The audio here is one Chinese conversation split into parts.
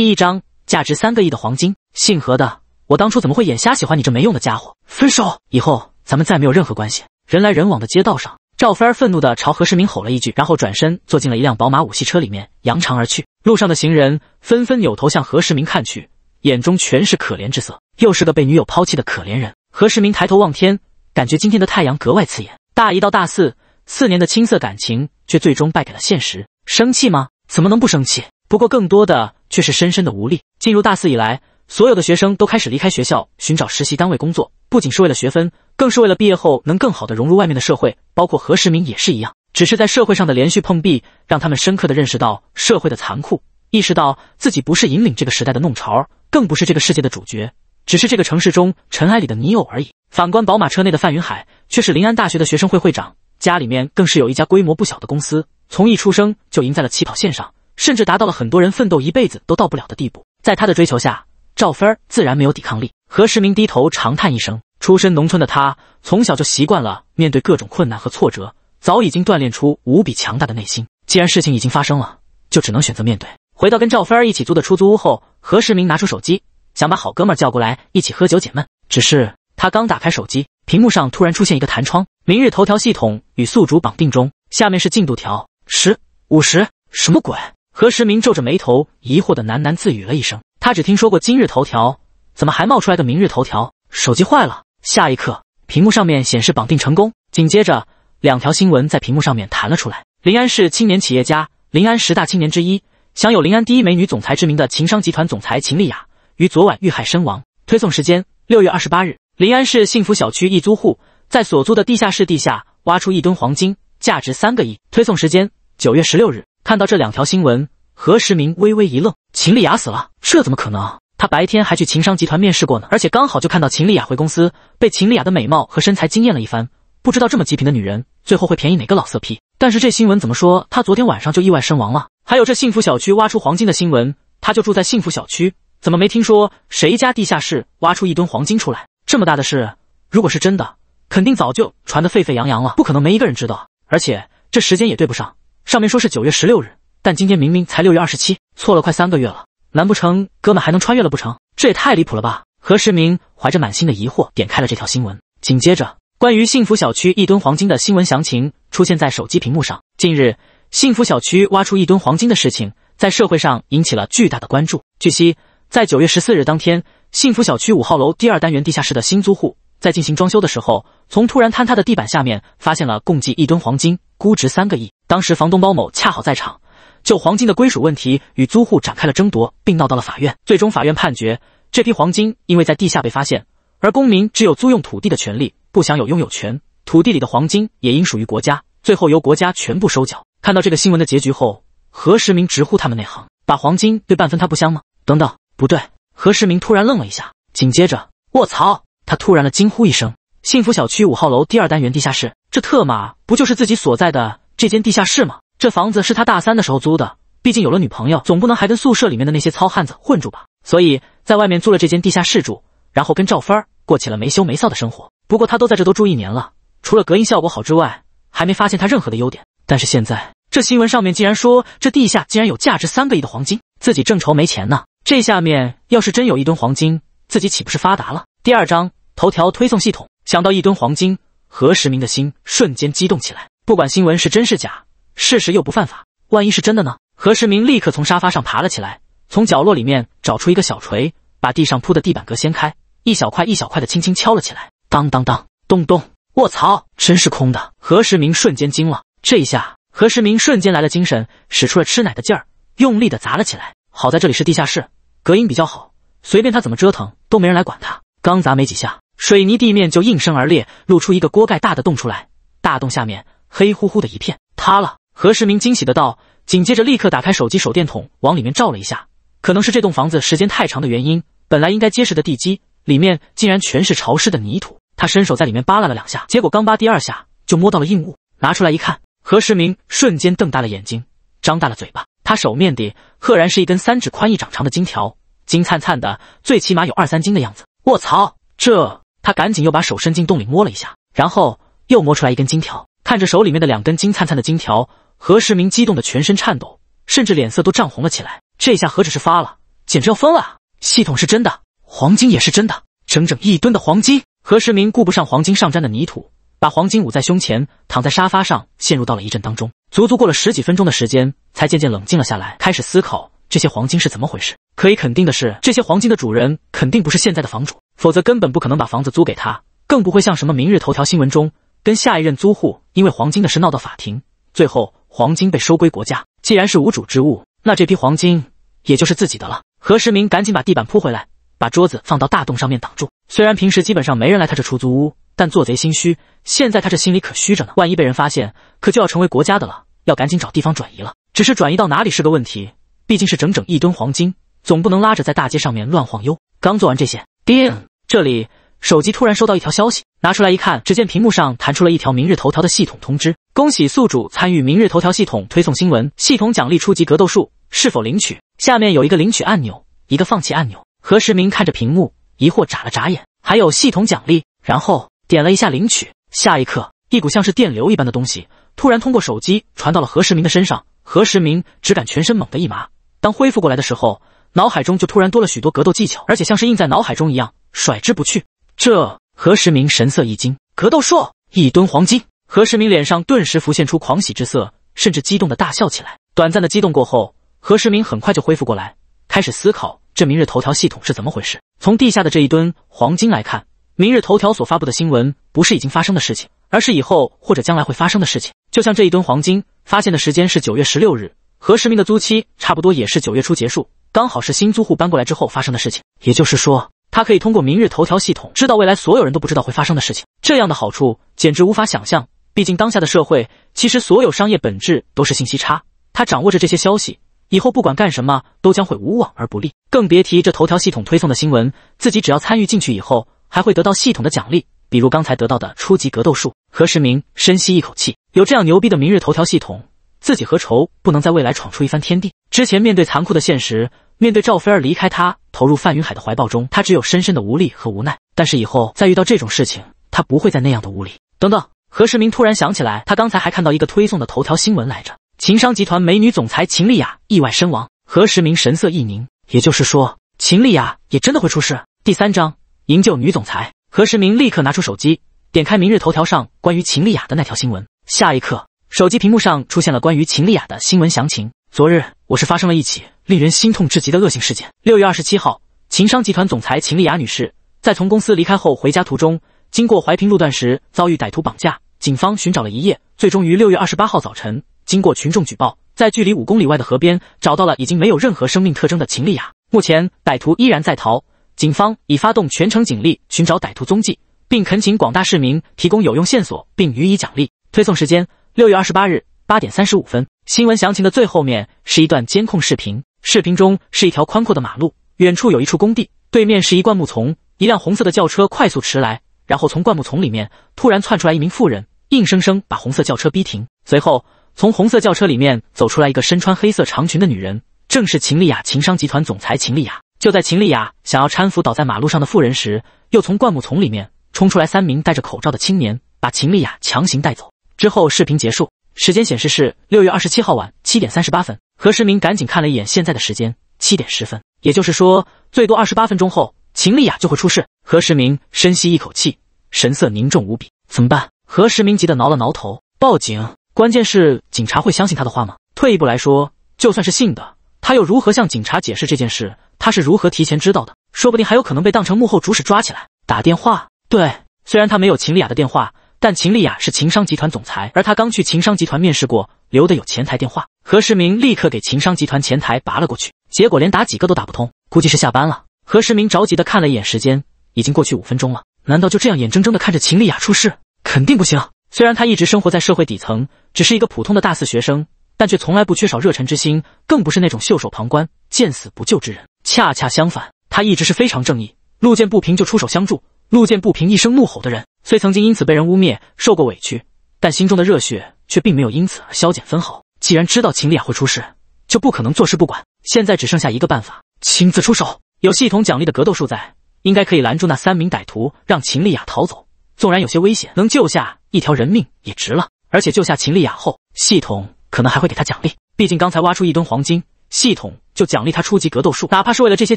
第一张价值三个亿的黄金。姓何的，我当初怎么会眼瞎喜欢你这没用的家伙？分手以后，咱们再没有任何关系。人来人往的街道上，赵芬儿愤怒地朝何世明吼了一句，然后转身坐进了一辆宝马五系车里面，扬长而去。路上的行人纷纷扭头向何世明看去，眼中全是可怜之色。又是个被女友抛弃的可怜人。何世明抬头望天，感觉今天的太阳格外刺眼。大一到大四，四年的青涩感情却最终败给了现实。生气吗？怎么能不生气？不过，更多的却是深深的无力。进入大四以来，所有的学生都开始离开学校，寻找实习单位工作。不仅是为了学分，更是为了毕业后能更好的融入外面的社会。包括何时明也是一样，只是在社会上的连续碰壁，让他们深刻的认识到社会的残酷，意识到自己不是引领这个时代的弄潮儿，更不是这个世界的主角，只是这个城市中尘埃里的泥偶而已。反观宝马车内的范云海，却是临安大学的学生会会长，家里面更是有一家规模不小的公司，从一出生就赢在了起跑线上。甚至达到了很多人奋斗一辈子都到不了的地步。在他的追求下，赵芬儿自然没有抵抗力。何时明低头长叹一声，出身农村的他从小就习惯了面对各种困难和挫折，早已经锻炼出无比强大的内心。既然事情已经发生了，就只能选择面对。回到跟赵芬儿一起租的出租屋后，何时明拿出手机，想把好哥们叫过来一起喝酒解闷。只是他刚打开手机，屏幕上突然出现一个弹窗：“明日头条系统与宿主绑定中”，下面是进度条，十、五十，什么鬼？何时明皱着眉头，疑惑的喃喃自语了一声：“他只听说过今日头条，怎么还冒出来个明日头条？”手机坏了，下一刻屏幕上面显示绑定成功，紧接着两条新闻在屏幕上面弹了出来。临安市青年企业家，临安十大青年之一，享有临安第一美女总裁之名的秦商集团总裁秦丽雅，于昨晚遇害身亡。推送时间：六月二十八日。临安市幸福小区一租户在所租的地下室地下挖出一吨黄金，价值三个亿。推送时间：九月十六日。看到这两条新闻，何时明微微一愣：“秦丽雅死了？这怎么可能？他白天还去秦商集团面试过呢，而且刚好就看到秦丽雅回公司，被秦丽雅的美貌和身材惊艳了一番。不知道这么极品的女人，最后会便宜哪个老色批？但是这新闻怎么说？她昨天晚上就意外身亡了？还有这幸福小区挖出黄金的新闻，他就住在幸福小区，怎么没听说谁家地下室挖出一吨黄金出来？这么大的事，如果是真的，肯定早就传得沸沸扬扬了，不可能没一个人知道。而且这时间也对不上。”上面说是九月十六日，但今天明明才六月二十七，错了快三个月了。难不成哥们还能穿越了不成？这也太离谱了吧！何世明怀着满心的疑惑，点开了这条新闻。紧接着，关于幸福小区一吨黄金的新闻详情出现在手机屏幕上。近日，幸福小区挖出一吨黄金的事情在社会上引起了巨大的关注。据悉，在九月十四日当天，幸福小区五号楼第二单元地下室的新租户在进行装修的时候，从突然坍塌的地板下面发现了共计一吨黄金，估值三个亿。当时房东包某恰好在场，就黄金的归属问题与租户展开了争夺，并闹到了法院。最终法院判决，这批黄金因为在地下被发现，而公民只有租用土地的权利，不享有拥有权，土地里的黄金也应属于国家，最后由国家全部收缴。看到这个新闻的结局后，何时明直呼他们内行，把黄金对半分，他不香吗？等等，不对，何时明突然愣了一下，紧接着，卧槽！他突然的惊呼一声：“幸福小区五号楼第二单元地下室，这特码不就是自己所在的？”这间地下室吗？这房子是他大三的时候租的。毕竟有了女朋友，总不能还跟宿舍里面的那些糙汉子混住吧？所以，在外面租了这间地下室住，然后跟赵芬儿过起了没羞没臊的生活。不过他都在这都住一年了，除了隔音效果好之外，还没发现他任何的优点。但是现在这新闻上面竟然说这地下竟然有价值三个亿的黄金，自己正愁没钱呢。这下面要是真有一吨黄金，自己岂不是发达了？第二章：头条推送系统。想到一吨黄金，何时明的心瞬间激动起来。不管新闻是真是假，事实又不犯法，万一是真的呢？何时明立刻从沙发上爬了起来，从角落里面找出一个小锤，把地上铺的地板革掀开，一小块一小块的轻轻敲了起来。当当当，咚咚！卧槽，真是空的！何时明瞬间惊了。这一下，何时明瞬间来了精神，使出了吃奶的劲儿，用力的砸了起来。好在这里是地下室，隔音比较好，随便他怎么折腾都没人来管他。刚砸没几下，水泥地面就应声而裂，露出一个锅盖大的洞出来。大洞下面。黑乎乎的一片，塌了。何世明惊喜的道，紧接着立刻打开手机手电筒往里面照了一下，可能是这栋房子时间太长的原因，本来应该结实的地基里面竟然全是潮湿的泥土。他伸手在里面扒拉了两下，结果刚扒第二下就摸到了硬物，拿出来一看，何世明瞬间瞪大了眼睛，张大了嘴巴。他手面底赫然是一根三指宽一掌长的金条，金灿灿的，最起码有二三斤的样子。卧槽，这！他赶紧又把手伸进洞里摸了一下，然后又摸出来一根金条。看着手里面的两根金灿灿的金条，何时明激动的全身颤抖，甚至脸色都涨红了起来。这下何止是发了，简直要疯了！系统是真的，黄金也是真的，整整一吨的黄金。何时明顾不上黄金上沾的泥土，把黄金捂在胸前，躺在沙发上，陷入到了一阵当中。足足过了十几分钟的时间，才渐渐冷静了下来，开始思考这些黄金是怎么回事。可以肯定的是，这些黄金的主人肯定不是现在的房主，否则根本不可能把房子租给他，更不会像什么《明日头条》新闻中。跟下一任租户因为黄金的事闹到法庭，最后黄金被收归国家。既然是无主之物，那这批黄金也就是自己的了。何时明赶紧把地板铺回来，把桌子放到大洞上面挡住。虽然平时基本上没人来他这出租屋，但做贼心虚，现在他这心里可虚着呢。万一被人发现，可就要成为国家的了。要赶紧找地方转移了。只是转移到哪里是个问题，毕竟是整整一吨黄金，总不能拉着在大街上面乱晃悠。刚做完这些，叮，这里手机突然收到一条消息。拿出来一看，只见屏幕上弹出了一条《明日头条》的系统通知：“恭喜宿主参与《明日头条》系统推送新闻，系统奖励初级格斗术，是否领取？”下面有一个领取按钮，一个放弃按钮。何时明看着屏幕，疑惑眨了眨眼。还有系统奖励，然后点了一下领取。下一刻，一股像是电流一般的东西突然通过手机传到了何时明的身上。何时明只感全身猛地一麻，当恢复过来的时候，脑海中就突然多了许多格斗技巧，而且像是印在脑海中一样，甩之不去。这。何时明神色一惊，格斗术一吨黄金。何时明脸上顿时浮现出狂喜之色，甚至激动的大笑起来。短暂的激动过后，何时明很快就恢复过来，开始思考这明日头条系统是怎么回事。从地下的这一吨黄金来看，明日头条所发布的新闻不是已经发生的事情，而是以后或者将来会发生的事情。就像这一吨黄金发现的时间是九月十六日，何时明的租期差不多也是九月初结束，刚好是新租户搬过来之后发生的事情。也就是说。他可以通过明日头条系统知道未来所有人都不知道会发生的事情，这样的好处简直无法想象。毕竟当下的社会，其实所有商业本质都是信息差。他掌握着这些消息，以后不管干什么都将会无往而不利。更别提这头条系统推送的新闻，自己只要参与进去以后，还会得到系统的奖励，比如刚才得到的初级格斗术。何时明深吸一口气，有这样牛逼的明日头条系统。自己和仇不能在未来闯出一番天地。之前面对残酷的现实，面对赵菲儿离开他，投入范云海的怀抱中，他只有深深的无力和无奈。但是以后再遇到这种事情，他不会再那样的无力。等等，何时明突然想起来，他刚才还看到一个推送的头条新闻来着：秦商集团美女总裁秦丽雅意外身亡。何时明神色一凝，也就是说，秦丽雅也真的会出事。第三章：营救女总裁。何时明立刻拿出手机，点开明日头条上关于秦丽雅的那条新闻。下一刻。手机屏幕上出现了关于秦丽雅的新闻详情。昨日，我市发生了一起令人心痛至极的恶性事件。六月二十七号，秦商集团总裁秦丽雅女士在从公司离开后回家途中，经过淮平路段时遭遇歹徒绑架。警方寻找了一夜，最终于六月二十八号早晨，经过群众举报，在距离五公里外的河边找到了已经没有任何生命特征的秦丽雅。目前，歹徒依然在逃，警方已发动全城警力寻找歹徒踪迹，并恳请广大市民提供有用线索，并予以奖励。推送时间。六月二十八日八点三十五分，新闻详情的最后面是一段监控视频。视频中是一条宽阔的马路，远处有一处工地，对面是一灌木丛。一辆红色的轿车快速驰来，然后从灌木丛里面突然窜出来一名妇人，硬生生把红色轿车逼停。随后，从红色轿车里面走出来一个身穿黑色长裙的女人，正是秦丽雅，秦商集团总裁秦丽雅。就在秦丽雅想要搀扶倒在马路上的妇人时，又从灌木丛里面冲出来三名戴着口罩的青年，把秦丽雅强行带走。之后，视频结束，时间显示是六月二十七号晚七点三十八分。何时明赶紧看了一眼现在的时间，七点十分，也就是说，最多二十八分钟后，秦丽雅就会出事。何时明深吸一口气，神色凝重无比。怎么办？何时明急得挠了挠头。报警？关键是警察会相信他的话吗？退一步来说，就算是信的，他又如何向警察解释这件事？他是如何提前知道的？说不定还有可能被当成幕后主使抓起来。打电话？对，虽然他没有秦丽雅的电话。但秦丽雅是秦商集团总裁，而她刚去秦商集团面试过，留的有前台电话。何世明立刻给秦商集团前台拔了过去，结果连打几个都打不通，估计是下班了。何世明着急的看了一眼时间，已经过去五分钟了。难道就这样眼睁睁的看着秦丽雅出事？肯定不行！虽然他一直生活在社会底层，只是一个普通的大四学生，但却从来不缺少热忱之心，更不是那种袖手旁观、见死不救之人。恰恰相反，他一直是非常正义，路见不平就出手相助，路见不平一声怒吼的人。虽曾经因此被人污蔑，受过委屈，但心中的热血却并没有因此而消减分毫。既然知道秦丽雅会出事，就不可能坐视不管。现在只剩下一个办法，亲自出手。有系统奖励的格斗术在，应该可以拦住那三名歹徒，让秦丽雅逃走。纵然有些危险，能救下一条人命也值了。而且救下秦丽雅后，系统可能还会给她奖励。毕竟刚才挖出一吨黄金，系统就奖励她初级格斗术。哪怕是为了这些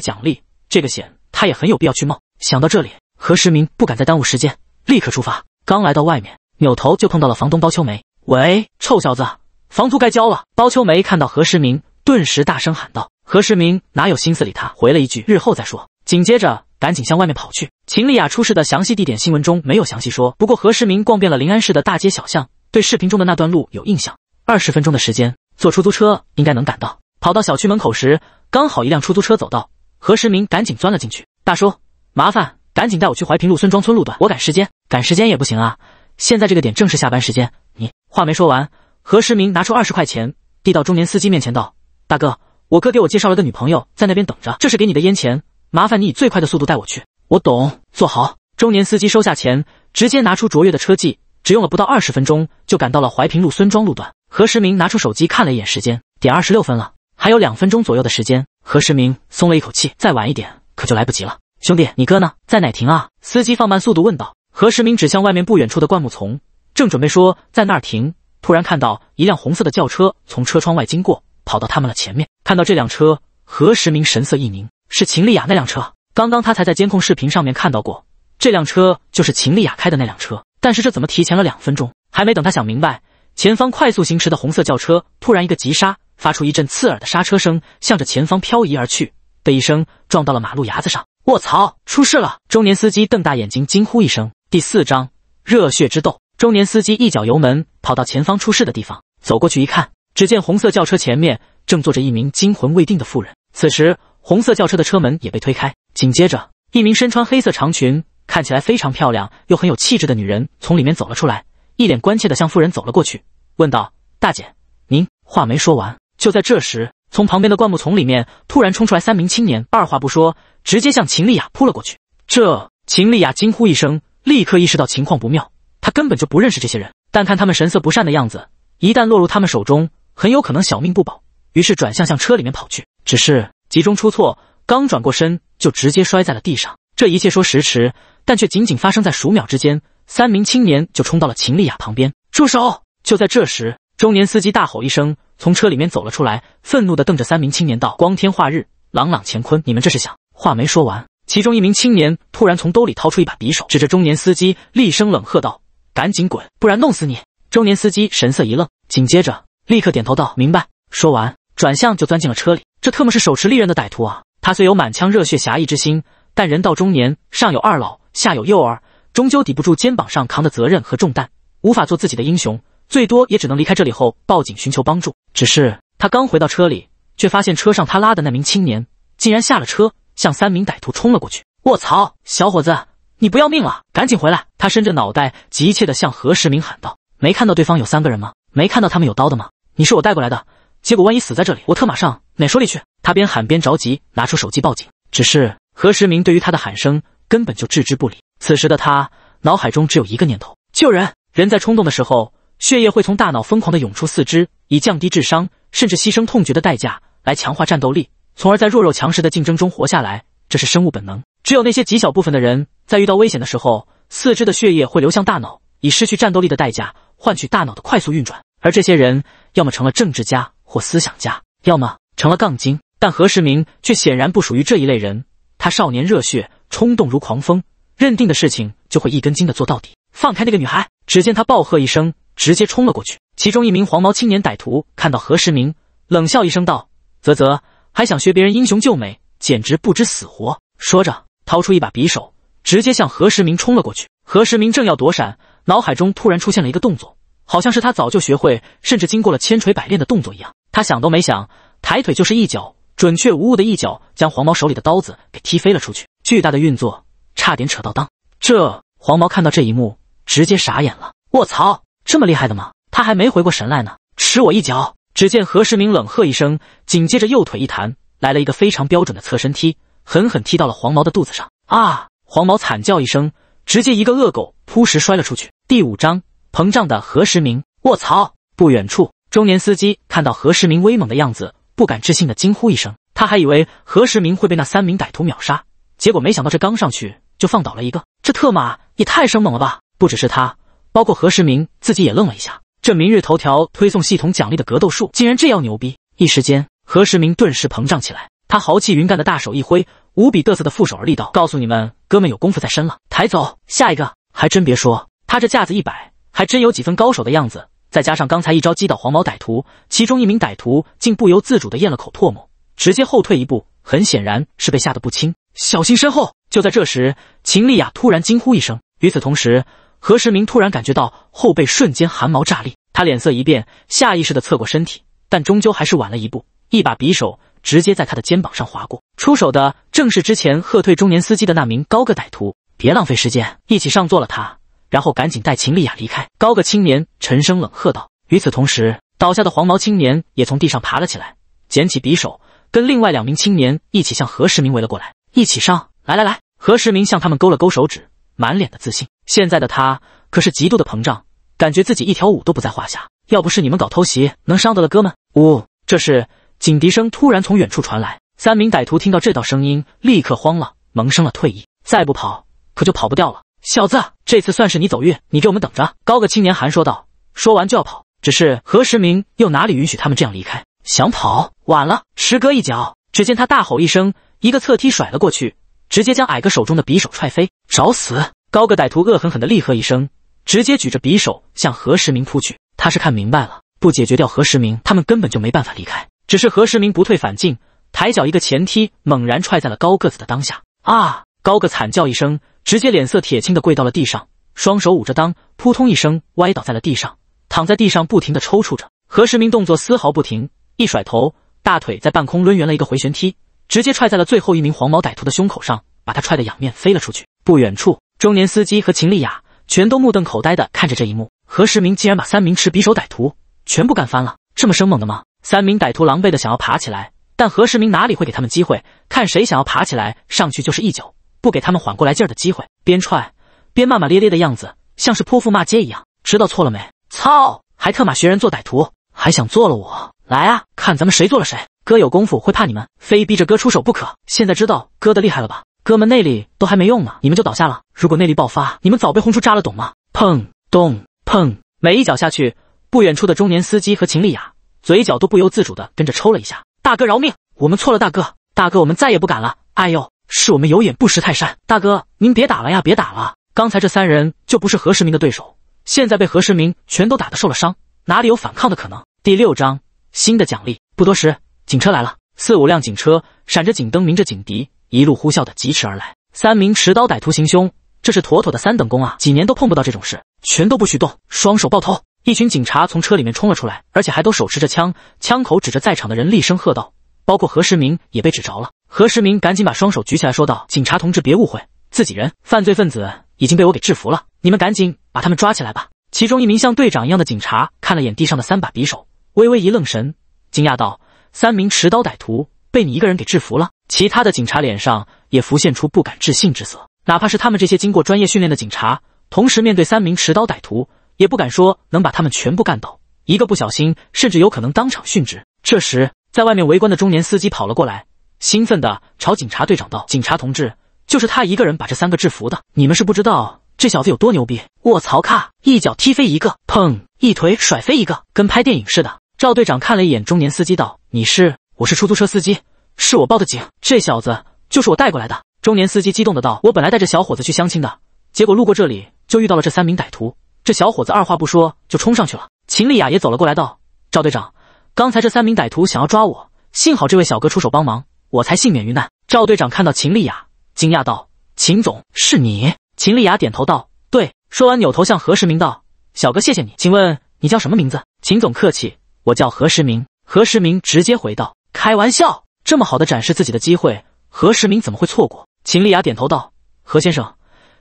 奖励，这个险他也很有必要去冒。想到这里，何时明不敢再耽误时间。立刻出发！刚来到外面，扭头就碰到了房东包秋梅。喂，臭小子，房租该交了！包秋梅看到何世明，顿时大声喊道：“何世明，哪有心思理他？”回了一句：“日后再说。”紧接着，赶紧向外面跑去。秦丽雅出事的详细地点新闻中没有详细说，不过何世明逛遍了临安市的大街小巷，对视频中的那段路有印象。二十分钟的时间，坐出租车应该能赶到。跑到小区门口时，刚好一辆出租车走到，何世明赶紧钻了进去。大叔，麻烦。赶紧带我去淮平路孙庄村路段，我赶时间。赶时间也不行啊，现在这个点正是下班时间。你话没说完，何时明拿出二十块钱，递到中年司机面前道：“大哥，我哥给我介绍了个女朋友，在那边等着，这是给你的烟钱，麻烦你以最快的速度带我去。”我懂，坐好。中年司机收下钱，直接拿出卓越的车技，只用了不到二十分钟就赶到了淮平路孙庄路段。何时明拿出手机看了一眼时间，点二十六分了，还有两分钟左右的时间。何时明松了一口气，再晚一点可就来不及了。兄弟，你哥呢？在哪停啊？司机放慢速度问道。何时明指向外面不远处的灌木丛，正准备说在那儿停，突然看到一辆红色的轿车从车窗外经过，跑到他们了前面。看到这辆车，何时明神色一凝，是秦丽雅那辆车。刚刚他才在监控视频上面看到过这辆车，就是秦丽雅开的那辆车。但是这怎么提前了两分钟？还没等他想明白，前方快速行驶的红色轿车突然一个急刹，发出一阵刺耳的刹车声，向着前方漂移而去，的一声撞到了马路牙子上。我操！出事了！中年司机瞪大眼睛，惊呼一声。第四章：热血之斗。中年司机一脚油门，跑到前方出事的地方，走过去一看，只见红色轿车前面正坐着一名惊魂未定的妇人。此时，红色轿车的车门也被推开，紧接着，一名身穿黑色长裙、看起来非常漂亮又很有气质的女人从里面走了出来，一脸关切的向妇人走了过去，问道：“大姐，您……”话没说完，就在这时，从旁边的灌木丛里面突然冲出来三名青年，二话不说。直接向秦丽雅扑了过去，这秦丽雅惊呼一声，立刻意识到情况不妙，她根本就不认识这些人，但看他们神色不善的样子，一旦落入他们手中，很有可能小命不保，于是转向向车里面跑去，只是集中出错，刚转过身就直接摔在了地上。这一切说时迟，但却仅仅发生在数秒之间，三名青年就冲到了秦丽雅旁边，住手！就在这时，中年司机大吼一声，从车里面走了出来，愤怒地瞪着三名青年道：“光天化日，朗朗乾坤，你们这是想……”话没说完，其中一名青年突然从兜里掏出一把匕首，指着中年司机厉声冷喝道：“赶紧滚，不然弄死你！”中年司机神色一愣，紧接着立刻点头道：“明白。”说完，转向就钻进了车里。这特么是手持利刃的歹徒啊！他虽有满腔热血侠义之心，但人到中年，上有二老，下有幼儿，终究抵不住肩膀上扛的责任和重担，无法做自己的英雄，最多也只能离开这里后报警寻求帮助。只是他刚回到车里，却发现车上他拉的那名青年竟然下了车。向三名歹徒冲了过去。我操，小伙子，你不要命了？赶紧回来！他伸着脑袋，急切地向何时明喊道：“没看到对方有三个人吗？没看到他们有刀的吗？你是我带过来的，结果万一死在这里，我特马上哪说理去？”他边喊边着急，拿出手机报警。只是何时明对于他的喊声根本就置之不理。此时的他脑海中只有一个念头：救人。人在冲动的时候，血液会从大脑疯狂地涌出四肢，以降低智商，甚至牺牲痛觉的代价来强化战斗力。从而在弱肉强食的竞争中活下来，这是生物本能。只有那些极小部分的人，在遇到危险的时候，四肢的血液会流向大脑，以失去战斗力的代价换取大脑的快速运转。而这些人，要么成了政治家或思想家，要么成了杠精。但何时明却显然不属于这一类人。他少年热血，冲动如狂风，认定的事情就会一根筋的做到底。放开那个女孩！只见他暴喝一声，直接冲了过去。其中一名黄毛青年歹徒看到何时明，冷笑一声道：“啧啧。”还想学别人英雄救美，简直不知死活！说着，掏出一把匕首，直接向何时明冲了过去。何时明正要躲闪，脑海中突然出现了一个动作，好像是他早就学会，甚至经过了千锤百炼的动作一样。他想都没想，抬腿就是一脚，准确无误的一脚将黄毛手里的刀子给踢飞了出去。巨大的运作，差点扯到裆。这黄毛看到这一幕，直接傻眼了。卧槽，这么厉害的吗？他还没回过神来呢，吃我一脚！只见何世明冷喝一声，紧接着右腿一弹，来了一个非常标准的侧身踢，狠狠踢到了黄毛的肚子上。啊！黄毛惨叫一声，直接一个恶狗扑食摔了出去。第五章，膨胀的何世明。卧槽！不远处，中年司机看到何世明威猛的样子，不敢置信的惊呼一声。他还以为何世明会被那三名歹徒秒杀，结果没想到这刚上去就放倒了一个，这特码也太生猛了吧！不只是他，包括何世明自己也愣了一下。这明日头条推送系统奖励的格斗术竟然这样牛逼！一时间，何时明顿时膨胀起来，他豪气云干的大手一挥，无比嘚瑟的负手而立，道：“告诉你们，哥们有功夫在身了，抬走下一个！”还真别说，他这架子一摆，还真有几分高手的样子。再加上刚才一招击倒黄毛歹徒，其中一名歹徒竟不由自主的咽了口唾沫，直接后退一步，很显然是被吓得不轻。小心身后！就在这时，秦丽雅突然惊呼一声，与此同时。何时明突然感觉到后背瞬间寒毛炸立，他脸色一变，下意识地侧过身体，但终究还是晚了一步，一把匕首直接在他的肩膀上划过。出手的正是之前喝退中年司机的那名高个歹徒。别浪费时间，一起上座了他，然后赶紧带秦丽雅离开。高个青年沉声冷喝道。与此同时，倒下的黄毛青年也从地上爬了起来，捡起匕首，跟另外两名青年一起向何时明围了过来。一起上来，来来。何时明向他们勾了勾手指，满脸的自信。现在的他可是极度的膨胀，感觉自己一条舞都不在话下。要不是你们搞偷袭，能伤得了哥们？呜！这时警笛声突然从远处传来，三名歹徒听到这道声音，立刻慌了，萌生了退意。再不跑，可就跑不掉了。小子，这次算是你走运，你给我们等着。高个青年寒说道，说完就要跑。只是何时明又哪里允许他们这样离开？想跑，晚了！时哥一脚，只见他大吼一声，一个侧踢甩了过去，直接将矮个手中的匕首踹飞。找死！高个歹徒恶狠狠地厉喝一声，直接举着匕首向何时明扑去。他是看明白了，不解决掉何时明，他们根本就没办法离开。只是何时明不退反进，抬脚一个前踢，猛然踹在了高个子的裆下。啊！高个惨叫一声，直接脸色铁青的跪到了地上，双手捂着裆，扑通一声歪倒在了地上，躺在地上不停地抽搐着。何时明动作丝毫不停，一甩头，大腿在半空抡圆了一个回旋踢，直接踹在了最后一名黄毛歹徒的胸口上，把他踹得仰面飞了出去。不远处。中年司机和秦丽雅全都目瞪口呆地看着这一幕，何世明竟然把三名持匕首歹徒全部干翻了，这么生猛的吗？三名歹徒狼狈的想要爬起来，但何世明哪里会给他们机会？看谁想要爬起来，上去就是一脚，不给他们缓过来劲儿的机会。边踹边骂骂咧咧的样子，像是泼妇骂街一样。知道错了没？操！还特马学人做歹徒，还想做了我来啊！看咱们谁做了谁。哥有功夫会怕你们？非逼着哥出手不可。现在知道哥的厉害了吧？哥们内力都还没用呢，你们就倒下了。如果内力爆发，你们早被轰出渣了，懂吗？砰咚砰，每一脚下去，不远处的中年司机和秦丽雅嘴角都不由自主的跟着抽了一下。大哥饶命，我们错了，大哥，大哥我们再也不敢了。哎呦，是我们有眼不识泰山，大哥您别打了呀，别打了。刚才这三人就不是何世明的对手，现在被何世明全都打得受了伤，哪里有反抗的可能？第六章新的奖励。不多时，警车来了，四五辆警车闪着警灯，鸣着警笛。一路呼啸的疾驰而来，三名持刀歹徒行凶，这是妥妥的三等功啊！几年都碰不到这种事，全都不许动，双手抱头！一群警察从车里面冲了出来，而且还都手持着枪，枪口指着在场的人，厉声喝道：“包括何时明也被指着了。”何时明赶紧把双手举起来，说道：“警察同志，别误会，自己人，犯罪分子已经被我给制服了，你们赶紧把他们抓起来吧。”其中一名像队长一样的警察看了眼地上的三把匕首，微微一愣神，惊讶道：“三名持刀歹徒被你一个人给制服了？”其他的警察脸上也浮现出不敢置信之色，哪怕是他们这些经过专业训练的警察，同时面对三名持刀歹徒，也不敢说能把他们全部干倒。一个不小心，甚至有可能当场殉职。这时，在外面围观的中年司机跑了过来，兴奋地朝警察队长道：“警察同志，就是他一个人把这三个制服的，你们是不知道这小子有多牛逼！我操咔，一脚踢飞一个，砰，一腿甩飞一个，跟拍电影似的。”赵队长看了一眼中年司机，道：“你是？我是出租车司机。”是我报的警，这小子就是我带过来的。中年司机激动的道：“我本来带着小伙子去相亲的，结果路过这里就遇到了这三名歹徒。这小伙子二话不说就冲上去了。”秦丽雅也走了过来道：“赵队长，刚才这三名歹徒想要抓我，幸好这位小哥出手帮忙，我才幸免于难。”赵队长看到秦丽雅，惊讶道：“秦总，是你？”秦丽雅点头道：“对。”说完扭头向何时明道：“小哥，谢谢你。请问你叫什么名字？”秦总客气：“我叫何时明。”何时明直接回道：“开玩笑。”这么好的展示自己的机会，何时明怎么会错过？秦丽雅点头道：“何先生，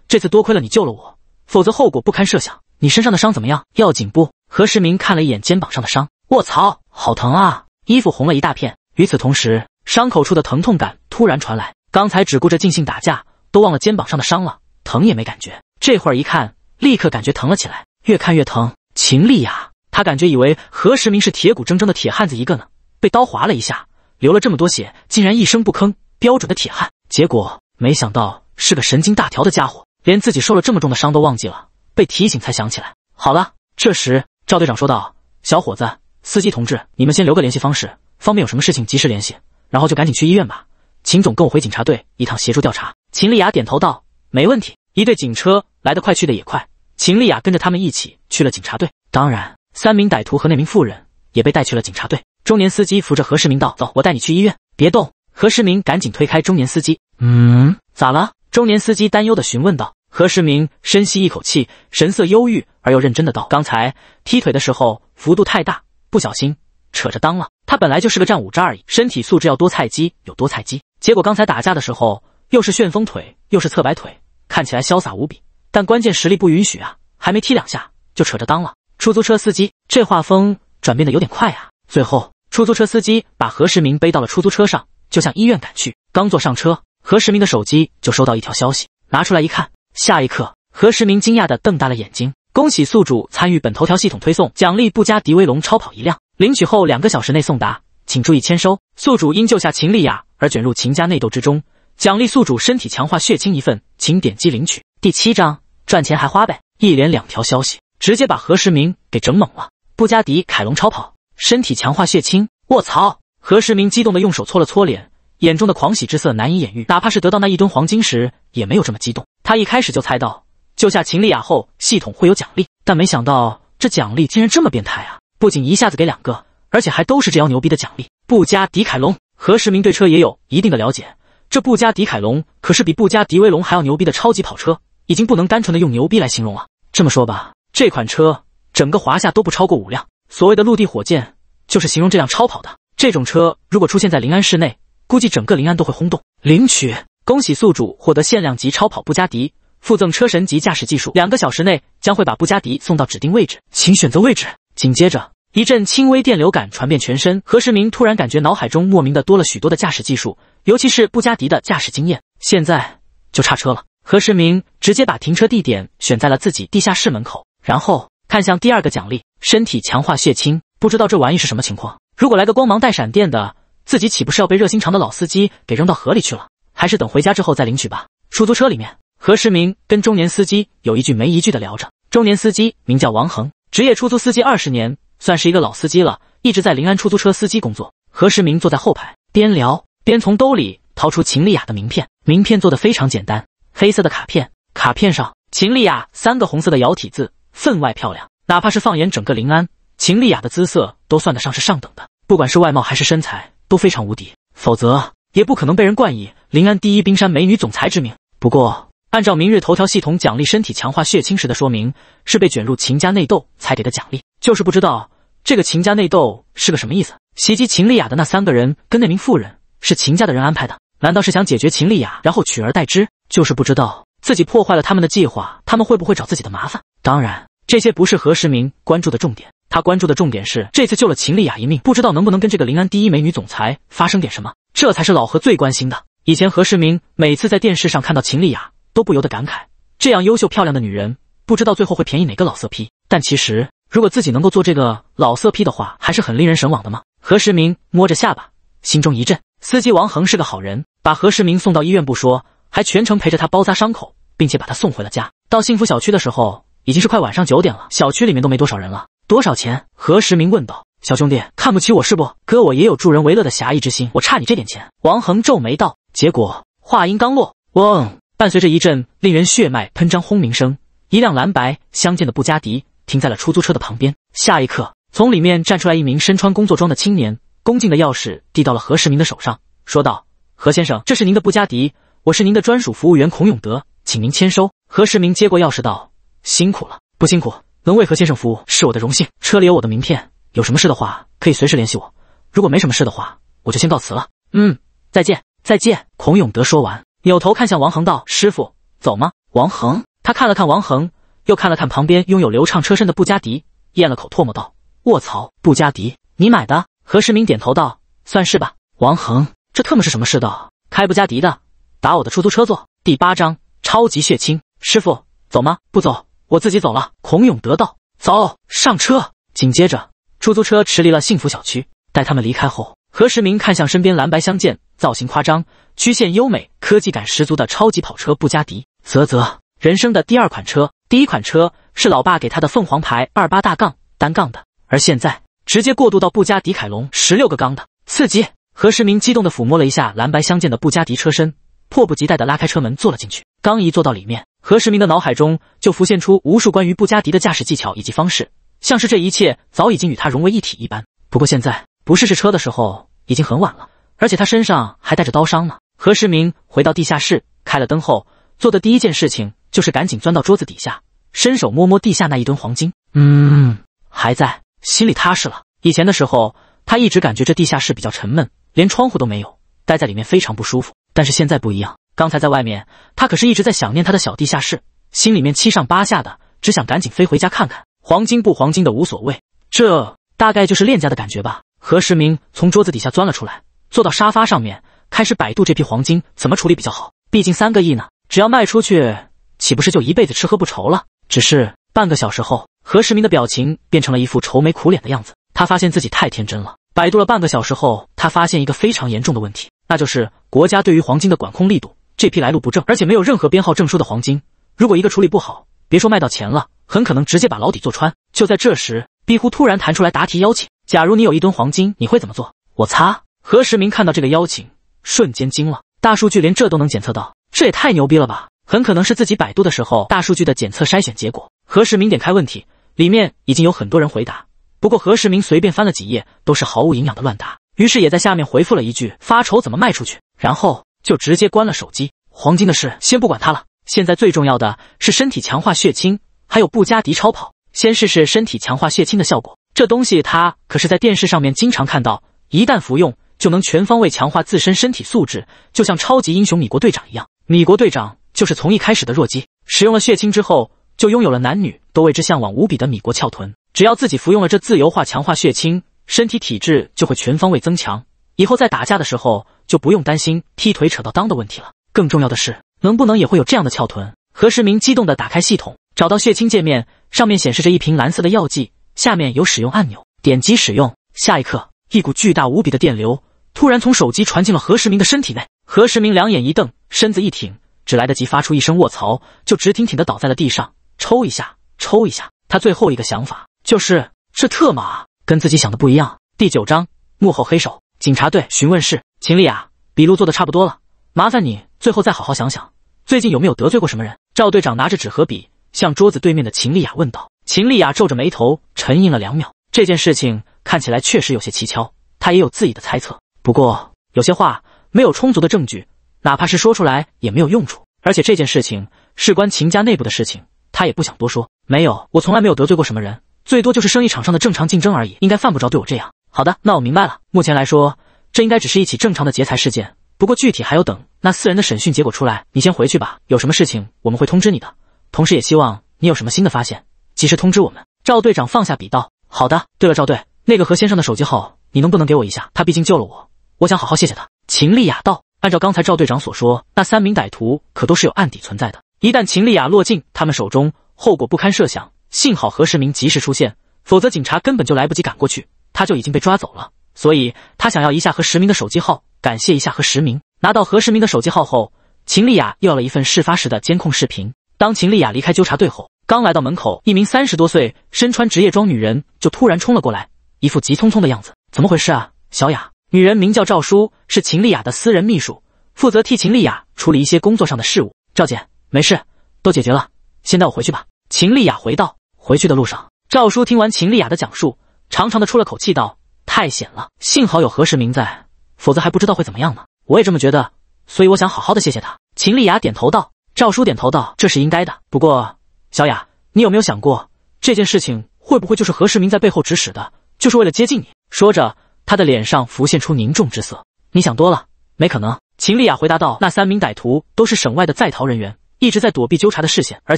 这次多亏了你救了我，否则后果不堪设想。你身上的伤怎么样？要紧不？”何时明看了一眼肩膀上的伤，卧槽，好疼啊！衣服红了一大片。与此同时，伤口处的疼痛感突然传来。刚才只顾着尽兴打架，都忘了肩膀上的伤了，疼也没感觉。这会儿一看，立刻感觉疼了起来，越看越疼。秦丽雅，她感觉以为何时明是铁骨铮铮的铁汉子一个呢，被刀划了一下。流了这么多血，竟然一声不吭，标准的铁汉。结果没想到是个神经大条的家伙，连自己受了这么重的伤都忘记了，被提醒才想起来。好了，这时赵队长说道：“小伙子，司机同志，你们先留个联系方式，方便有什么事情及时联系。然后就赶紧去医院吧。秦总跟我回警察队一趟，协助调查。”秦丽雅点头道：“没问题。”一队警车来得快，去得也快。秦丽雅跟着他们一起去了警察队，当然，三名歹徒和那名妇人也被带去了警察队。中年司机扶着何世明道：“走，我带你去医院。”别动！何世明赶紧推开中年司机。“嗯，咋了？”中年司机担忧的询问道。何世明深吸一口气，神色忧郁而又认真地道：“刚才踢腿的时候幅度太大，不小心扯着裆了。他本来就是个战五渣而已，身体素质要多菜鸡有多菜鸡。结果刚才打架的时候，又是旋风腿，又是侧摆腿，看起来潇洒无比，但关键实力不允许啊！还没踢两下就扯着裆了。”出租车司机，这画风转变的有点快啊！最后。出租车司机把何时明背到了出租车上，就向医院赶去。刚坐上车，何时明的手机就收到一条消息，拿出来一看，下一刻何时明惊讶地瞪大了眼睛：“恭喜宿主参与本头条系统推送，奖励布加迪威龙超跑一辆，领取后两个小时内送达，请注意签收。宿主因救下秦丽雅而卷入秦家内斗之中，奖励宿主身体强化血清一份，请点击领取。”第七章赚钱还花呗，一连两条消息直接把何时明给整懵了。布加迪凯龙超跑。身体强化血清，我操！何时明激动的用手搓了搓脸，眼中的狂喜之色难以掩喻。哪怕是得到那一吨黄金时，也没有这么激动。他一开始就猜到救下秦丽雅后，系统会有奖励，但没想到这奖励竟然这么变态啊！不仅一下子给两个，而且还都是这要牛逼的奖励。布加迪凯龙，何时明对车也有一定的了解，这布加迪凯龙可是比布加迪威龙还要牛逼的超级跑车，已经不能单纯的用牛逼来形容了。这么说吧，这款车整个华夏都不超过五辆。所谓的陆地火箭，就是形容这辆超跑的。这种车如果出现在临安市内，估计整个临安都会轰动。领取，恭喜宿主获得限量级超跑布加迪，附赠车神级驾驶技术。两个小时内将会把布加迪送到指定位置，请选择位置。紧接着，一阵轻微电流感传遍全身，何世明突然感觉脑海中莫名的多了许多的驾驶技术，尤其是布加迪的驾驶经验。现在就差车了，何世明直接把停车地点选在了自己地下室门口，然后。看向第二个奖励，身体强化血清，不知道这玩意是什么情况。如果来个光芒带闪电的，自己岂不是要被热心肠的老司机给扔到河里去了？还是等回家之后再领取吧。出租车里面，何时明跟中年司机有一句没一句的聊着。中年司机名叫王恒，职业出租司机二十年，算是一个老司机了，一直在临安出租车司机工作。何时明坐在后排，边聊边从兜里掏出秦丽雅的名片。名片做的非常简单，黑色的卡片，卡片上“秦丽雅”三个红色的瑶体字。分外漂亮，哪怕是放眼整个临安，秦丽雅的姿色都算得上是上等的。不管是外貌还是身材，都非常无敌，否则也不可能被人冠以临安第一冰山美女总裁之名。不过，按照明日头条系统奖励身体强化血清时的说明，是被卷入秦家内斗才给的奖励。就是不知道这个秦家内斗是个什么意思。袭击秦丽雅的那三个人跟那名妇人是秦家的人安排的，难道是想解决秦丽雅，然后取而代之？就是不知道自己破坏了他们的计划，他们会不会找自己的麻烦？当然，这些不是何时明关注的重点。他关注的重点是这次救了秦丽雅一命，不知道能不能跟这个临安第一美女总裁发生点什么，这才是老何最关心的。以前何时明每次在电视上看到秦丽雅，都不由得感慨：这样优秀漂亮的女人，不知道最后会便宜哪个老色批。但其实，如果自己能够做这个老色批的话，还是很令人神往的吗？何时明摸着下巴，心中一震。司机王恒是个好人，把何时明送到医院不说，还全程陪着他包扎伤口，并且把他送回了家。到幸福小区的时候。已经是快晚上九点了，小区里面都没多少人了。多少钱？何时明问道。小兄弟，看不起我是不？哥我也有助人为乐的侠义之心，我差你这点钱。王恒皱眉道。结果话音刚落，嗡，伴随着一阵令人血脉喷张轰鸣声，一辆蓝白相间的布加迪停在了出租车的旁边。下一刻，从里面站出来一名身穿工作装的青年，恭敬的钥匙递到了何时明的手上，说道：“何先生，这是您的布加迪，我是您的专属服务员孔永德，请您签收。”何时明接过钥匙道。辛苦了，不辛苦，能为何先生服务是我的荣幸。车里有我的名片，有什么事的话可以随时联系我。如果没什么事的话，我就先告辞了。嗯，再见，再见。孔永德说完，扭头看向王恒道：“师傅，走吗？”王恒他看了看王恒，又看了看旁边拥有流畅车身的布加迪，咽了口唾沫道：“卧槽，布加迪，你买的？”何世明点头道：“算是吧。”王恒，这特么是什么世道？开布加迪的，打我的出租车坐。第八章超级血清。师傅，走吗？不走。我自己走了。孔勇得道：“走上车。”紧接着，出租车驶离了幸福小区。待他们离开后，何时明看向身边蓝白相间、造型夸张、曲线优美、科技感十足的超级跑车布加迪，啧啧，人生的第二款车。第一款车是老爸给他的凤凰牌二八大杠单杠的，而现在直接过渡到布加迪凯龙十六个缸的，刺激！何时明激动地抚摸了一下蓝白相间的布加迪车身，迫不及待地拉开车门坐了进去。刚一坐到里面，何时明的脑海中就浮现出无数关于布加迪的驾驶技巧以及方式，像是这一切早已经与他融为一体一般。不过现在不试试车的时候已经很晚了，而且他身上还带着刀伤呢。何时明回到地下室，开了灯后做的第一件事情就是赶紧钻到桌子底下，伸手摸摸地下那一吨黄金。嗯，还在，心里踏实了。以前的时候，他一直感觉这地下室比较沉闷，连窗户都没有，待在里面非常不舒服。但是现在不一样。刚才在外面，他可是一直在想念他的小地下室，心里面七上八下的，只想赶紧飞回家看看。黄金不黄金的无所谓，这大概就是链家的感觉吧。何时明从桌子底下钻了出来，坐到沙发上面，开始百度这批黄金怎么处理比较好。毕竟三个亿呢，只要卖出去，岂不是就一辈子吃喝不愁了？只是半个小时后，何时明的表情变成了一副愁眉苦脸的样子。他发现自己太天真了。百度了半个小时后，他发现一个非常严重的问题，那就是国家对于黄金的管控力度。这批来路不正，而且没有任何编号证书的黄金，如果一个处理不好，别说卖到钱了，很可能直接把牢底坐穿。就在这时，壁虎突然弹出来答题邀请。假如你有一吨黄金，你会怎么做？我擦！何时明看到这个邀请，瞬间惊了。大数据连这都能检测到，这也太牛逼了吧？很可能是自己百度的时候，大数据的检测筛选结果。何时明点开问题，里面已经有很多人回答。不过何时明随便翻了几页，都是毫无营养的乱答。于是也在下面回复了一句：发愁怎么卖出去？然后。就直接关了手机。黄金的事先不管他了，现在最重要的是身体强化血清，还有布加迪超跑。先试试身体强化血清的效果，这东西他可是在电视上面经常看到，一旦服用就能全方位强化自身身体素质，就像超级英雄米国队长一样。米国队长就是从一开始的弱鸡，使用了血清之后就拥有了男女都为之向往无比的米国翘臀。只要自己服用了这自由化强化血清，身体体质就会全方位增强。以后在打架的时候就不用担心踢腿扯到裆的问题了。更重要的是，能不能也会有这样的翘臀？何时明激动的打开系统，找到血清界面，上面显示着一瓶蓝色的药剂，下面有使用按钮，点击使用。下一刻，一股巨大无比的电流突然从手机传进了何时明的身体内。何时明两眼一瞪，身子一挺，只来得及发出一声“卧槽”，就直挺挺的倒在了地上，抽一下，抽一下。他最后一个想法就是，这特码跟自己想的不一样。第九章：幕后黑手。警察队询问室，秦丽雅，笔录做的差不多了，麻烦你最后再好好想想，最近有没有得罪过什么人？赵队长拿着纸和笔，向桌子对面的秦丽雅问道。秦丽雅皱着眉头，沉吟了两秒。这件事情看起来确实有些蹊跷，她也有自己的猜测，不过有些话没有充足的证据，哪怕是说出来也没有用处。而且这件事情事关秦家内部的事情，她也不想多说。没有，我从来没有得罪过什么人，最多就是生意场上的正常竞争而已，应该犯不着对我这样。好的，那我明白了。目前来说，这应该只是一起正常的劫财事件。不过具体还要等那四人的审讯结果出来。你先回去吧，有什么事情我们会通知你的。同时也希望你有什么新的发现，及时通知我们。赵队长放下笔道：“好的。对了，赵队，那个何先生的手机号，你能不能给我一下？他毕竟救了我，我想好好谢谢他。”秦丽雅道：“按照刚才赵队长所说，那三名歹徒可都是有案底存在的。一旦秦丽雅落进他们手中，后果不堪设想。幸好何世明及时出现，否则警察根本就来不及赶过去。”他就已经被抓走了，所以他想要一下和时明的手机号，感谢一下和时明。拿到何时明的手机号后，秦丽雅又要了一份事发时的监控视频。当秦丽雅离开纠察队后，刚来到门口，一名三十多岁、身穿职业装女人就突然冲了过来，一副急匆匆的样子。怎么回事啊，小雅？女人名叫赵叔，是秦丽雅的私人秘书，负责替秦丽雅处理一些工作上的事务。赵姐，没事，都解决了，先带我回去吧。秦丽雅回道。回去的路上，赵叔听完秦丽雅的讲述。长长的出了口气，道：“太险了，幸好有何世明在，否则还不知道会怎么样呢。”我也这么觉得，所以我想好好的谢谢他。”秦丽雅点头道。赵叔点头道：“这是应该的。不过，小雅，你有没有想过这件事情会不会就是何世明在背后指使的，就是为了接近你？”说着，他的脸上浮现出凝重之色。“你想多了，没可能。”秦丽雅回答道。那三名歹徒都是省外的在逃人员，一直在躲避纠察的视线，而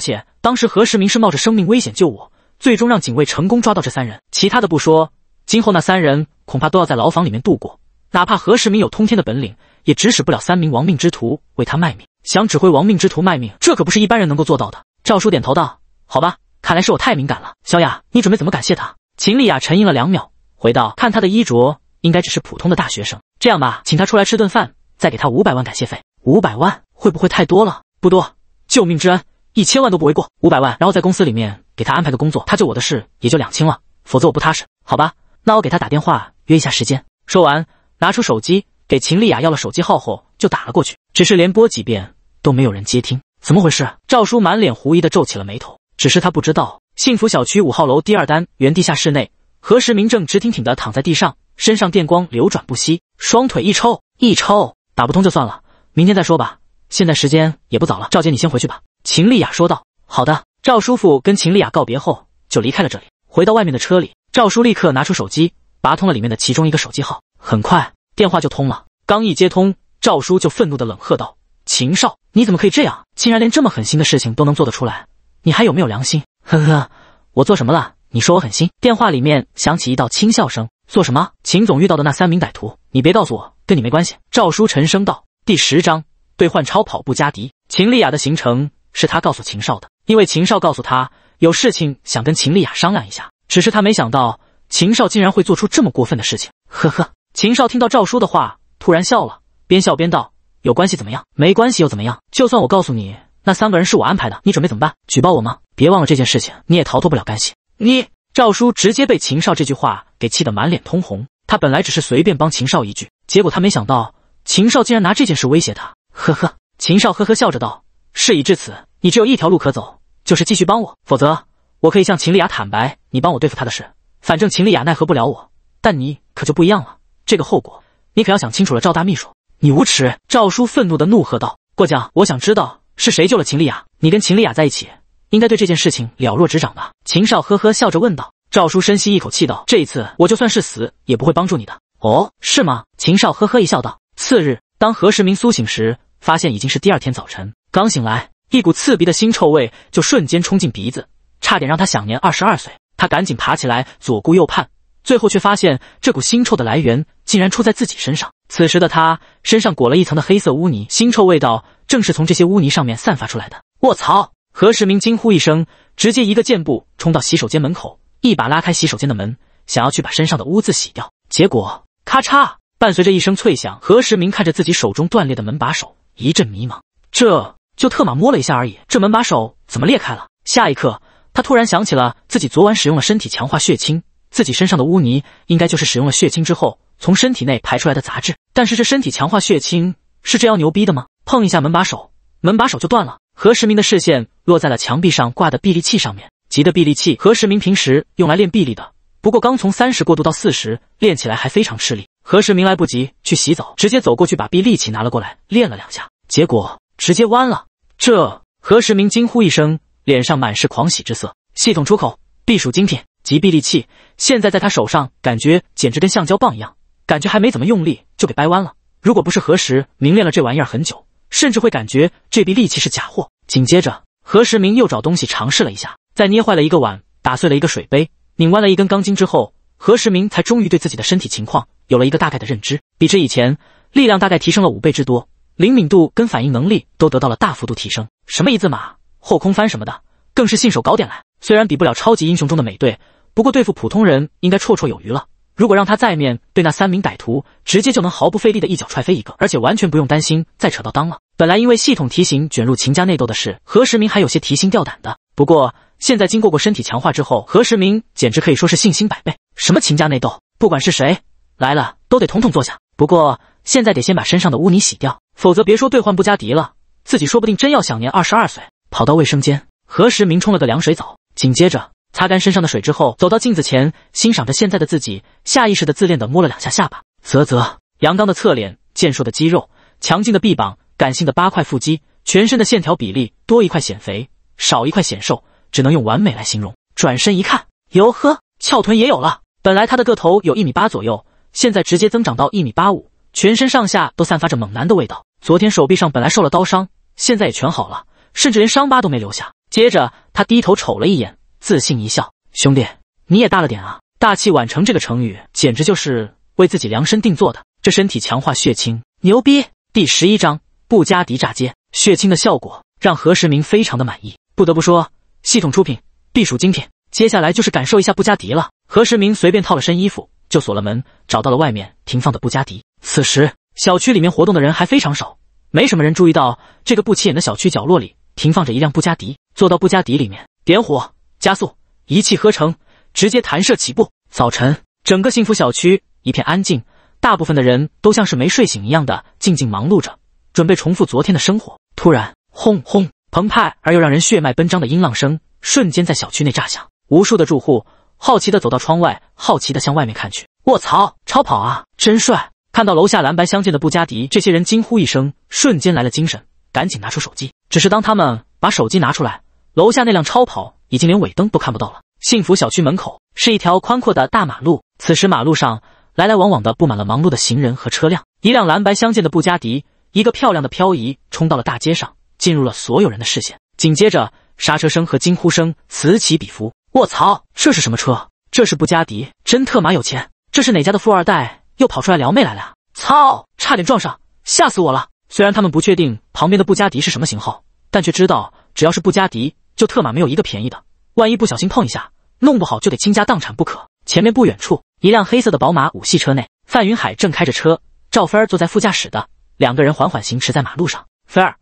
且当时何世明是冒着生命危险救我。最终让警卫成功抓到这三人，其他的不说，今后那三人恐怕都要在牢房里面度过。哪怕何时民有通天的本领，也指使不了三名亡命之徒为他卖命。想指挥亡命之徒卖命，这可不是一般人能够做到的。赵叔点头道：“好吧，看来是我太敏感了。”小雅，你准备怎么感谢他？秦丽雅沉吟了两秒，回道：“看他的衣着，应该只是普通的大学生。这样吧，请他出来吃顿饭，再给他五百万感谢费。五百万会不会太多了？不多，救命之恩。”一千万都不为过，五百万，然后在公司里面给他安排个工作，他就我的事也就两清了，否则我不踏实，好吧？那我给他打电话约一下时间。说完，拿出手机给秦丽雅要了手机号后就打了过去，只是连拨几遍都没有人接听，怎么回事？赵叔满脸狐疑的皱起了眉头，只是他不知道，幸福小区五号楼第二单元地下室内，何时明正直挺挺的躺在地上，身上电光流转不息，双腿一抽一抽，打不通就算了，明天再说吧。现在时间也不早了，赵姐，你先回去吧。”秦丽雅说道。“好的。”赵叔父跟秦丽雅告别后，就离开了这里，回到外面的车里。赵叔立刻拿出手机，拨通了里面的其中一个手机号。很快，电话就通了。刚一接通，赵叔就愤怒地冷喝道：“秦少，你怎么可以这样？竟然连这么狠心的事情都能做得出来？你还有没有良心？”“呵呵，我做什么了？你说我狠心？”电话里面响起一道轻笑声。“做什么？秦总遇到的那三名歹徒，你别告诉我跟你没关系。”赵叔沉声道。第十章。兑换超跑布加迪，秦丽雅的行程是他告诉秦少的，因为秦少告诉他有事情想跟秦丽雅商量一下，只是他没想到秦少竟然会做出这么过分的事情。呵呵，秦少听到赵叔的话，突然笑了，边笑边道：“有关系怎么样？没关系又怎么样？就算我告诉你那三个人是我安排的，你准备怎么办？举报我吗？别忘了这件事情你也逃脱不了干系。”你赵叔直接被秦少这句话给气得满脸通红，他本来只是随便帮秦少一句，结果他没想到秦少竟然拿这件事威胁他。呵呵，秦少呵呵笑着道：“事已至此，你只有一条路可走，就是继续帮我。否则，我可以向秦丽雅坦白你帮我对付她的事。反正秦丽雅奈何不了我，但你可就不一样了。这个后果，你可要想清楚了。”赵大秘书，你无耻！”赵叔愤怒的怒喝道。“过奖，我想知道是谁救了秦丽雅。你跟秦丽雅在一起，应该对这件事情了若指掌吧？”秦少呵呵笑着问道。赵叔深吸一口气道：“这一次，我就算是死，也不会帮助你的。哦，是吗？”秦少呵呵一笑道。次日，当何时明苏醒时。发现已经是第二天早晨，刚醒来，一股刺鼻的腥臭味就瞬间冲进鼻子，差点让他享年二十二岁。他赶紧爬起来，左顾右盼，最后却发现这股腥臭的来源竟然出在自己身上。此时的他身上裹了一层的黑色污泥，腥臭味道正是从这些污泥上面散发出来的。卧槽！何时明惊呼一声，直接一个箭步冲到洗手间门口，一把拉开洗手间的门，想要去把身上的污渍洗掉。结果咔嚓，伴随着一声脆响，何时明看着自己手中断裂的门把手。一阵迷茫，这就特马摸了一下而已，这门把手怎么裂开了？下一刻，他突然想起了自己昨晚使用了身体强化血清，自己身上的污泥应该就是使用了血清之后从身体内排出来的杂质。但是这身体强化血清是这样牛逼的吗？碰一下门把手，门把手就断了。何时明的视线落在了墙壁上挂的臂力器上面，急的臂力器。何时明平时用来练臂力的，不过刚从三十过渡到四十，练起来还非常吃力。何时明来不及去洗澡，直接走过去把臂力器拿了过来练了两下，结果直接弯了。这何时明惊呼一声，脸上满是狂喜之色。系统出口，避属精品极臂力器，现在在他手上感觉简直跟橡胶棒一样，感觉还没怎么用力就给掰弯了。如果不是何时明练了这玩意儿很久，甚至会感觉这臂力气是假货。紧接着，何时明又找东西尝试了一下，在捏坏了一个碗、打碎了一个水杯、拧弯了一根钢筋之后，何时明才终于对自己的身体情况。有了一个大概的认知，比之以前，力量大概提升了五倍之多，灵敏度跟反应能力都得到了大幅度提升。什么一字马、后空翻什么的，更是信手搞点来。虽然比不了超级英雄中的美队，不过对付普通人应该绰绰有余了。如果让他再面对那三名歹徒，直接就能毫不费力的一脚踹飞一个，而且完全不用担心再扯到裆了。本来因为系统提醒卷入秦家内斗的事，何时明还有些提心吊胆的。不过现在经过过身体强化之后，何时明简直可以说是信心百倍。什么秦家内斗，不管是谁。来了都得统统坐下。不过现在得先把身上的污泥洗掉，否则别说兑换布加迪了，自己说不定真要享年二十二岁。跑到卫生间，何时明冲了个凉水澡，紧接着擦干身上的水之后，走到镜子前欣赏着现在的自己，下意识的自恋的摸了两下下巴。啧啧，阳刚的侧脸，健硕的肌肉，强劲的臂膀，感性的八块腹肌，全身的线条比例多一块显肥，少一块显瘦，只能用完美来形容。转身一看，哟呵，翘臀也有了。本来他的个头有一米八左右。现在直接增长到一米八五，全身上下都散发着猛男的味道。昨天手臂上本来受了刀伤，现在也全好了，甚至连伤疤都没留下。接着他低头瞅了一眼，自信一笑：“兄弟，你也大了点啊！大器晚成这个成语简直就是为自己量身定做的。这身体强化血清，牛逼！”第十一章：布加迪炸街。血清的效果让何时明非常的满意，不得不说，系统出品，必属精品。接下来就是感受一下布加迪了。何时明随便套了身衣服，就锁了门，找到了外面停放的布加迪。此时，小区里面活动的人还非常少，没什么人注意到这个不起眼的小区角落里停放着一辆布加迪。坐到布加迪里面，点火，加速，一气呵成，直接弹射起步。早晨，整个幸福小区一片安静，大部分的人都像是没睡醒一样的静静忙碌着，准备重复昨天的生活。突然，轰轰澎湃而又让人血脉奔张的音浪声瞬间在小区内炸响，无数的住户。好奇的走到窗外，好奇的向外面看去。卧槽，超跑啊，真帅！看到楼下蓝白相间的布加迪，这些人惊呼一声，瞬间来了精神，赶紧拿出手机。只是当他们把手机拿出来，楼下那辆超跑已经连尾灯都看不到了。幸福小区门口是一条宽阔的大马路，此时马路上来来往往的布满了忙碌的行人和车辆。一辆蓝白相间的布加迪，一个漂亮的漂移，冲到了大街上，进入了所有人的视线。紧接着，刹车声和惊呼声此起彼伏。我操，这是什么车？这是布加迪，真特妈有钱！这是哪家的富二代又跑出来撩妹来了？操，差点撞上，吓死我了！虽然他们不确定旁边的布加迪是什么型号，但却知道只要是布加迪，就特码没有一个便宜的。万一不小心碰一下，弄不好就得倾家荡产不可。前面不远处，一辆黑色的宝马五系车内，范云海正开着车，赵芬儿坐在副驾驶的，两个人缓缓行驶在马路上。菲儿，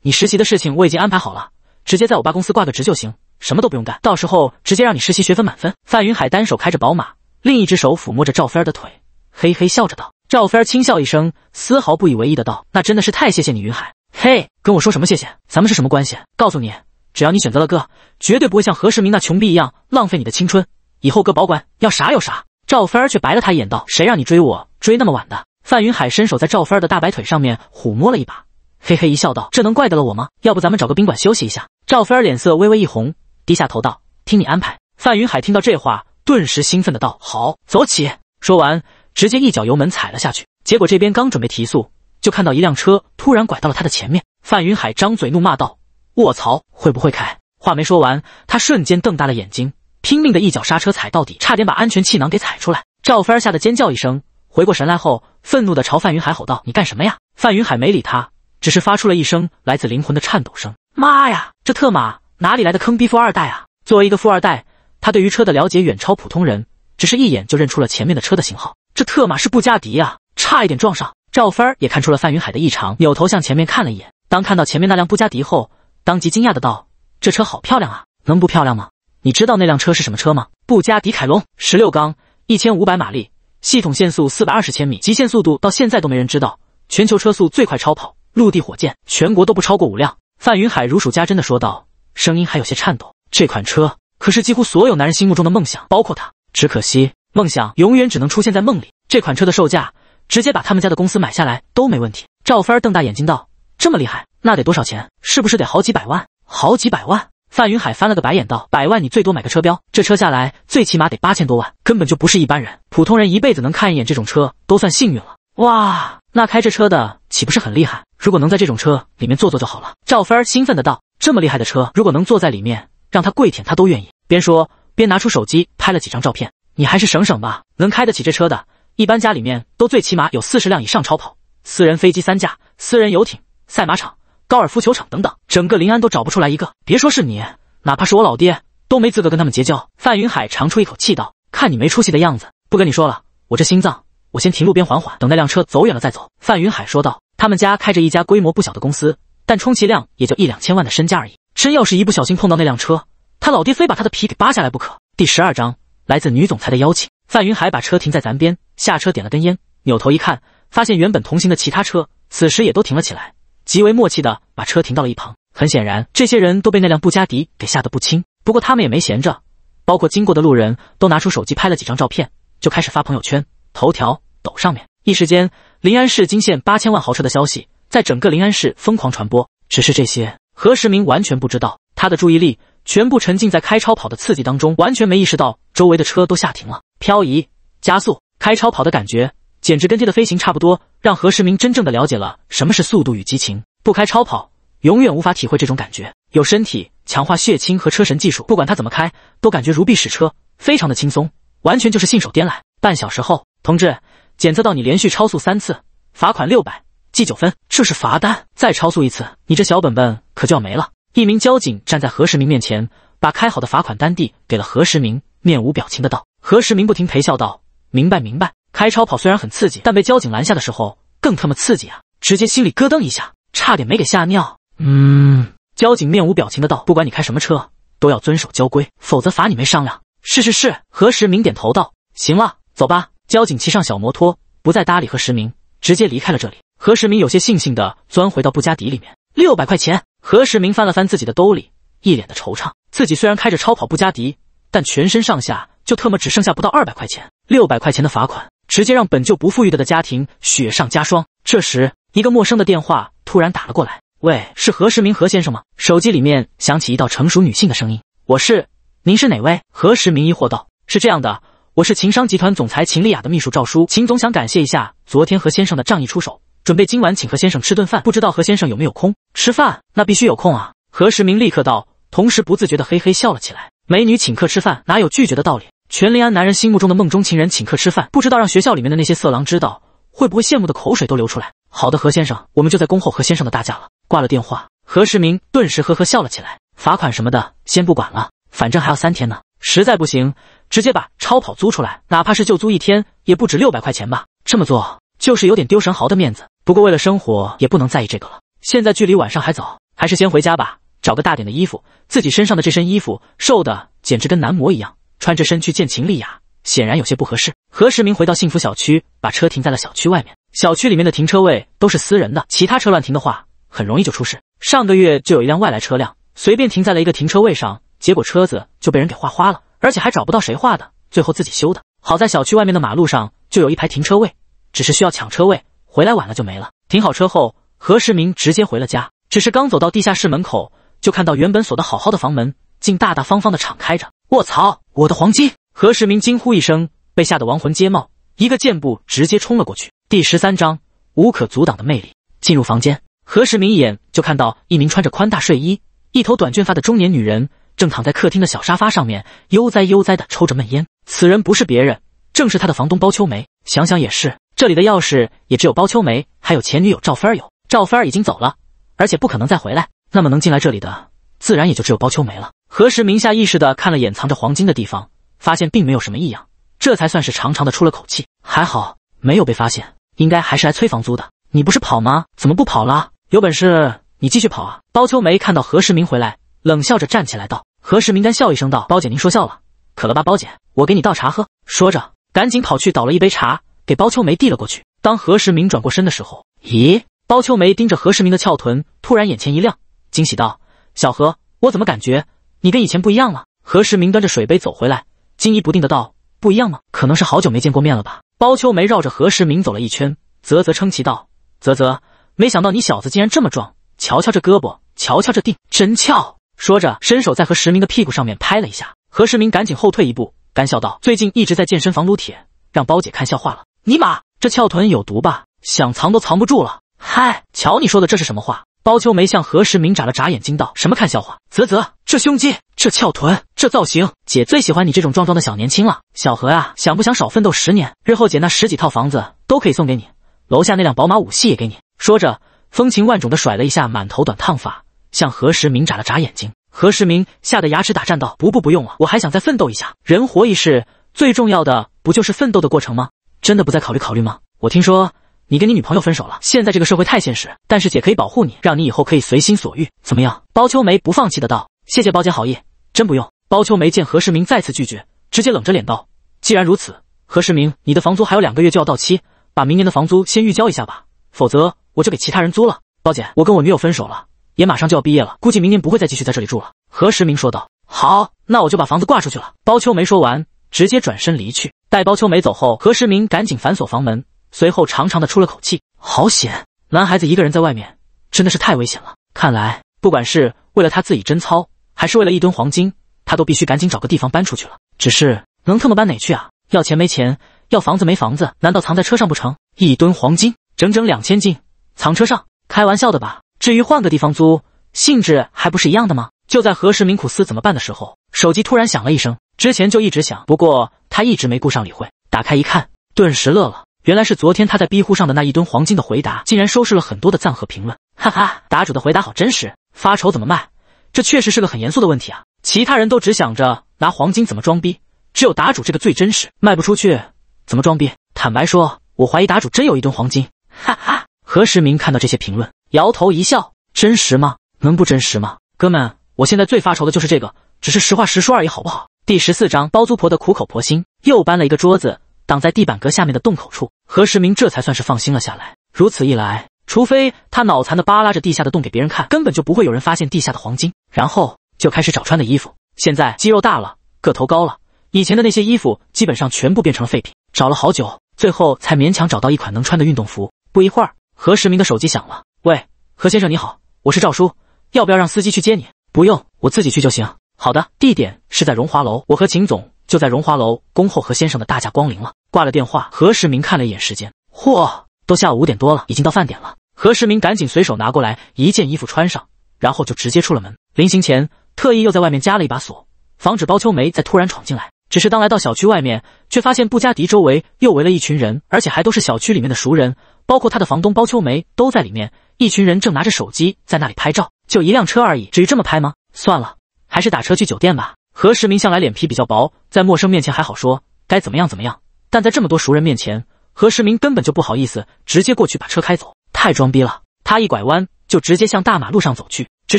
你实习的事情我已经安排好了，直接在我爸公司挂个职就行。什么都不用干，到时候直接让你实习学分满分。范云海单手开着宝马，另一只手抚摸着赵菲儿的腿，嘿嘿笑着道。赵菲儿轻笑一声，丝毫不以为意的道：“那真的是太谢谢你，云海。嘿，跟我说什么谢谢？咱们是什么关系？告诉你，只要你选择了哥，绝对不会像何世明那穷逼一样浪费你的青春。以后哥保管要啥有啥。”赵菲儿却白了他一眼道：“谁让你追我追那么晚的？”范云海伸手在赵菲儿的大白腿上面抚摸了一把，嘿嘿一笑道：“这能怪得了我吗？要不咱们找个宾馆休息一下？”赵菲儿脸色微微一红。低下头道：“听你安排。”范云海听到这话，顿时兴奋的道：“好，走起！”说完，直接一脚油门踩了下去。结果这边刚准备提速，就看到一辆车突然拐到了他的前面。范云海张嘴怒骂道：“卧槽，会不会开？”话没说完，他瞬间瞪大了眼睛，拼命的一脚刹车踩到底，差点把安全气囊给踩出来。赵芬儿吓得尖叫一声，回过神来后，愤怒的朝范云海吼道：“你干什么呀？”范云海没理他，只是发出了一声来自灵魂的颤抖声：“妈呀，这特码。哪里来的坑逼富二代啊！作为一个富二代，他对于车的了解远超普通人，只是一眼就认出了前面的车的型号。这特码是布加迪啊！差一点撞上。赵芬儿也看出了范云海的异常，扭头向前面看了一眼。当看到前面那辆布加迪后，当即惊讶的道：“这车好漂亮啊！能不漂亮吗？你知道那辆车是什么车吗？”“布加迪凯龙，十六缸，一千五百马力，系统限速四百二十千米，极限速度到现在都没人知道。全球车速最快超跑，陆地火箭，全国都不超过五辆。”范云海如数家珍的说道。声音还有些颤抖。这款车可是几乎所有男人心目中的梦想，包括他。只可惜，梦想永远只能出现在梦里。这款车的售价，直接把他们家的公司买下来都没问题。赵芬儿瞪大眼睛道：“这么厉害？那得多少钱？是不是得好几百万？好几百万？”范云海翻了个白眼道：“百万你最多买个车标，这车下来最起码得八千多万，根本就不是一般人。普通人一辈子能看一眼这种车都算幸运了。”哇，那开这车的岂不是很厉害？如果能在这种车里面坐坐就好了。赵芬儿兴奋的道。这么厉害的车，如果能坐在里面，让他跪舔他都愿意。边说边拿出手机拍了几张照片。你还是省省吧，能开得起这车的，一般家里面都最起码有四十辆以上超跑，私人飞机三架，私人游艇、赛马场、高尔夫球场等等，整个临安都找不出来一个。别说是你，哪怕是我老爹，都没资格跟他们结交。范云海长出一口气道：“看你没出息的样子，不跟你说了，我这心脏，我先停路边缓缓，等那辆车走远了再走。”范云海说道：“他们家开着一家规模不小的公司。”但充其量也就一两千万的身价而已。真要是一不小心碰到那辆车，他老爹非把他的皮给扒下来不可。第十二章：来自女总裁的邀请。范云海把车停在咱边，下车点了根烟，扭头一看，发现原本同行的其他车此时也都停了起来，极为默契的把车停到了一旁。很显然，这些人都被那辆布加迪给吓得不轻。不过他们也没闲着，包括经过的路人都拿出手机拍了几张照片，就开始发朋友圈、头条、抖上面。一时间，临安市惊现八千万豪车的消息。在整个临安市疯狂传播，只是这些何时明完全不知道，他的注意力全部沉浸在开超跑的刺激当中，完全没意识到周围的车都下停了。漂移、加速、开超跑的感觉，简直跟真的飞行差不多，让何时明真正的了解了什么是速度与激情。不开超跑，永远无法体会这种感觉。有身体强化血清和车神技术，不管他怎么开，都感觉如臂使车，非常的轻松，完全就是信手拈来。半小时后，同志，检测到你连续超速三次，罚款六百。记九分，这是罚单。再超速一次，你这小本本可就要没了。一名交警站在何时明面前，把开好的罚款单递给了何时明，面无表情的道。何时明不停陪笑道：“明白，明白。”开超跑虽然很刺激，但被交警拦下的时候更他妈刺激啊！直接心里咯噔一下，差点没给吓尿。嗯。交警面无表情的道：“不管你开什么车，都要遵守交规，否则罚你没商量。”是是是。何时明点头道：“行了，走吧。”交警骑上小摩托，不再搭理何时明，直接离开了这里。何时明有些悻悻地钻回到布加迪里面。六百块钱，何时明翻了翻自己的兜里，一脸的惆怅。自己虽然开着超跑布加迪，但全身上下就特么只剩下不到二百块钱。六百块钱的罚款，直接让本就不富裕的的家庭雪上加霜。这时，一个陌生的电话突然打了过来。“喂，是何时明何先生吗？”手机里面响起一道成熟女性的声音。“我是，您是哪位？”何时明疑惑道。“是这样的，我是秦商集团总裁秦丽雅的秘书赵叔，秦总想感谢一下昨天何先生的仗义出手。”准备今晚请何先生吃顿饭，不知道何先生有没有空吃饭？那必须有空啊！何时明立刻道，同时不自觉的嘿嘿笑了起来。美女请客吃饭，哪有拒绝的道理？全林安男人心目中的梦中情人请客吃饭，不知道让学校里面的那些色狼知道会不会羡慕的口水都流出来？好的，何先生，我们就在恭候何先生的大驾了。挂了电话，何时明顿时呵呵笑了起来。罚款什么的先不管了，反正还要三天呢。实在不行，直接把超跑租出来，哪怕是就租一天，也不止六百块钱吧？这么做。就是有点丢神豪的面子，不过为了生活也不能在意这个了。现在距离晚上还早，还是先回家吧，找个大点的衣服。自己身上的这身衣服瘦的简直跟男模一样，穿着身去见秦丽雅显然有些不合适。何时明回到幸福小区，把车停在了小区外面。小区里面的停车位都是私人的，其他车乱停的话很容易就出事。上个月就有一辆外来车辆随便停在了一个停车位上，结果车子就被人给划花了，而且还找不到谁画的，最后自己修的。好在小区外面的马路上就有一排停车位。只是需要抢车位，回来晚了就没了。停好车后，何时明直接回了家。只是刚走到地下室门口，就看到原本锁得好好的房门，竟大大方方的敞开着。卧槽！我的黄金！何时明惊呼一声，被吓得亡魂皆冒，一个箭步直接冲了过去。第十三章无可阻挡的魅力。进入房间，何时明一眼就看到一名穿着宽大睡衣、一头短卷发的中年女人，正躺在客厅的小沙发上面，悠哉悠哉的抽着闷烟。此人不是别人，正是他的房东包秋梅。想想也是。这里的钥匙也只有包秋梅还有前女友赵芬儿有，赵芬儿已经走了，而且不可能再回来。那么能进来这里的，自然也就只有包秋梅了。何时明下意识的看了掩藏着黄金的地方，发现并没有什么异样，这才算是长长的出了口气，还好没有被发现。应该还是来催房租的。你不是跑吗？怎么不跑了？有本事你继续跑啊！包秋梅看到何时明回来，冷笑着站起来道：“何时明，干笑一声道：包姐，您说笑了，渴了吧？包姐，我给你倒茶喝。”说着，赶紧跑去倒了一杯茶。给包秋梅递了过去。当何时明转过身的时候，咦？包秋梅盯着何时明的翘臀，突然眼前一亮，惊喜道：“小何，我怎么感觉你跟以前不一样了？”何时明端着水杯走回来，惊疑不定的道：“不一样吗？可能是好久没见过面了吧？”包秋梅绕着何时明走了一圈，啧啧称奇道：“啧啧，没想到你小子竟然这么壮，瞧瞧这胳膊，瞧瞧这腚，真翘！”说着伸手在何时明的屁股上面拍了一下，何时明赶紧后退一步，干笑道：“最近一直在健身房撸铁，让包姐看笑话了。”尼玛，这翘臀有毒吧？想藏都藏不住了！嗨，瞧你说的，这是什么话？包秋梅向何时明眨了眨眼睛，道：“什么看笑话？啧啧，这胸肌，这翘臀，这造型，姐最喜欢你这种壮壮的小年轻了。小何啊，想不想少奋斗十年？日后姐那十几套房子都可以送给你，楼下那辆宝马五系也给你。”说着，风情万种的甩了一下满头短烫发，向何时明眨了眨眼睛。何时明吓得牙齿打颤道：“不不不用了，我还想再奋斗一下。人活一世，最重要的不就是奋斗的过程吗？”真的不再考虑考虑吗？我听说你跟你女朋友分手了。现在这个社会太现实，但是姐可以保护你，让你以后可以随心所欲。怎么样？包秋梅不放弃的道。谢谢包姐好意，真不用。包秋梅见何时明再次拒绝，直接冷着脸道：“既然如此，何时明，你的房租还有两个月就要到期，把明年的房租先预交一下吧，否则我就给其他人租了。”包姐，我跟我女友分手了，也马上就要毕业了，估计明年不会再继续在这里住了。”何时明说道。好，那我就把房子挂出去了。包秋梅说完，直接转身离去。待包秋梅走后，何时明赶紧反锁房门，随后长长的出了口气，好险！男孩子一个人在外面，真的是太危险了。看来，不管是为了他自己贞操，还是为了一吨黄金，他都必须赶紧找个地方搬出去了。只是，能特么搬哪去啊？要钱没钱，要房子没房子，难道藏在车上不成？一吨黄金，整整两千斤，藏车上？开玩笑的吧？至于换个地方租，性质还不是一样的吗？就在何时明苦思怎么办的时候，手机突然响了一声。之前就一直想，不过他一直没顾上理会。打开一看，顿时乐了，原来是昨天他在逼乎上的那一吨黄金的回答，竟然收拾了很多的赞和评论。哈哈，答主的回答好真实，发愁怎么卖？这确实是个很严肃的问题啊。其他人都只想着拿黄金怎么装逼，只有答主这个最真实，卖不出去怎么装逼？坦白说，我怀疑答主真有一吨黄金。哈哈，何时明看到这些评论，摇头一笑，真实吗？能不真实吗？哥们，我现在最发愁的就是这个，只是实话实说而已，好不好？第十四章包租婆的苦口婆心，又搬了一个桌子挡在地板格下面的洞口处，何时明这才算是放心了下来。如此一来，除非他脑残的扒拉着地下的洞给别人看，根本就不会有人发现地下的黄金。然后就开始找穿的衣服。现在肌肉大了，个头高了，以前的那些衣服基本上全部变成了废品。找了好久，最后才勉强找到一款能穿的运动服。不一会儿，何时明的手机响了：“喂，何先生你好，我是赵叔，要不要让司机去接你？不用，我自己去就行。”好的，地点是在荣华楼，我和秦总就在荣华楼恭候何先生的大驾光临了。挂了电话，何时明看了一眼时间，嚯，都下午五点多了，已经到饭点了。何时明赶紧随手拿过来一件衣服穿上，然后就直接出了门。临行前，特意又在外面加了一把锁，防止包秋梅再突然闯进来。只是当来到小区外面，却发现布加迪周围又围了一群人，而且还都是小区里面的熟人，包括他的房东包秋梅都在里面。一群人正拿着手机在那里拍照，就一辆车而已，至于这么拍吗？算了。还是打车去酒店吧。何时明向来脸皮比较薄，在陌生面前还好说，该怎么样怎么样。但在这么多熟人面前，何时明根本就不好意思直接过去把车开走，太装逼了。他一拐弯就直接向大马路上走去。只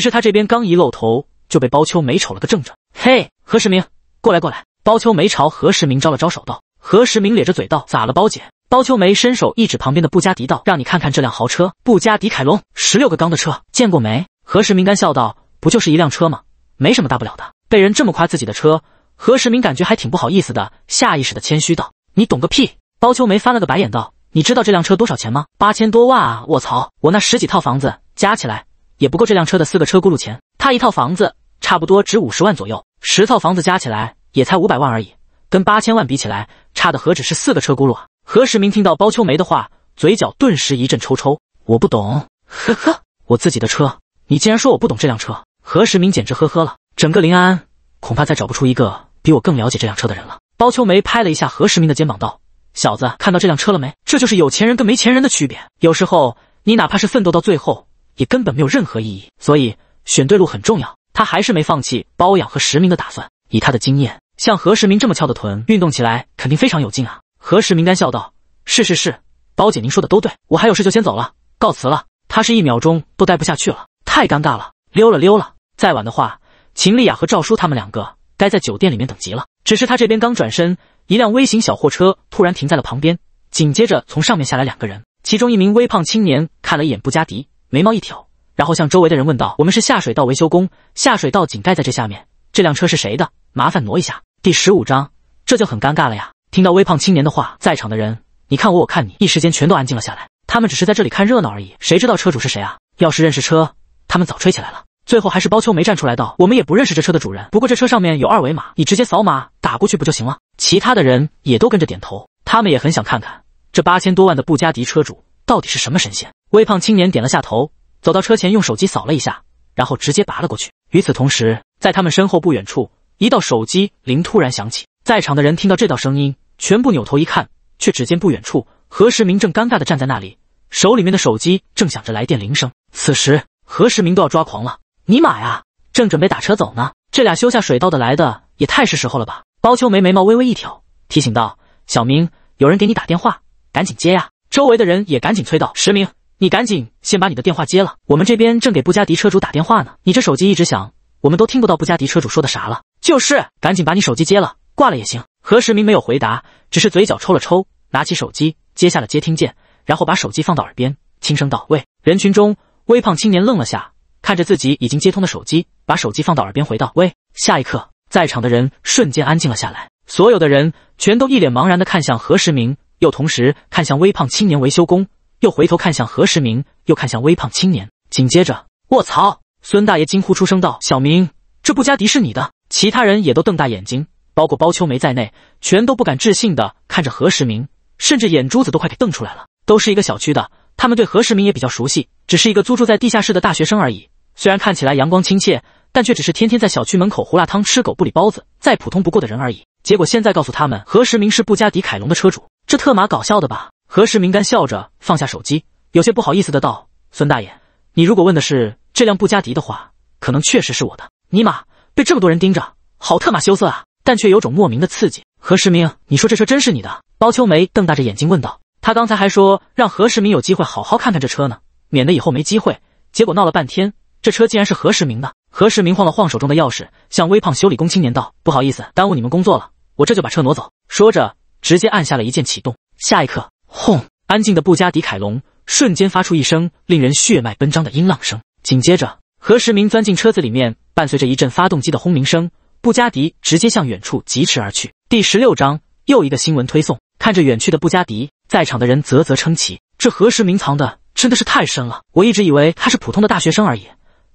是他这边刚一露头，就被包秋梅瞅了个正着。嘿，何时明，过来过来。包秋梅朝何时明招了招手道。何时明咧着嘴道，咋了包姐？包秋梅伸手一指旁边的布加迪道，让你看看这辆豪车，布加迪凯龙，十六个缸的车，见过没？何时明干笑道，不就是一辆车吗？没什么大不了的，被人这么夸自己的车，何时明感觉还挺不好意思的，下意识的谦虚道：“你懂个屁！”包秋梅翻了个白眼道：“你知道这辆车多少钱吗？八千多万啊！我操，我那十几套房子加起来也不够这辆车的四个车轱辘钱。他一套房子差不多值五十万左右，十套房子加起来也才五百万而已，跟八千万比起来，差的何止是四个车轱辘啊！”何时明听到包秋梅的话，嘴角顿时一阵抽抽。我不懂，呵呵，我自己的车，你竟然说我不懂这辆车？何时明简直呵呵了，整个临安恐怕再找不出一个比我更了解这辆车的人了。包秋梅拍了一下何时明的肩膀，道：“小子，看到这辆车了没？这就是有钱人跟没钱人的区别。有时候你哪怕是奋斗到最后，也根本没有任何意义。所以选对路很重要。”他还是没放弃包养和时明的打算。以他的经验，像何时明这么翘的臀，运动起来肯定非常有劲啊。何时明干笑道：“是是是，包姐您说的都对，我还有事就先走了，告辞了。”他是一秒钟都待不下去了，太尴尬了，溜了溜了。再晚的话，秦丽雅和赵叔他们两个该在酒店里面等急了。只是他这边刚转身，一辆微型小货车突然停在了旁边，紧接着从上面下来两个人，其中一名微胖青年看了一眼布加迪，眉毛一挑，然后向周围的人问道：“我们是下水道维修工，下水道井盖在这下面，这辆车是谁的？麻烦挪一下。”第十五章，这就很尴尬了呀。听到微胖青年的话，在场的人你看我我看你，一时间全都安静了下来。他们只是在这里看热闹而已，谁知道车主是谁啊？要是认识车，他们早吹起来了。最后还是包秋没站出来，道：“我们也不认识这车的主人，不过这车上面有二维码，你直接扫码打过去不就行了？”其他的人也都跟着点头，他们也很想看看这八千多万的布加迪车主到底是什么神仙。微胖青年点了下头，走到车前，用手机扫了一下，然后直接拔了过去。与此同时，在他们身后不远处，一道手机铃突然响起，在场的人听到这道声音，全部扭头一看，却只见不远处何时明正尴尬的站在那里，手里面的手机正响着来电铃声。此时何时明都要抓狂了。尼玛呀！正准备打车走呢，这俩修下水道的来的也太是时候了吧！包秋梅眉毛微微一挑，提醒道：“小明，有人给你打电话，赶紧接呀！”周围的人也赶紧催道：“石明，你赶紧先把你的电话接了，我们这边正给布加迪车主打电话呢。你这手机一直响，我们都听不到布加迪车主说的啥了。就是，赶紧把你手机接了，挂了也行。”何石明没有回答，只是嘴角抽了抽，拿起手机接下了接听键，然后把手机放到耳边，轻声道：“喂。”人群中，微胖青年愣了下。看着自己已经接通的手机，把手机放到耳边回道：“喂。”下一刻，在场的人瞬间安静了下来，所有的人全都一脸茫然的看向何时明，又同时看向微胖青年维修工，又回头看向何时明，又看向微胖青年。紧接着，卧槽！孙大爷惊呼出声道：“小明，这布加迪是你的？”其他人也都瞪大眼睛，包括包秋梅在内，全都不敢置信的看着何时明，甚至眼珠子都快给瞪出来了。都是一个小区的，他们对何时明也比较熟悉，只是一个租住在地下室的大学生而已。虽然看起来阳光亲切，但却只是天天在小区门口胡辣汤吃狗不理包子，再普通不过的人而已。结果现在告诉他们，何时明是布加迪凯龙的车主，这特码搞笑的吧？何时明干笑着放下手机，有些不好意思的道：“孙大爷，你如果问的是这辆布加迪的话，可能确实是我的。”尼玛，被这么多人盯着，好特码羞涩啊！但却有种莫名的刺激。何时明，你说这车真是你的？”包秋梅瞪大着眼睛问道。他刚才还说让何时明有机会好好看看这车呢，免得以后没机会。结果闹了半天。这车竟然是何时明的。何时明晃了晃手中的钥匙，向微胖修理工青年道：“不好意思，耽误你们工作了，我这就把车挪走。”说着，直接按下了一键启动。下一刻，轰！安静的布加迪凯龙瞬间发出一声令人血脉奔张的音浪声。紧接着，何时明钻进车子里面，伴随着一阵发动机的轰鸣声，布加迪直接向远处疾驰而去。第十六章又一个新闻推送。看着远去的布加迪，在场的人啧啧称奇：“这何时明藏的真的是太深了，我一直以为他是普通的大学生而已。”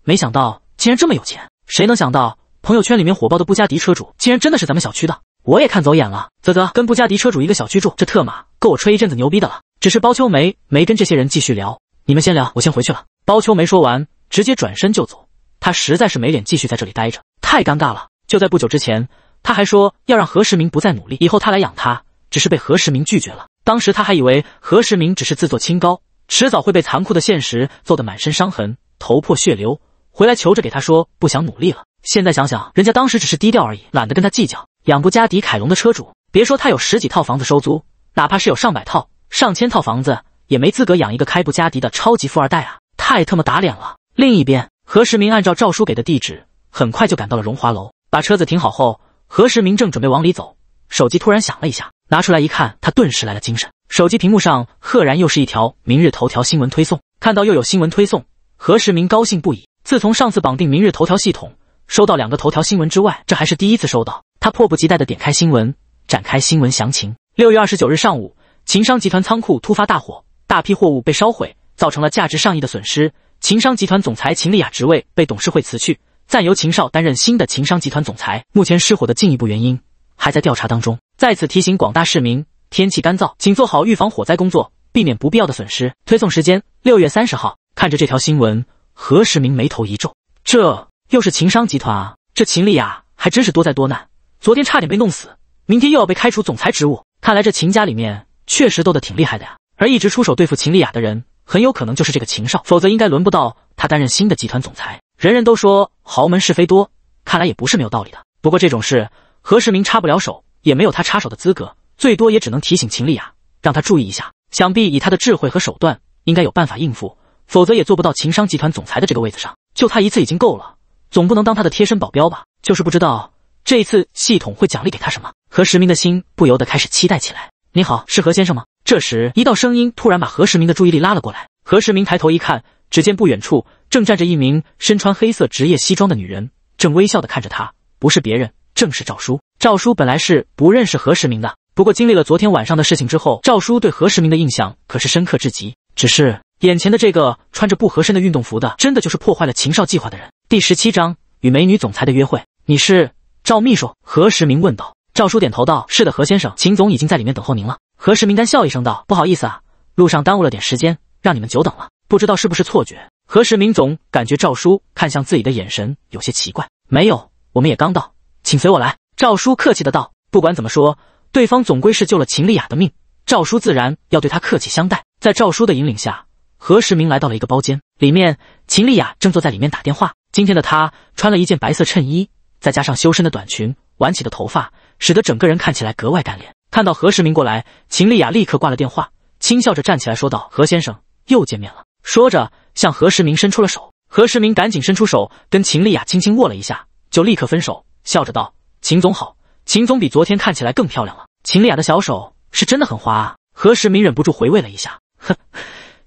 没想到竟然这么有钱！谁能想到朋友圈里面火爆的布加迪车主，竟然真的是咱们小区的？我也看走眼了。啧啧，跟布加迪车主一个小区住，这特码够我吹一阵子牛逼的了。只是包秋梅没跟这些人继续聊，你们先聊，我先回去了。包秋梅说完，直接转身就走。她实在是没脸继续在这里待着，太尴尬了。就在不久之前，她还说要让何时明不再努力，以后她来养他，只是被何时明拒绝了。当时她还以为何时明只是自作清高，迟早会被残酷的现实揍得满身伤痕，头破血流。回来求着给他说不想努力了。现在想想，人家当时只是低调而已，懒得跟他计较。养布加迪凯龙的车主，别说他有十几套房子收租，哪怕是有上百套、上千套房子，也没资格养一个开布加迪的超级富二代啊！太他妈打脸了。另一边，何时明按照赵叔给的地址，很快就赶到了荣华楼，把车子停好后，何时明正准备往里走，手机突然响了一下，拿出来一看，他顿时来了精神。手机屏幕上赫然又是一条《明日头条》新闻推送，看到又有新闻推送，何时明高兴不已。自从上次绑定明日头条系统，收到两个头条新闻之外，这还是第一次收到。他迫不及待地点开新闻，展开新闻详情。六月二十九日上午，秦商集团仓库突发大火，大批货物被烧毁，造成了价值上亿的损失。秦商集团总裁秦丽雅职位被董事会辞去，暂由秦少担任新的秦商集团总裁。目前失火的进一步原因还在调查当中。再次提醒广大市民，天气干燥，请做好预防火灾工作，避免不必要的损失。推送时间：六月三十号。看着这条新闻。何时明眉头一皱，这又是秦商集团啊！这秦丽雅还真是多灾多难，昨天差点被弄死，明天又要被开除总裁职务。看来这秦家里面确实斗得挺厉害的呀。而一直出手对付秦丽雅的人，很有可能就是这个秦少，否则应该轮不到他担任新的集团总裁。人人都说豪门是非多，看来也不是没有道理的。不过这种事，何时明插不了手，也没有他插手的资格，最多也只能提醒秦丽雅，让她注意一下。想必以她的智慧和手段，应该有办法应付。否则也坐不到秦商集团总裁的这个位子上。就他一次已经够了，总不能当他的贴身保镖吧？就是不知道这一次系统会奖励给他什么。何时明的心不由得开始期待起来。你好，是何先生吗？这时，一道声音突然把何时明的注意力拉了过来。何时明抬头一看，只见不远处正站着一名身穿黑色职业西装的女人，正微笑的看着他。不是别人，正是赵叔。赵叔本来是不认识何时明的，不过经历了昨天晚上的事情之后，赵叔对何时明的印象可是深刻至极。只是。眼前的这个穿着不合身的运动服的，真的就是破坏了秦少计划的人。第十七章与美女总裁的约会。你是赵秘书？何时明问道。赵叔点头道：“是的，何先生，秦总已经在里面等候您了。”何时明单笑一声道：“不好意思啊，路上耽误了点时间，让你们久等了。不知道是不是错觉？”何时明总感觉赵叔看向自己的眼神有些奇怪。没有，我们也刚到，请随我来。”赵叔客气的道。不管怎么说，对方总归是救了秦丽雅的命，赵叔自然要对他客气相待。在赵叔的引领下。何时明来到了一个包间里面，秦丽雅正坐在里面打电话。今天的她穿了一件白色衬衣，再加上修身的短裙，挽起的头发，使得整个人看起来格外干练。看到何时明过来，秦丽雅立刻挂了电话，轻笑着站起来说道：“何先生，又见面了。”说着，向何时明伸出了手。何时明赶紧伸出手，跟秦丽雅轻轻握了一下，就立刻分手，笑着道：“秦总好，秦总比昨天看起来更漂亮了。”秦丽雅的小手是真的很滑，啊！何时明忍不住回味了一下，哼。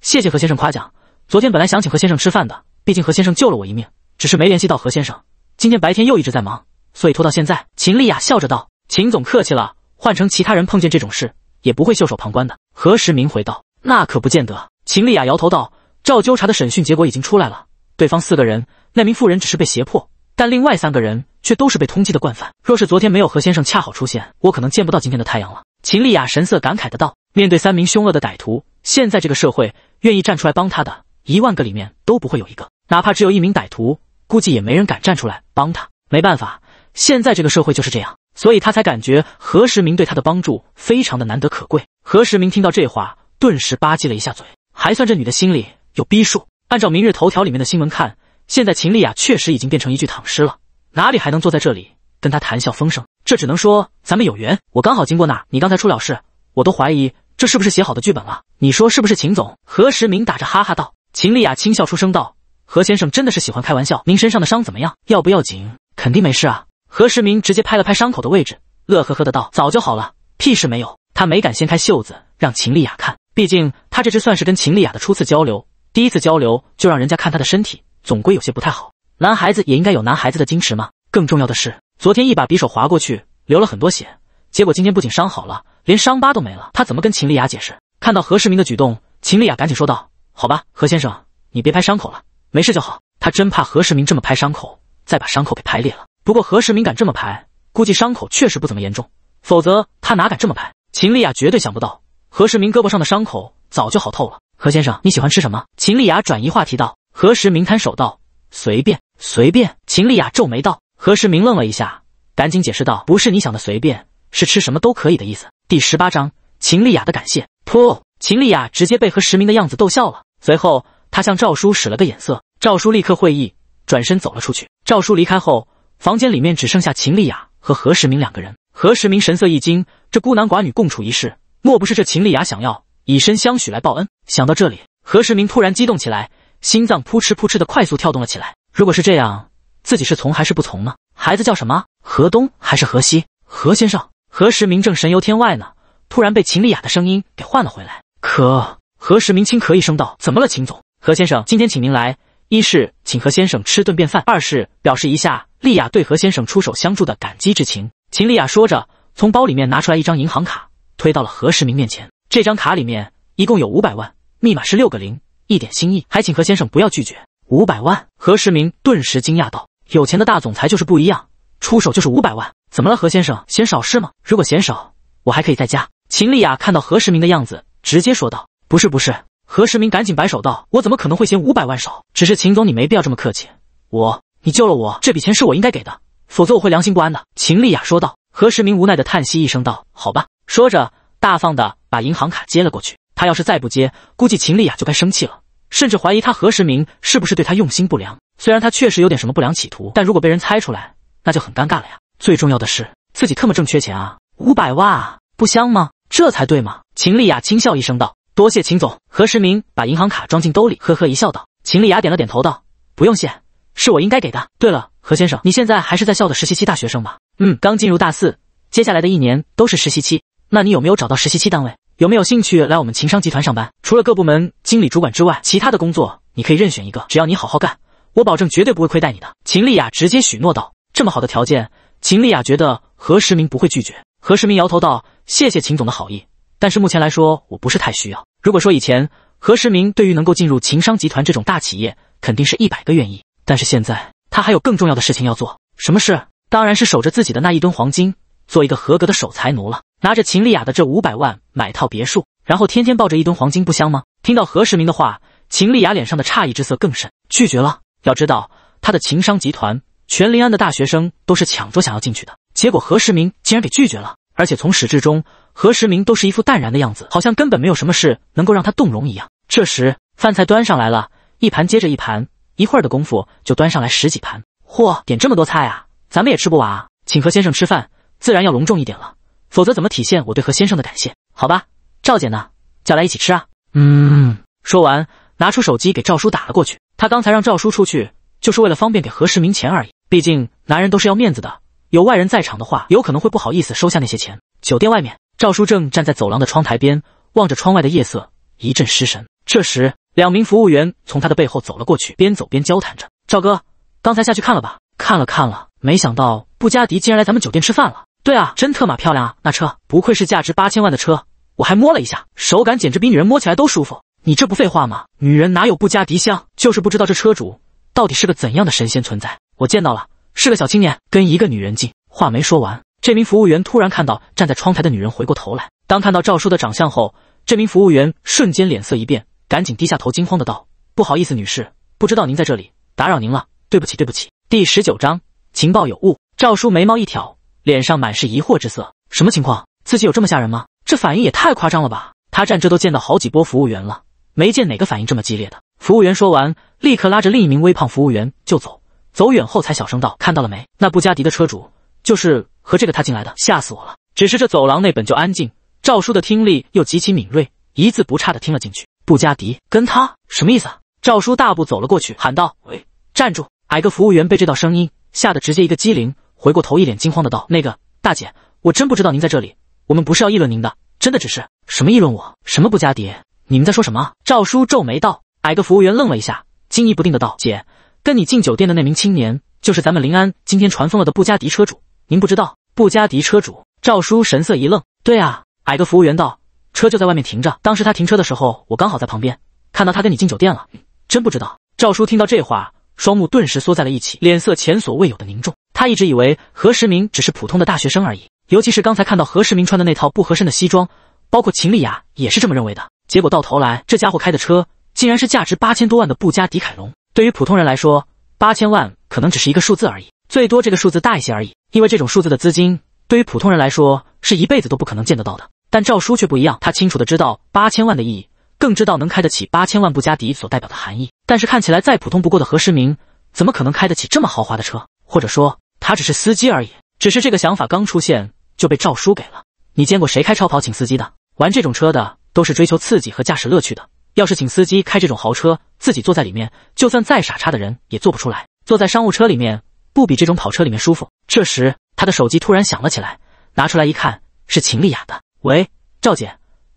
谢谢何先生夸奖。昨天本来想请何先生吃饭的，毕竟何先生救了我一命，只是没联系到何先生。今天白天又一直在忙，所以拖到现在。秦丽雅笑着道：“秦总客气了，换成其他人碰见这种事，也不会袖手旁观的。”何时明回道：“那可不见得。”秦丽雅摇头道：“赵纠察的审讯结果已经出来了，对方四个人，那名妇人只是被胁迫，但另外三个人却都是被通缉的惯犯。若是昨天没有何先生恰好出现，我可能见不到今天的太阳了。”秦丽雅神色感慨的道。面对三名凶恶的歹徒，现在这个社会愿意站出来帮他的，一万个里面都不会有一个。哪怕只有一名歹徒，估计也没人敢站出来帮他。没办法，现在这个社会就是这样，所以他才感觉何时明对他的帮助非常的难得可贵。何时明听到这话，顿时吧唧了一下嘴，还算这女的心里有逼数。按照明日头条里面的新闻看，现在秦丽雅确实已经变成一具躺尸了，哪里还能坐在这里跟他谈笑风生？这只能说咱们有缘，我刚好经过那儿，你刚才出了事。我都怀疑这是不是写好的剧本了？你说是不是？秦总何时明打着哈哈道。秦丽雅轻笑出声道：“何先生真的是喜欢开玩笑。您身上的伤怎么样？要不要紧？肯定没事啊。”何时明直接拍了拍伤口的位置，乐呵呵的道：“早就好了，屁事没有。”他没敢掀开袖子让秦丽雅看，毕竟他这只算是跟秦丽雅的初次交流，第一次交流就让人家看他的身体，总归有些不太好。男孩子也应该有男孩子的矜持嘛。更重要的是，昨天一把匕首划过去，流了很多血，结果今天不仅伤好了。连伤疤都没了，他怎么跟秦丽雅解释？看到何世明的举动，秦丽雅赶紧说道：“好吧，何先生，你别拍伤口了，没事就好。”他真怕何世明这么拍伤口，再把伤口给拍裂了。不过何世明敢这么拍，估计伤口确实不怎么严重，否则他哪敢这么拍？秦丽雅绝对想不到，何世明胳膊上的伤口早就好透了。何先生，你喜欢吃什么？秦丽雅转移话题道。何世明摊手道：“随便，随便。”秦丽雅皱眉道。何世明愣了一下，赶紧解释道：“不是你想的随便，是吃什么都可以的意思。”第十八章秦丽雅的感谢。噗！秦丽雅直接被何时明的样子逗笑了。随后，她向赵叔使了个眼色，赵叔立刻会意，转身走了出去。赵叔离开后，房间里面只剩下秦丽雅和何时明两个人。何时明神色一惊，这孤男寡女共处一室，莫不是这秦丽雅想要以身相许来报恩？想到这里，何时明突然激动起来，心脏扑哧扑哧的快速跳动了起来。如果是这样，自己是从还是不从呢？孩子叫什么？何东还是何西？何先生？何时明正神游天外呢？突然被秦丽雅的声音给唤了回来。可何时明轻咳一声道：“怎么了，秦总？何先生今天请您来，一是请何先生吃顿便饭，二是表示一下丽雅对何先生出手相助的感激之情。”秦丽雅说着，从包里面拿出来一张银行卡，推到了何时明面前。这张卡里面一共有五百万，密码是六个零，一点心意，还请何先生不要拒绝。五百万！何时明顿时惊讶道：“有钱的大总裁就是不一样。”出手就是五百万，怎么了？何先生嫌少是吗？如果嫌少，我还可以再加。秦丽雅看到何时明的样子，直接说道：“不是，不是。”何时明赶紧摆手道：“我怎么可能会嫌五百万少？只是秦总，你没必要这么客气。我，你救了我，这笔钱是我应该给的，否则我会良心不安的。”秦丽雅说道。何时明无奈的叹息一声道：“好吧。”说着，大方的把银行卡接了过去。他要是再不接，估计秦丽雅就该生气了，甚至怀疑他何时明是不是对他用心不良。虽然他确实有点什么不良企图，但如果被人猜出来。那就很尴尬了呀。最重要的是自己特么正缺钱啊，五百万啊，不香吗？这才对嘛！秦丽雅轻笑一声道：“多谢秦总。”何时明把银行卡装进兜里，呵呵一笑道：“秦丽雅点了点头道：‘不用谢，是我应该给的。’对了，何先生，你现在还是在校的实习期大学生吧？嗯，刚进入大四，接下来的一年都是实习期。那你有没有找到实习期单位？有没有兴趣来我们秦商集团上班？除了各部门经理主管之外，其他的工作你可以任选一个，只要你好好干，我保证绝对不会亏待你的。”秦丽雅直接许诺道。这么好的条件，秦丽雅觉得何时明不会拒绝。何时明摇头道：“谢谢秦总的好意，但是目前来说我不是太需要。如果说以前何时明对于能够进入秦商集团这种大企业，肯定是一百个愿意。但是现在他还有更重要的事情要做，什么事？当然是守着自己的那一吨黄金，做一个合格的守财奴了。拿着秦丽雅的这五百万买套别墅，然后天天抱着一吨黄金，不香吗？”听到何时明的话，秦丽雅脸上的诧异之色更甚，拒绝了。要知道他的秦商集团。全临安的大学生都是抢着想要进去的，结果何时明竟然给拒绝了。而且从始至终，何时明都是一副淡然的样子，好像根本没有什么事能够让他动容一样。这时饭菜端上来了，一盘接着一盘，一会儿的功夫就端上来十几盘。嚯，点这么多菜啊，咱们也吃不完啊！请何先生吃饭，自然要隆重一点了，否则怎么体现我对何先生的感谢？好吧，赵姐呢？叫来一起吃啊。嗯。说完，拿出手机给赵叔打了过去。他刚才让赵叔出去，就是为了方便给何时明钱而已。毕竟男人都是要面子的，有外人在场的话，有可能会不好意思收下那些钱。酒店外面，赵书正站在走廊的窗台边，望着窗外的夜色，一阵失神。这时，两名服务员从他的背后走了过去，边走边交谈着：“赵哥，刚才下去看了吧？看了看了，没想到布加迪竟然来咱们酒店吃饭了。对啊，真特码漂亮啊！那车不愧是价值八千万的车，我还摸了一下，手感简直比女人摸起来都舒服。你这不废话吗？女人哪有布加迪香？就是不知道这车主到底是个怎样的神仙存在。”我见到了，是个小青年，跟一个女人进。话没说完，这名服务员突然看到站在窗台的女人回过头来。当看到赵叔的长相后，这名服务员瞬间脸色一变，赶紧低下头，惊慌的道：“不好意思，女士，不知道您在这里打扰您了，对不起，对不起。”第十九章情报有误。赵叔眉毛一挑，脸上满是疑惑之色。什么情况？自己有这么吓人吗？这反应也太夸张了吧！他站这都见到好几波服务员了，没见哪个反应这么激烈的。服务员说完，立刻拉着另一名微胖服务员就走。走远后才小声道：“看到了没？那布加迪的车主就是和这个他进来的，吓死我了！”只是这走廊内本就安静，赵叔的听力又极其敏锐，一字不差的听了进去。布加迪跟他什么意思？啊？赵叔大步走了过去，喊道：“喂，站住！”矮个服务员被这道声音吓得直接一个机灵，回过头，一脸惊慌的道：“那个大姐，我真不知道您在这里，我们不是要议论您的，真的只是……什么议论我？什么布加迪？你们在说什么？”赵叔皱眉道。矮个服务员愣了一下，惊疑不定的道：“姐。”跟你进酒店的那名青年，就是咱们临安今天传疯了的布加迪车主。您不知道？布加迪车主赵叔神色一愣。对啊，矮个服务员道，车就在外面停着。当时他停车的时候，我刚好在旁边看到他跟你进酒店了。真不知道。赵叔听到这话，双目顿时缩在了一起，脸色前所未有的凝重。他一直以为何时明只是普通的大学生而已，尤其是刚才看到何时明穿的那套不合身的西装，包括秦丽雅也是这么认为的。结果到头来，这家伙开的车竟然是价值八千多万的布加迪凯龙。对于普通人来说，八千万可能只是一个数字而已，最多这个数字大一些而已。因为这种数字的资金，对于普通人来说是一辈子都不可能见得到的。但赵叔却不一样，他清楚的知道八千万的意义，更知道能开得起八千万布加迪所代表的含义。但是看起来再普通不过的何世明，怎么可能开得起这么豪华的车？或者说，他只是司机而已？只是这个想法刚出现，就被赵叔给了。你见过谁开超跑请司机的？玩这种车的，都是追求刺激和驾驶乐趣的。要是请司机开这种豪车，自己坐在里面，就算再傻叉的人也坐不出来。坐在商务车里面，不比这种跑车里面舒服。这时，他的手机突然响了起来，拿出来一看，是秦丽雅的。喂，赵姐，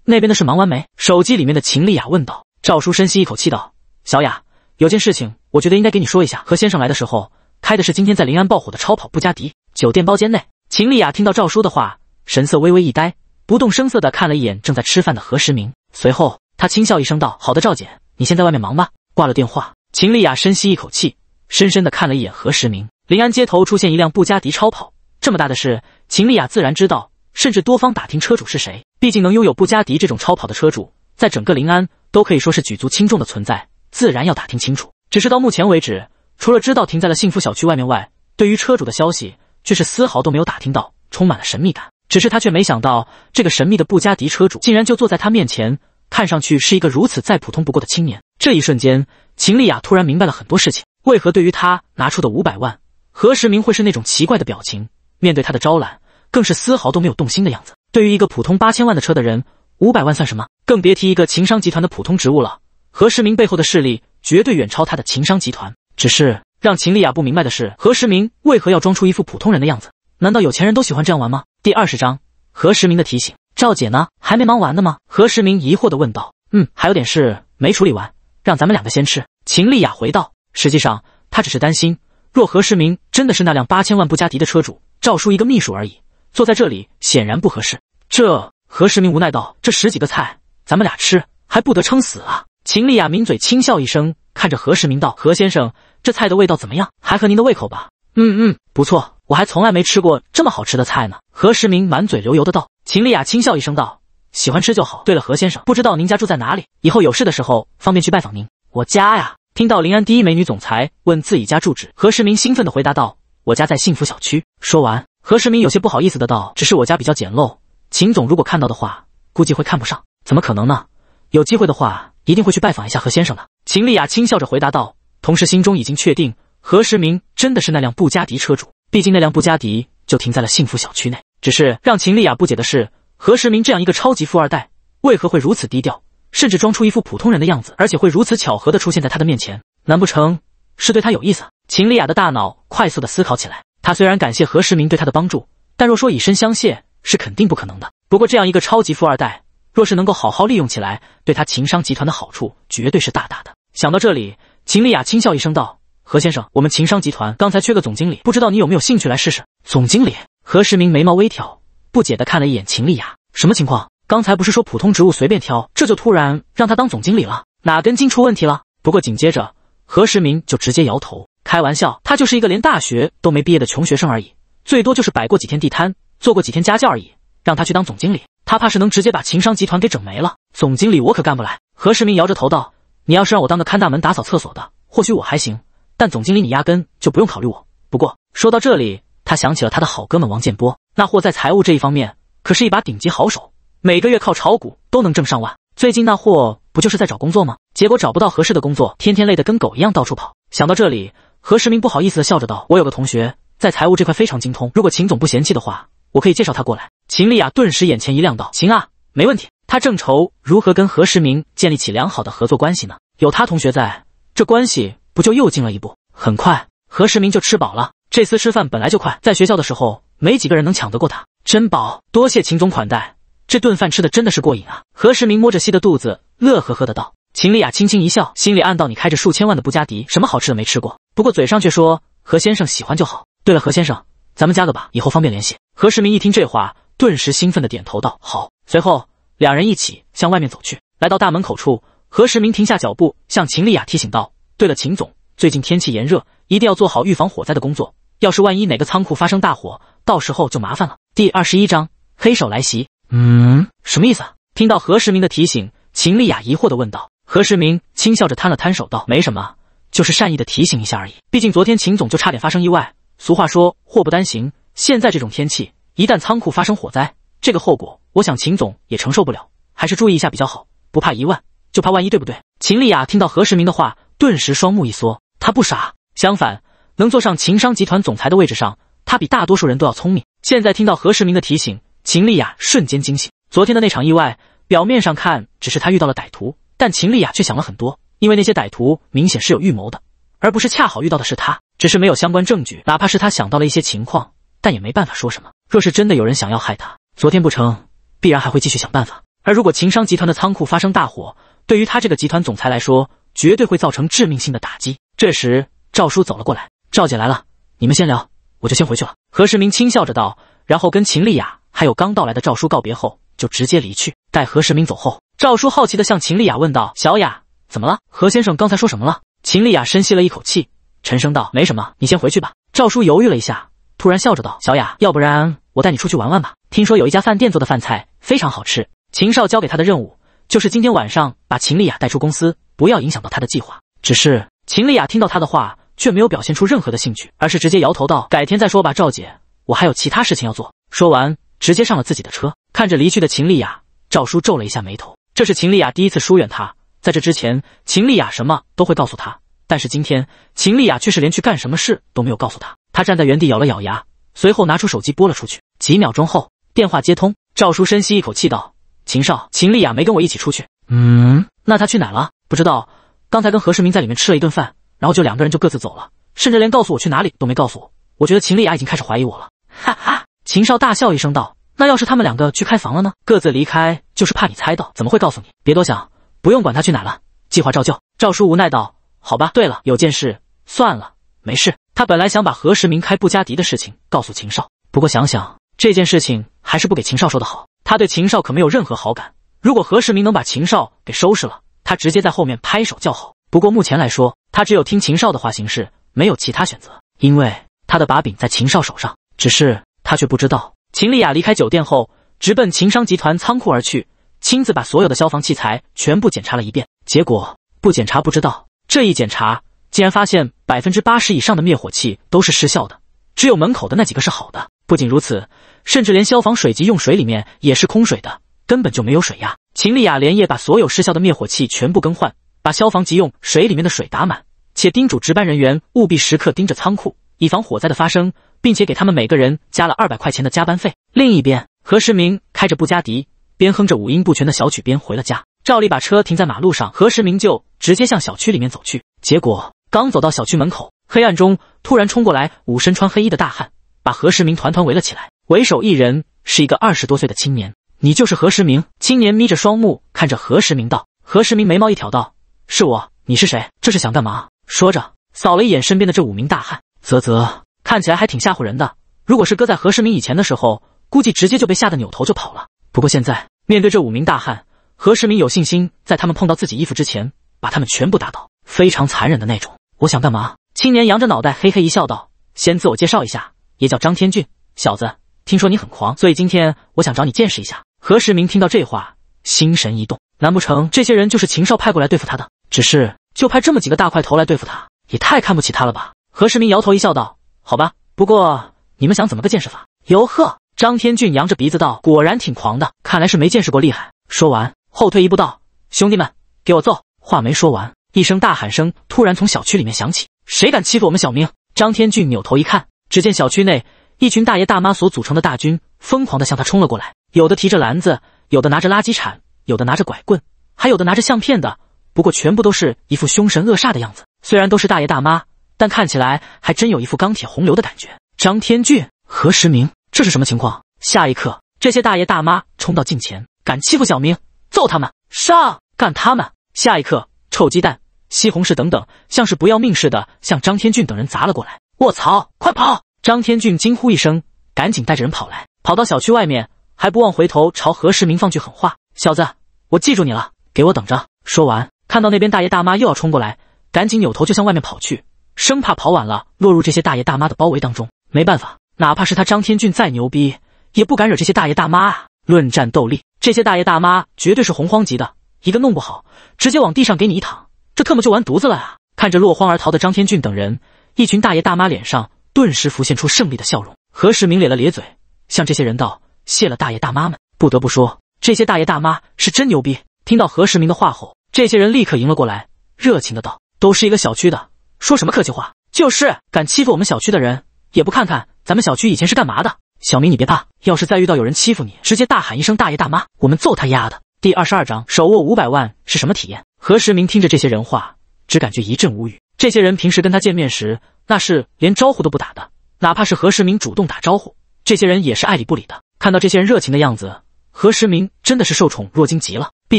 那边的事忙完没？手机里面的秦丽雅问道。赵叔深吸一口气道：“小雅，有件事情，我觉得应该给你说一下。何先生来的时候，开的是今天在临安爆火的超跑布加迪。”酒店包间内，秦丽雅听到赵叔的话，神色微微一呆，不动声色的看了一眼正在吃饭的何时明，随后。他轻笑一声道：“好的，赵姐，你先在外面忙吧。”挂了电话，秦丽雅深吸一口气，深深的看了一眼何时明。临安街头出现一辆布加迪超跑，这么大的事，秦丽雅自然知道，甚至多方打听车主是谁。毕竟能拥有布加迪这种超跑的车主，在整个临安都可以说是举足轻重的存在，自然要打听清楚。只是到目前为止，除了知道停在了幸福小区外面外，对于车主的消息却是丝毫都没有打听到，充满了神秘感。只是他却没想到，这个神秘的布加迪车主竟然就坐在他面前。看上去是一个如此再普通不过的青年。这一瞬间，秦丽雅突然明白了很多事情。为何对于他拿出的五百万，何时明会是那种奇怪的表情？面对他的招揽，更是丝毫都没有动心的样子。对于一个普通八千万的车的人，五百万算什么？更别提一个秦商集团的普通职务了。何时明背后的势力绝对远超他的秦商集团。只是让秦丽雅不明白的是，何时明为何要装出一副普通人的样子？难道有钱人都喜欢这样玩吗？第二十章：何时明的提醒。赵姐呢？还没忙完呢吗？何时明疑惑的问道。嗯，还有点事没处理完，让咱们两个先吃。秦丽雅回道。实际上，她只是担心，若何时明真的是那辆八千万布加迪的车主，赵叔一个秘书而已，坐在这里显然不合适。这何时明无奈道：“这十几个菜，咱们俩吃还不得撑死啊？”秦丽雅抿嘴轻笑一声，看着何时明道：“何先生，这菜的味道怎么样？还合您的胃口吧？”“嗯嗯，不错，我还从来没吃过这么好吃的菜呢。”何时明满嘴流油的道。秦丽雅轻笑一声道：“喜欢吃就好。对了，何先生，不知道您家住在哪里？以后有事的时候方便去拜访您。”“我家呀。”听到临安第一美女总裁问自己家住址，何时明兴奋地回答道：“我家在幸福小区。”说完，何时明有些不好意思的道：“只是我家比较简陋，秦总如果看到的话，估计会看不上。”“怎么可能呢？有机会的话，一定会去拜访一下何先生的。”秦丽雅轻笑着回答道，同时心中已经确定何时明真的是那辆布加迪车主，毕竟那辆布加迪就停在了幸福小区内。只是让秦丽雅不解的是，何时明这样一个超级富二代，为何会如此低调，甚至装出一副普通人的样子，而且会如此巧合的出现在他的面前？难不成是对他有意思？秦丽雅的大脑快速的思考起来。她虽然感谢何时明对她的帮助，但若说以身相谢，是肯定不可能的。不过，这样一个超级富二代，若是能够好好利用起来，对他秦商集团的好处绝对是大大的。想到这里，秦丽雅轻笑一声道：“何先生，我们秦商集团刚才缺个总经理，不知道你有没有兴趣来试试？”总经理。何时明眉毛微挑，不解地看了一眼秦丽雅，什么情况？刚才不是说普通职务随便挑，这就突然让他当总经理了？哪根筋出问题了？不过紧接着，何时明就直接摇头，开玩笑，他就是一个连大学都没毕业的穷学生而已，最多就是摆过几天地摊，做过几天家教而已，让他去当总经理，他怕是能直接把秦商集团给整没了。总经理我可干不来。何时明摇着头道：“你要是让我当个看大门、打扫厕所的，或许我还行，但总经理你压根就不用考虑我。不过说到这里。”他想起了他的好哥们王建波，那货在财务这一方面可是一把顶级好手，每个月靠炒股都能挣上万。最近那货不就是在找工作吗？结果找不到合适的工作，天天累得跟狗一样到处跑。想到这里，何时明不好意思的笑着道：“我有个同学在财务这块非常精通，如果秦总不嫌弃的话，我可以介绍他过来。”秦丽雅顿时眼前一亮，道：“行啊，没问题。”他正愁如何跟何时明建立起良好的合作关系呢，有他同学在这，关系不就又进了一步？很快，何时明就吃饱了。这厮吃饭本来就快，在学校的时候没几个人能抢得过他。真饱，多谢秦总款待，这顿饭吃的真的是过瘾啊！何时明摸着西的肚子，乐呵呵的道。秦丽雅轻轻一笑，心里暗道：你开着数千万的布加迪，什么好吃的没吃过？不过嘴上却说：何先生喜欢就好。对了，何先生，咱们加个吧，以后方便联系。何时明一听这话，顿时兴奋的点头道：好。随后两人一起向外面走去。来到大门口处，何时明停下脚步，向秦丽雅提醒道：对了，秦总，最近天气炎热。一定要做好预防火灾的工作。要是万一哪个仓库发生大火，到时候就麻烦了。第二十一章黑手来袭。嗯，什么意思？听到何时明的提醒，秦丽雅疑惑的问道。何时明轻笑着摊了摊手道：“没什么，就是善意的提醒一下而已。毕竟昨天秦总就差点发生意外。俗话说，祸不单行。现在这种天气，一旦仓库发生火灾，这个后果我想秦总也承受不了。还是注意一下比较好。不怕一万，就怕万一，对不对？”秦丽雅听到何时明的话，顿时双目一缩，她不傻。相反，能坐上秦商集团总裁的位置上，他比大多数人都要聪明。现在听到何世明的提醒，秦丽雅瞬间惊醒。昨天的那场意外，表面上看只是他遇到了歹徒，但秦丽雅却想了很多，因为那些歹徒明显是有预谋的，而不是恰好遇到的是他，只是没有相关证据。哪怕是他想到了一些情况，但也没办法说什么。若是真的有人想要害他，昨天不成，必然还会继续想办法。而如果秦商集团的仓库发生大火，对于他这个集团总裁来说，绝对会造成致命性的打击。这时。赵叔走了过来，赵姐来了，你们先聊，我就先回去了。”何世明轻笑着道，然后跟秦丽雅还有刚到来的赵叔告别后，就直接离去。待何世明走后，赵叔好奇地向秦丽雅问道：“小雅，怎么了？何先生刚才说什么了？”秦丽雅深吸了一口气，沉声道：“没什么，你先回去吧。”赵叔犹豫了一下，突然笑着道：“小雅，要不然我带你出去玩玩吧？听说有一家饭店做的饭菜非常好吃。”秦少交给他的任务就是今天晚上把秦丽雅带出公司，不要影响到他的计划。只是秦丽雅听到他的话。却没有表现出任何的兴趣，而是直接摇头道：“改天再说吧，赵姐，我还有其他事情要做。”说完，直接上了自己的车。看着离去的秦丽雅，赵叔皱了一下眉头。这是秦丽雅第一次疏远他，在这之前，秦丽雅什么都会告诉他，但是今天，秦丽雅却是连去干什么事都没有告诉他。他站在原地咬了咬牙，随后拿出手机拨了出去。几秒钟后，电话接通，赵叔深吸一口气道：“秦少，秦丽雅没跟我一起出去，嗯，那她去哪了？不知道，刚才跟何世明在里面吃了一顿饭。”然后就两个人就各自走了，甚至连告诉我去哪里都没告诉我。我觉得秦丽雅已经开始怀疑我了。哈哈，秦少大笑一声道：“那要是他们两个去开房了呢？各自离开就是怕你猜到，怎么会告诉你？别多想，不用管他去哪了，计划照旧。”赵叔无奈道：“好吧。对了，有件事，算了，没事。他本来想把何时明开布加迪的事情告诉秦少，不过想想这件事情还是不给秦少说的好。他对秦少可没有任何好感。如果何时明能把秦少给收拾了，他直接在后面拍手叫好。”不过目前来说，他只有听秦少的话行事，没有其他选择，因为他的把柄在秦少手上。只是他却不知道，秦丽雅离开酒店后，直奔秦商集团仓库而去，亲自把所有的消防器材全部检查了一遍。结果不检查不知道，这一检查竟然发现百分之八十以上的灭火器都是失效的，只有门口的那几个是好的。不仅如此，甚至连消防水及用水里面也是空水的，根本就没有水压。秦丽雅连夜把所有失效的灭火器全部更换。把消防急用水里面的水打满，且叮嘱值班人员务必时刻盯着仓库，以防火灾的发生，并且给他们每个人加了二百块钱的加班费。另一边，何时明开着布加迪，边哼着五音不全的小曲边回了家。照例把车停在马路上，何时明就直接向小区里面走去。结果刚走到小区门口，黑暗中突然冲过来五身穿黑衣的大汉，把何时明团团围了起来。为首一人是一个二十多岁的青年，你就是何时明？青年眯着双目看着何时明道。何时明眉毛一挑道。是我，你是谁？这是想干嘛？说着扫了一眼身边的这五名大汉，啧啧，看起来还挺吓唬人的。如果是搁在何世明以前的时候，估计直接就被吓得扭头就跑了。不过现在面对这五名大汉，何世明有信心在他们碰到自己衣服之前把他们全部打倒，非常残忍的那种。我想干嘛？青年扬着脑袋，嘿嘿一笑，道：“先自我介绍一下，也叫张天俊。小子，听说你很狂，所以今天我想找你见识一下。”何世明听到这话，心神一动，难不成这些人就是秦少派过来对付他的？只是就派这么几个大块头来对付他，也太看不起他了吧？何世民摇头一笑，道：“好吧，不过你们想怎么个见识法？”哟呵，张天俊扬着鼻子道：“果然挺狂的，看来是没见识过厉害。”说完后退一步，道：“兄弟们，给我揍！”话没说完，一声大喊声突然从小区里面响起：“谁敢欺负我们小明？”张天俊扭头一看，只见小区内一群大爷大妈所组成的大军，疯狂地向他冲了过来，有的提着篮子，有的拿着垃圾铲，有的拿着拐棍，还有的拿着相片的。不过，全部都是一副凶神恶煞的样子。虽然都是大爷大妈，但看起来还真有一副钢铁洪流的感觉。张天俊、何时明，这是什么情况？下一刻，这些大爷大妈冲到近前，敢欺负小明，揍他们！上，干他们！下一刻，臭鸡蛋、西红柿等等，像是不要命似的向张天俊等人砸了过来。卧槽！快跑！张天俊惊呼一声，赶紧带着人跑来，跑到小区外面，还不忘回头朝何时明放句狠话：“小子，我记住你了，给我等着！”说完。看到那边大爷大妈又要冲过来，赶紧扭头就向外面跑去，生怕跑晚了落入这些大爷大妈的包围当中。没办法，哪怕是他张天俊再牛逼，也不敢惹这些大爷大妈啊！论战斗力，这些大爷大妈绝对是洪荒级的，一个弄不好直接往地上给你一躺，这特么就完犊子了啊！看着落荒而逃的张天俊等人，一群大爷大妈脸上顿时浮现出胜利的笑容。何时明咧了咧嘴，向这些人道谢了：“大爷大妈们，不得不说，这些大爷大妈是真牛逼。”听到何时明的话后，这些人立刻迎了过来，热情的道：“都是一个小区的，说什么客气话？就是敢欺负我们小区的人，也不看看咱们小区以前是干嘛的。”小明，你别怕，要是再遇到有人欺负你，直接大喊一声大爷大妈，我们揍他丫的！第二十二章，手握五百万是什么体验？何时明听着这些人话，只感觉一阵无语。这些人平时跟他见面时，那是连招呼都不打的，哪怕是何时明主动打招呼，这些人也是爱理不理的。看到这些人热情的样子，何时明真的是受宠若惊极了。毕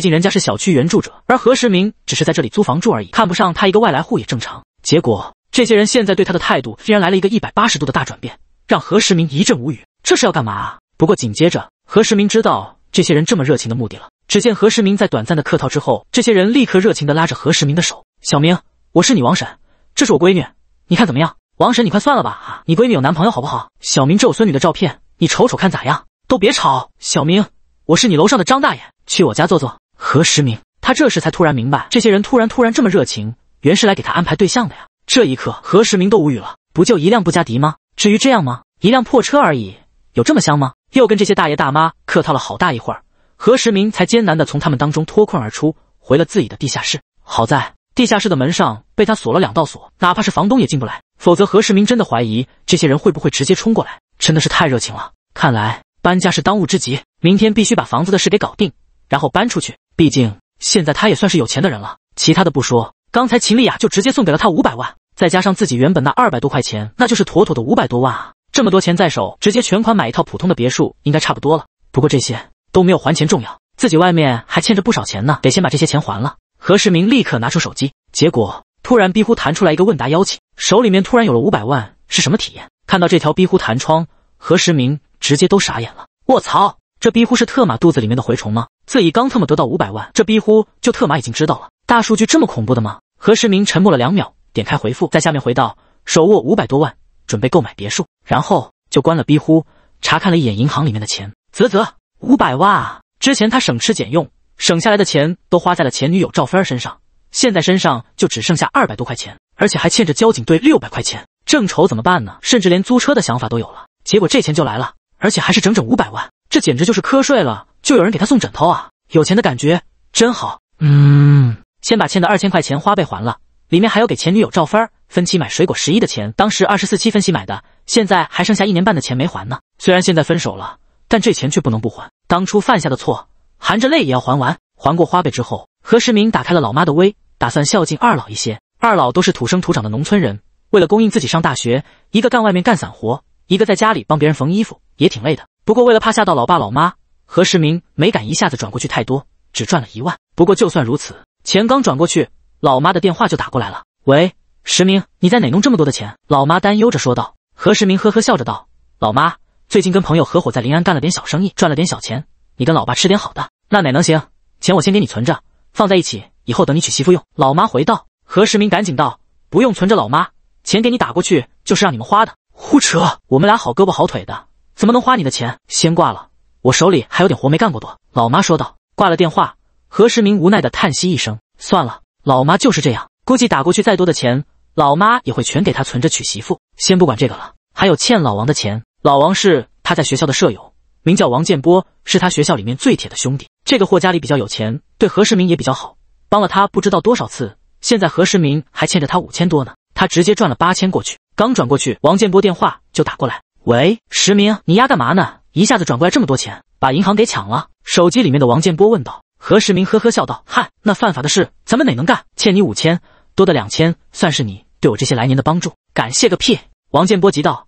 竟人家是小区原住者，而何时明只是在这里租房住而已，看不上他一个外来户也正常。结果这些人现在对他的态度竟然来了一个一百八十度的大转变，让何时明一阵无语，这是要干嘛？不过紧接着何时明知道这些人这么热情的目的了。只见何时明在短暂的客套之后，这些人立刻热情的拉着何时明的手：“小明，我是你王婶，这是我闺女，你看怎么样？”“王婶，你快算了吧，你闺女有男朋友好不好？”“小明，这我孙女的照片，你瞅瞅看咋样？”“都别吵，小明，我是你楼上的张大爷，去我家坐坐。”何时明，他这时才突然明白，这些人突然突然这么热情，原是来给他安排对象的呀。这一刻，何时明都无语了。不就一辆布加迪吗？至于这样吗？一辆破车而已，有这么香吗？又跟这些大爷大妈客套了好大一会儿，何时明才艰难的从他们当中脱困而出，回了自己的地下室。好在地下室的门上被他锁了两道锁，哪怕是房东也进不来。否则，何时明真的怀疑这些人会不会直接冲过来。真的是太热情了，看来搬家是当务之急，明天必须把房子的事给搞定，然后搬出去。毕竟现在他也算是有钱的人了，其他的不说，刚才秦丽雅就直接送给了他五百万，再加上自己原本那二百多块钱，那就是妥妥的五百多万啊！这么多钱在手，直接全款买一套普通的别墅应该差不多了。不过这些都没有还钱重要，自己外面还欠着不少钱呢，得先把这些钱还了。何时明立刻拿出手机，结果突然壁虎弹出来一个问答邀请，手里面突然有了五百万，是什么体验？看到这条壁虎弹窗，何时明直接都傻眼了，卧槽！这逼乎是特马肚子里面的蛔虫吗？自己刚特么得到五百万，这逼乎就特马已经知道了？大数据这么恐怖的吗？何世明沉默了两秒，点开回复，在下面回道：“手握五百多万，准备购买别墅。”然后就关了逼乎，查看了一眼银行里面的钱，啧啧，五百万啊！之前他省吃俭用，省下来的钱都花在了前女友赵芬儿身上，现在身上就只剩下二百多块钱，而且还欠着交警队六百块钱，正愁怎么办呢？甚至连租车的想法都有了，结果这钱就来了，而且还是整整五百万。这简直就是瞌睡了，就有人给他送枕头啊！有钱的感觉真好。嗯，先把欠的二千块钱花呗还了，里面还有给前女友赵芬儿分期买水果十一的钱，当时二十四期分期买的，现在还剩下一年半的钱没还呢。虽然现在分手了，但这钱却不能不还。当初犯下的错，含着泪也要还完。还过花呗之后，何时明打开了老妈的微，打算孝敬二老一些。二老都是土生土长的农村人，为了供应自己上大学，一个干外面干散活，一个在家里帮别人缝衣服，也挺累的。不过为了怕吓到老爸老妈，何时明没敢一下子转过去太多，只赚了一万。不过就算如此，钱刚转过去，老妈的电话就打过来了。“喂，时明，你在哪弄这么多的钱？”老妈担忧着说道。何时明呵呵笑着道：“老妈，最近跟朋友合伙在临安干了点小生意，赚了点小钱。你跟老爸吃点好的。”“那哪能行？钱我先给你存着，放在一起，以后等你娶媳妇用。”老妈回道。何时明赶紧道：“不用存着，老妈，钱给你打过去就是让你们花的。”“胡扯！我们俩好胳膊好腿的。”怎么能花你的钱？先挂了，我手里还有点活没干。过多，老妈说道，挂了电话。何时明无奈的叹息一声，算了，老妈就是这样，估计打过去再多的钱，老妈也会全给他存着娶媳妇。先不管这个了，还有欠老王的钱。老王是他在学校的舍友，名叫王建波，是他学校里面最铁的兄弟。这个货家里比较有钱，对何时明也比较好，帮了他不知道多少次。现在何时明还欠着他五千多呢，他直接转了八千过去。刚转过去，王建波电话就打过来。喂，石明，你丫干嘛呢？一下子转过来这么多钱，把银行给抢了！手机里面的王建波问道。何石明呵呵笑道：“嗨，那犯法的事咱们哪能干？欠你五千多的两千，算是你对我这些来年的帮助，感谢个屁！”王建波急道：“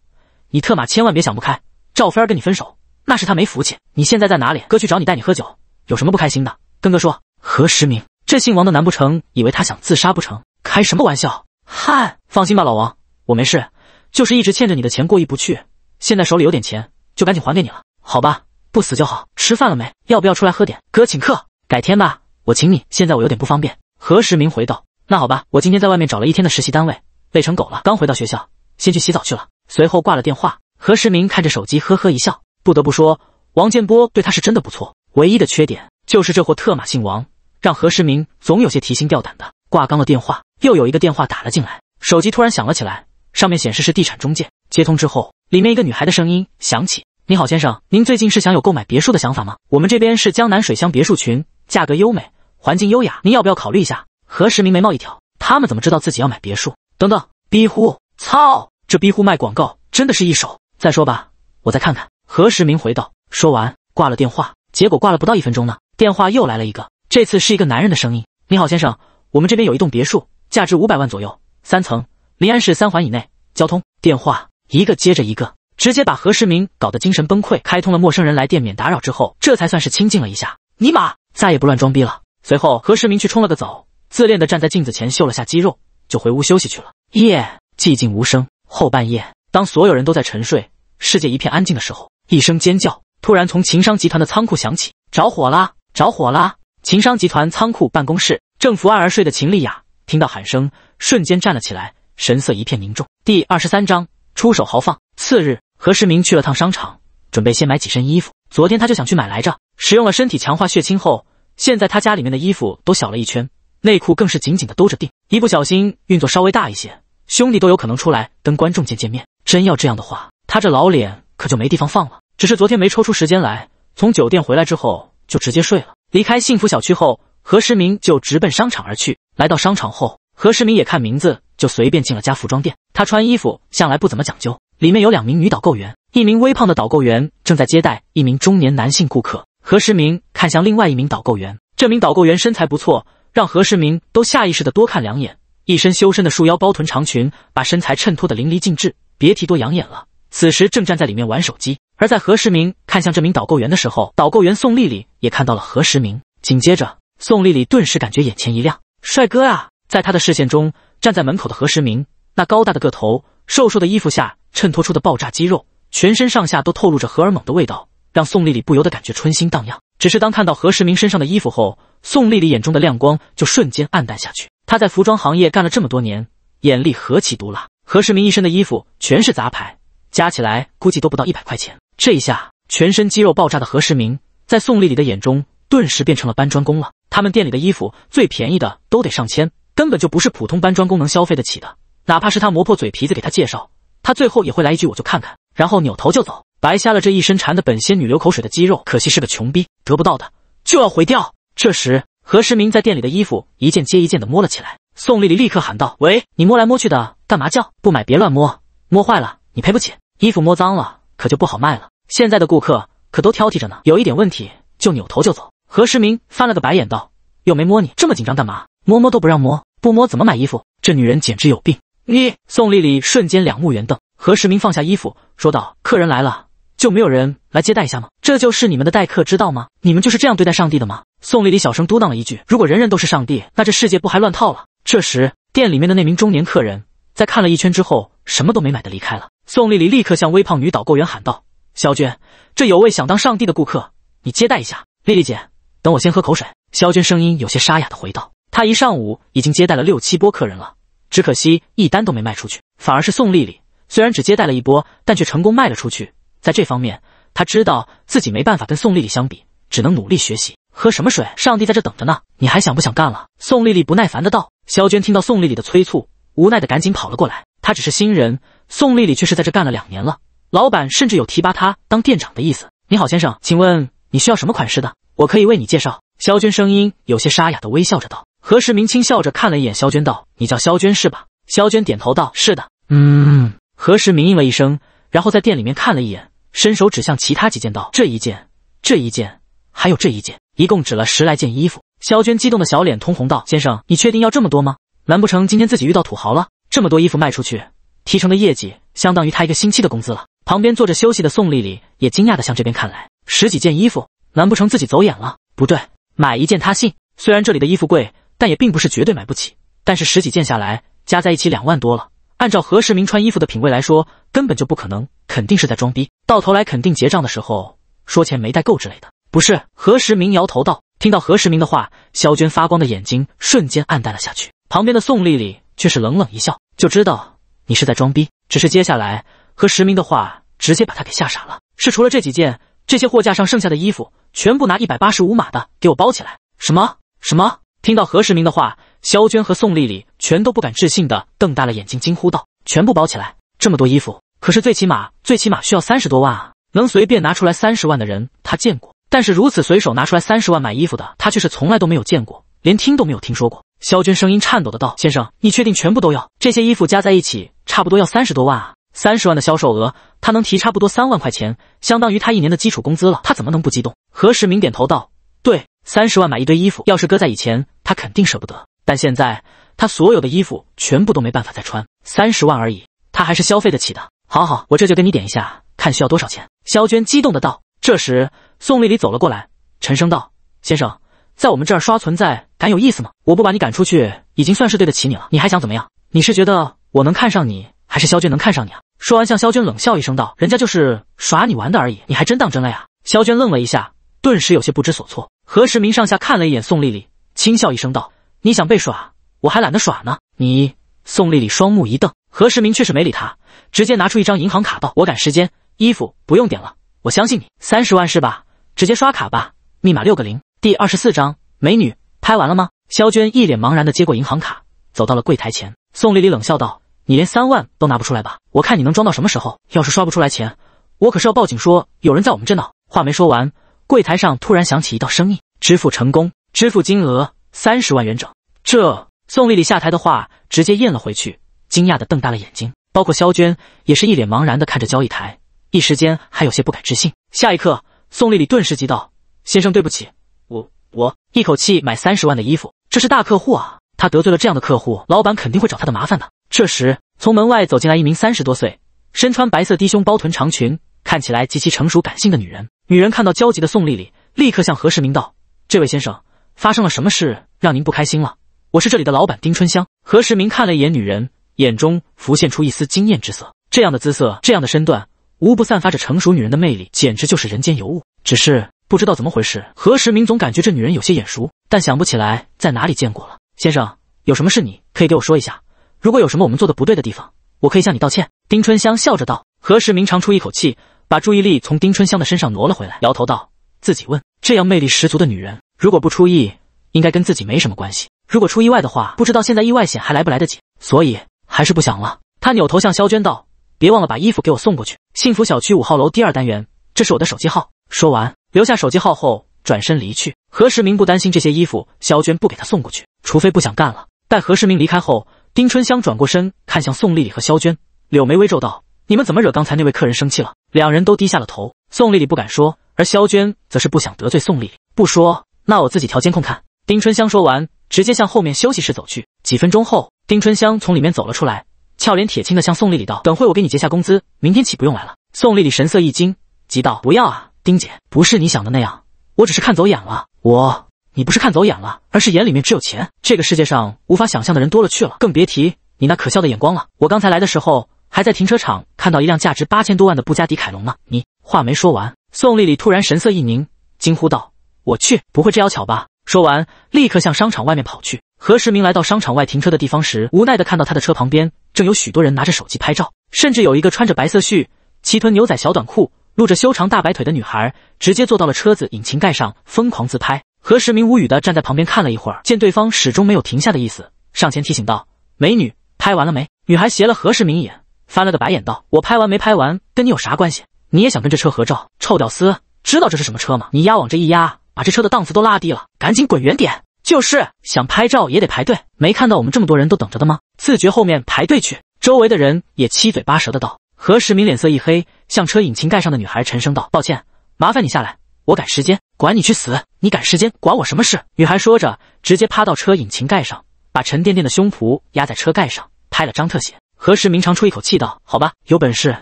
你特马千万别想不开！赵芬儿跟你分手，那是她没福气。你现在在哪里？哥去找你带你喝酒，有什么不开心的？跟哥说。”何石明，这姓王的难不成以为他想自杀不成？开什么玩笑！嗨，放心吧，老王，我没事，就是一直欠着你的钱，过意不去。现在手里有点钱，就赶紧还给你了，好吧？不死就好。吃饭了没？要不要出来喝点？哥请客。改天吧，我请你。现在我有点不方便。何时明回道：“那好吧，我今天在外面找了一天的实习单位，累成狗了，刚回到学校，先去洗澡去了。”随后挂了电话。何时明看着手机，呵呵一笑。不得不说，王建波对他是真的不错。唯一的缺点就是这货特马姓王，让何时明总有些提心吊胆的。挂刚了电话，又有一个电话打了进来，手机突然响了起来，上面显示是地产中介。接通之后。里面一个女孩的声音响起：“你好，先生，您最近是想有购买别墅的想法吗？我们这边是江南水乡别墅群，价格优美，环境优雅，您要不要考虑一下？”何时明眉毛一挑，他们怎么知道自己要买别墅？等等，逼乎，操，这逼乎卖广告真的是一手。再说吧，我再看看。何时明回道，说完挂了电话，结果挂了不到一分钟呢，电话又来了一个，这次是一个男人的声音：“你好，先生，我们这边有一栋别墅，价值五百万左右，三层，临安市三环以内，交通电话。”一个接着一个，直接把何世明搞得精神崩溃。开通了陌生人来电免打扰之后，这才算是清静了一下。尼玛，再也不乱装逼了。随后，何世明去冲了个澡，自恋的站在镜子前秀了下肌肉，就回屋休息去了。夜，寂静无声。后半夜，当所有人都在沉睡，世界一片安静的时候，一声尖叫突然从秦商集团的仓库响起：“着火啦！着火啦！”秦商集团仓库办公室正伏案而睡的秦丽雅听到喊声，瞬间站了起来，神色一片凝重。第二十三章。出手豪放。次日，何时明去了趟商场，准备先买几身衣服。昨天他就想去买来着。使用了身体强化血清后，现在他家里面的衣服都小了一圈，内裤更是紧紧的兜着腚，一不小心运作稍微大一些，兄弟都有可能出来跟观众见见面。真要这样的话，他这老脸可就没地方放了。只是昨天没抽出时间来，从酒店回来之后就直接睡了。离开幸福小区后，何时明就直奔商场而去。来到商场后，何世明也看名字。就随便进了家服装店，他穿衣服向来不怎么讲究。里面有两名女导购员，一名微胖的导购员正在接待一名中年男性顾客。何时明看向另外一名导购员，这名导购员身材不错，让何时明都下意识的多看两眼。一身修身的束腰包臀长裙，把身材衬托的淋漓尽致，别提多养眼了。此时正站在里面玩手机。而在何时明看向这名导购员的时候，导购员宋丽丽也看到了何时明。紧接着，宋丽丽顿时感觉眼前一亮，帅哥啊！在他的视线中。站在门口的何时明，那高大的个头，瘦瘦的衣服下衬托出的爆炸肌肉，全身上下都透露着荷尔蒙的味道，让宋丽丽不由得感觉春心荡漾。只是当看到何时明身上的衣服后，宋丽丽眼中的亮光就瞬间暗淡下去。她在服装行业干了这么多年，眼力何其毒辣。何时明一身的衣服全是杂牌，加起来估计都不到一百块钱。这一下，全身肌肉爆炸的何时明，在宋丽丽的眼中顿时变成了搬砖工了。他们店里的衣服最便宜的都得上千。根本就不是普通搬砖工能消费得起的，哪怕是他磨破嘴皮子给他介绍，他最后也会来一句我就看看，然后扭头就走，白瞎了这一身馋的本仙女流口水的肌肉。可惜是个穷逼，得不到的就要毁掉。这时何时明在店里的衣服一件接一件的摸了起来，宋丽丽立刻喊道：“喂，你摸来摸去的干嘛叫？不买别乱摸，摸坏了你赔不起，衣服摸脏了可就不好卖了。现在的顾客可都挑剔着呢，有一点问题就扭头就走。”何时明翻了个白眼道：“又没摸你，这么紧张干嘛？摸摸都不让摸。”不摸怎么买衣服？这女人简直有病！你宋丽丽瞬间两目圆瞪。何时明放下衣服，说道：“客人来了，就没有人来接待一下吗？这就是你们的待客之道吗？你们就是这样对待上帝的吗？”宋丽丽小声嘟囔了一句：“如果人人都是上帝，那这世界不还乱套了？”这时，店里面的那名中年客人在看了一圈之后，什么都没买的离开了。宋丽丽立刻向微胖女导购员喊道：“肖娟，这有位想当上帝的顾客，你接待一下。”丽丽姐，等我先喝口水。”肖娟声音有些沙哑的回道。他一上午已经接待了六七波客人了，只可惜一单都没卖出去，反而是宋丽丽虽然只接待了一波，但却成功卖了出去。在这方面，他知道自己没办法跟宋丽丽相比，只能努力学习。喝什么水？上帝在这等着呢！你还想不想干了？宋丽丽不耐烦的道。肖娟听到宋丽丽的催促，无奈的赶紧跑了过来。她只是新人，宋丽丽却是在这干了两年了，老板甚至有提拔她当店长的意思。你好，先生，请问你需要什么款式的？我可以为你介绍。肖娟声音有些沙哑的微笑着道。何时明清笑着看了一眼萧娟，道：“你叫萧娟是吧？”萧娟点头道：“是的。”嗯，何时明应了一声，然后在店里面看了一眼，伸手指向其他几件，道：“这一件，这一件，还有这一件，一共指了十来件衣服。”萧娟激动的小脸通红，道：“先生，你确定要这么多吗？难不成今天自己遇到土豪了？这么多衣服卖出去，提成的业绩相当于他一个星期的工资了。”旁边坐着休息的宋丽丽也惊讶的向这边看来，十几件衣服，难不成自己走眼了？不对，买一件他信，虽然这里的衣服贵。但也并不是绝对买不起，但是十几件下来加在一起两万多了，按照何时明穿衣服的品味来说，根本就不可能，肯定是在装逼。到头来肯定结账的时候说钱没带够之类的。不是，何时明摇头道。听到何时明的话，肖娟发光的眼睛瞬间暗淡了下去。旁边的宋丽丽却是冷冷一笑，就知道你是在装逼。只是接下来何时明的话直接把她给吓傻了。是除了这几件，这些货架上剩下的衣服全部拿一百八十五码的给我包起来。什么？什么？听到何时明的话，肖娟和宋丽丽全都不敢置信的瞪大了眼睛，惊呼道：“全部包起来，这么多衣服，可是最起码最起码需要三十多万啊！能随便拿出来三十万的人，他见过；但是如此随手拿出来三十万买衣服的，他却是从来都没有见过，连听都没有听说过。”肖娟声音颤抖的道：“先生，你确定全部都要？这些衣服加在一起，差不多要三十多万啊！三十万的销售额，他能提差不多三万块钱，相当于他一年的基础工资了。他怎么能不激动？”何时明点头道：“对。”三十万买一堆衣服，要是搁在以前，他肯定舍不得。但现在他所有的衣服全部都没办法再穿，三十万而已，他还是消费得起的。好好，我这就给你点一下，看需要多少钱。肖娟激动的道。这时，宋丽丽走了过来，沉声道：“先生，在我们这儿刷存在感有意思吗？我不把你赶出去，已经算是对得起你了，你还想怎么样？你是觉得我能看上你，还是肖娟能看上你啊？”说完，向肖娟冷笑一声道：“人家就是耍你玩的而已，你还真当真了呀？”肖娟愣了一下，顿时有些不知所措。何时明上下看了一眼宋丽丽，轻笑一声道：“你想被耍？我还懒得耍呢。”你宋丽丽双目一瞪，何时明却是没理她，直接拿出一张银行卡道：“我赶时间，衣服不用点了，我相信你，三十万是吧？直接刷卡吧，密码六个零。”第二十四章，美女拍完了吗？肖娟一脸茫然的接过银行卡，走到了柜台前。宋丽丽冷笑道：“你连三万都拿不出来吧？我看你能装到什么时候？要是刷不出来钱，我可是要报警说有人在我们这闹。”话没说完。柜台上突然响起一道声音：“支付成功，支付金额三十万元整。”这宋丽丽下台的话直接咽了回去，惊讶地瞪大了眼睛。包括肖娟也是一脸茫然地看着交易台，一时间还有些不敢置信。下一刻，宋丽丽顿时急道：“先生，对不起，我我一口气买三十万的衣服，这是大客户啊！他得罪了这样的客户，老板肯定会找他的麻烦的。”这时，从门外走进来一名三十多岁，身穿白色低胸包臀长裙。看起来极其成熟感性的女人，女人看到焦急的宋丽丽，立刻向何时明道：“这位先生，发生了什么事让您不开心了？我是这里的老板丁春香。”何时明看了一眼女人，眼中浮现出一丝惊艳之色。这样的姿色，这样的身段，无不散发着成熟女人的魅力，简直就是人间尤物。只是不知道怎么回事，何时明总感觉这女人有些眼熟，但想不起来在哪里见过了。先生，有什么事你可以给我说一下？如果有什么我们做的不对的地方，我可以向你道歉。”丁春香笑着道。何时明长出一口气。把注意力从丁春香的身上挪了回来，摇头道：“自己问，这样魅力十足的女人，如果不出意，应该跟自己没什么关系。如果出意外的话，不知道现在意外险还来不来得及。所以还是不想了。”他扭头向肖娟道：“别忘了把衣服给我送过去，幸福小区五号楼第二单元，这是我的手机号。”说完留下手机号后，转身离去。何世明不担心这些衣服，肖娟不给他送过去，除非不想干了。待何世明离开后，丁春香转过身看向宋丽丽和肖娟，柳眉微皱道：“你们怎么惹刚才那位客人生气了？”两人都低下了头，宋丽丽不敢说，而肖娟则是不想得罪宋丽丽，不说，那我自己调监控看。丁春香说完，直接向后面休息室走去。几分钟后，丁春香从里面走了出来，俏脸铁青的向宋丽丽道：“等会我给你结下工资，明天起不用来了？”宋丽丽神色一惊，急道：“不要啊，丁姐，不是你想的那样，我只是看走眼了。我，你不是看走眼了，而是眼里面只有钱。这个世界上无法想象的人多了去了，更别提你那可笑的眼光了。我刚才来的时候。”还在停车场看到一辆价值八千多万的布加迪凯龙呢。你话没说完，宋丽丽突然神色一凝，惊呼道：“我去，不会这要巧吧？”说完，立刻向商场外面跑去。何时明来到商场外停车的地方时，无奈的看到他的车旁边正有许多人拿着手机拍照，甚至有一个穿着白色絮、齐臀牛仔小短裤、露着修长大白腿的女孩，直接坐到了车子引擎盖上疯狂自拍。何时明无语的站在旁边看了一会儿，见对方始终没有停下的意思，上前提醒道：“美女，拍完了没？”女孩斜了何时明一眼。翻了个白眼道：“我拍完没拍完，跟你有啥关系？你也想跟这车合照？臭屌丝，知道这是什么车吗？你压往这一压，把这车的档次都拉低了，赶紧滚远点！就是想拍照也得排队，没看到我们这么多人都等着的吗？自觉后面排队去。”周围的人也七嘴八舌的道。何时明脸色一黑，向车引擎盖上的女孩沉声道：“抱歉，麻烦你下来，我赶时间，管你去死！你赶时间管我什么事？”女孩说着，直接趴到车引擎盖上，把沉甸甸的胸脯压在车盖上，拍了张特写。何时明长出一口气道：“好吧，有本事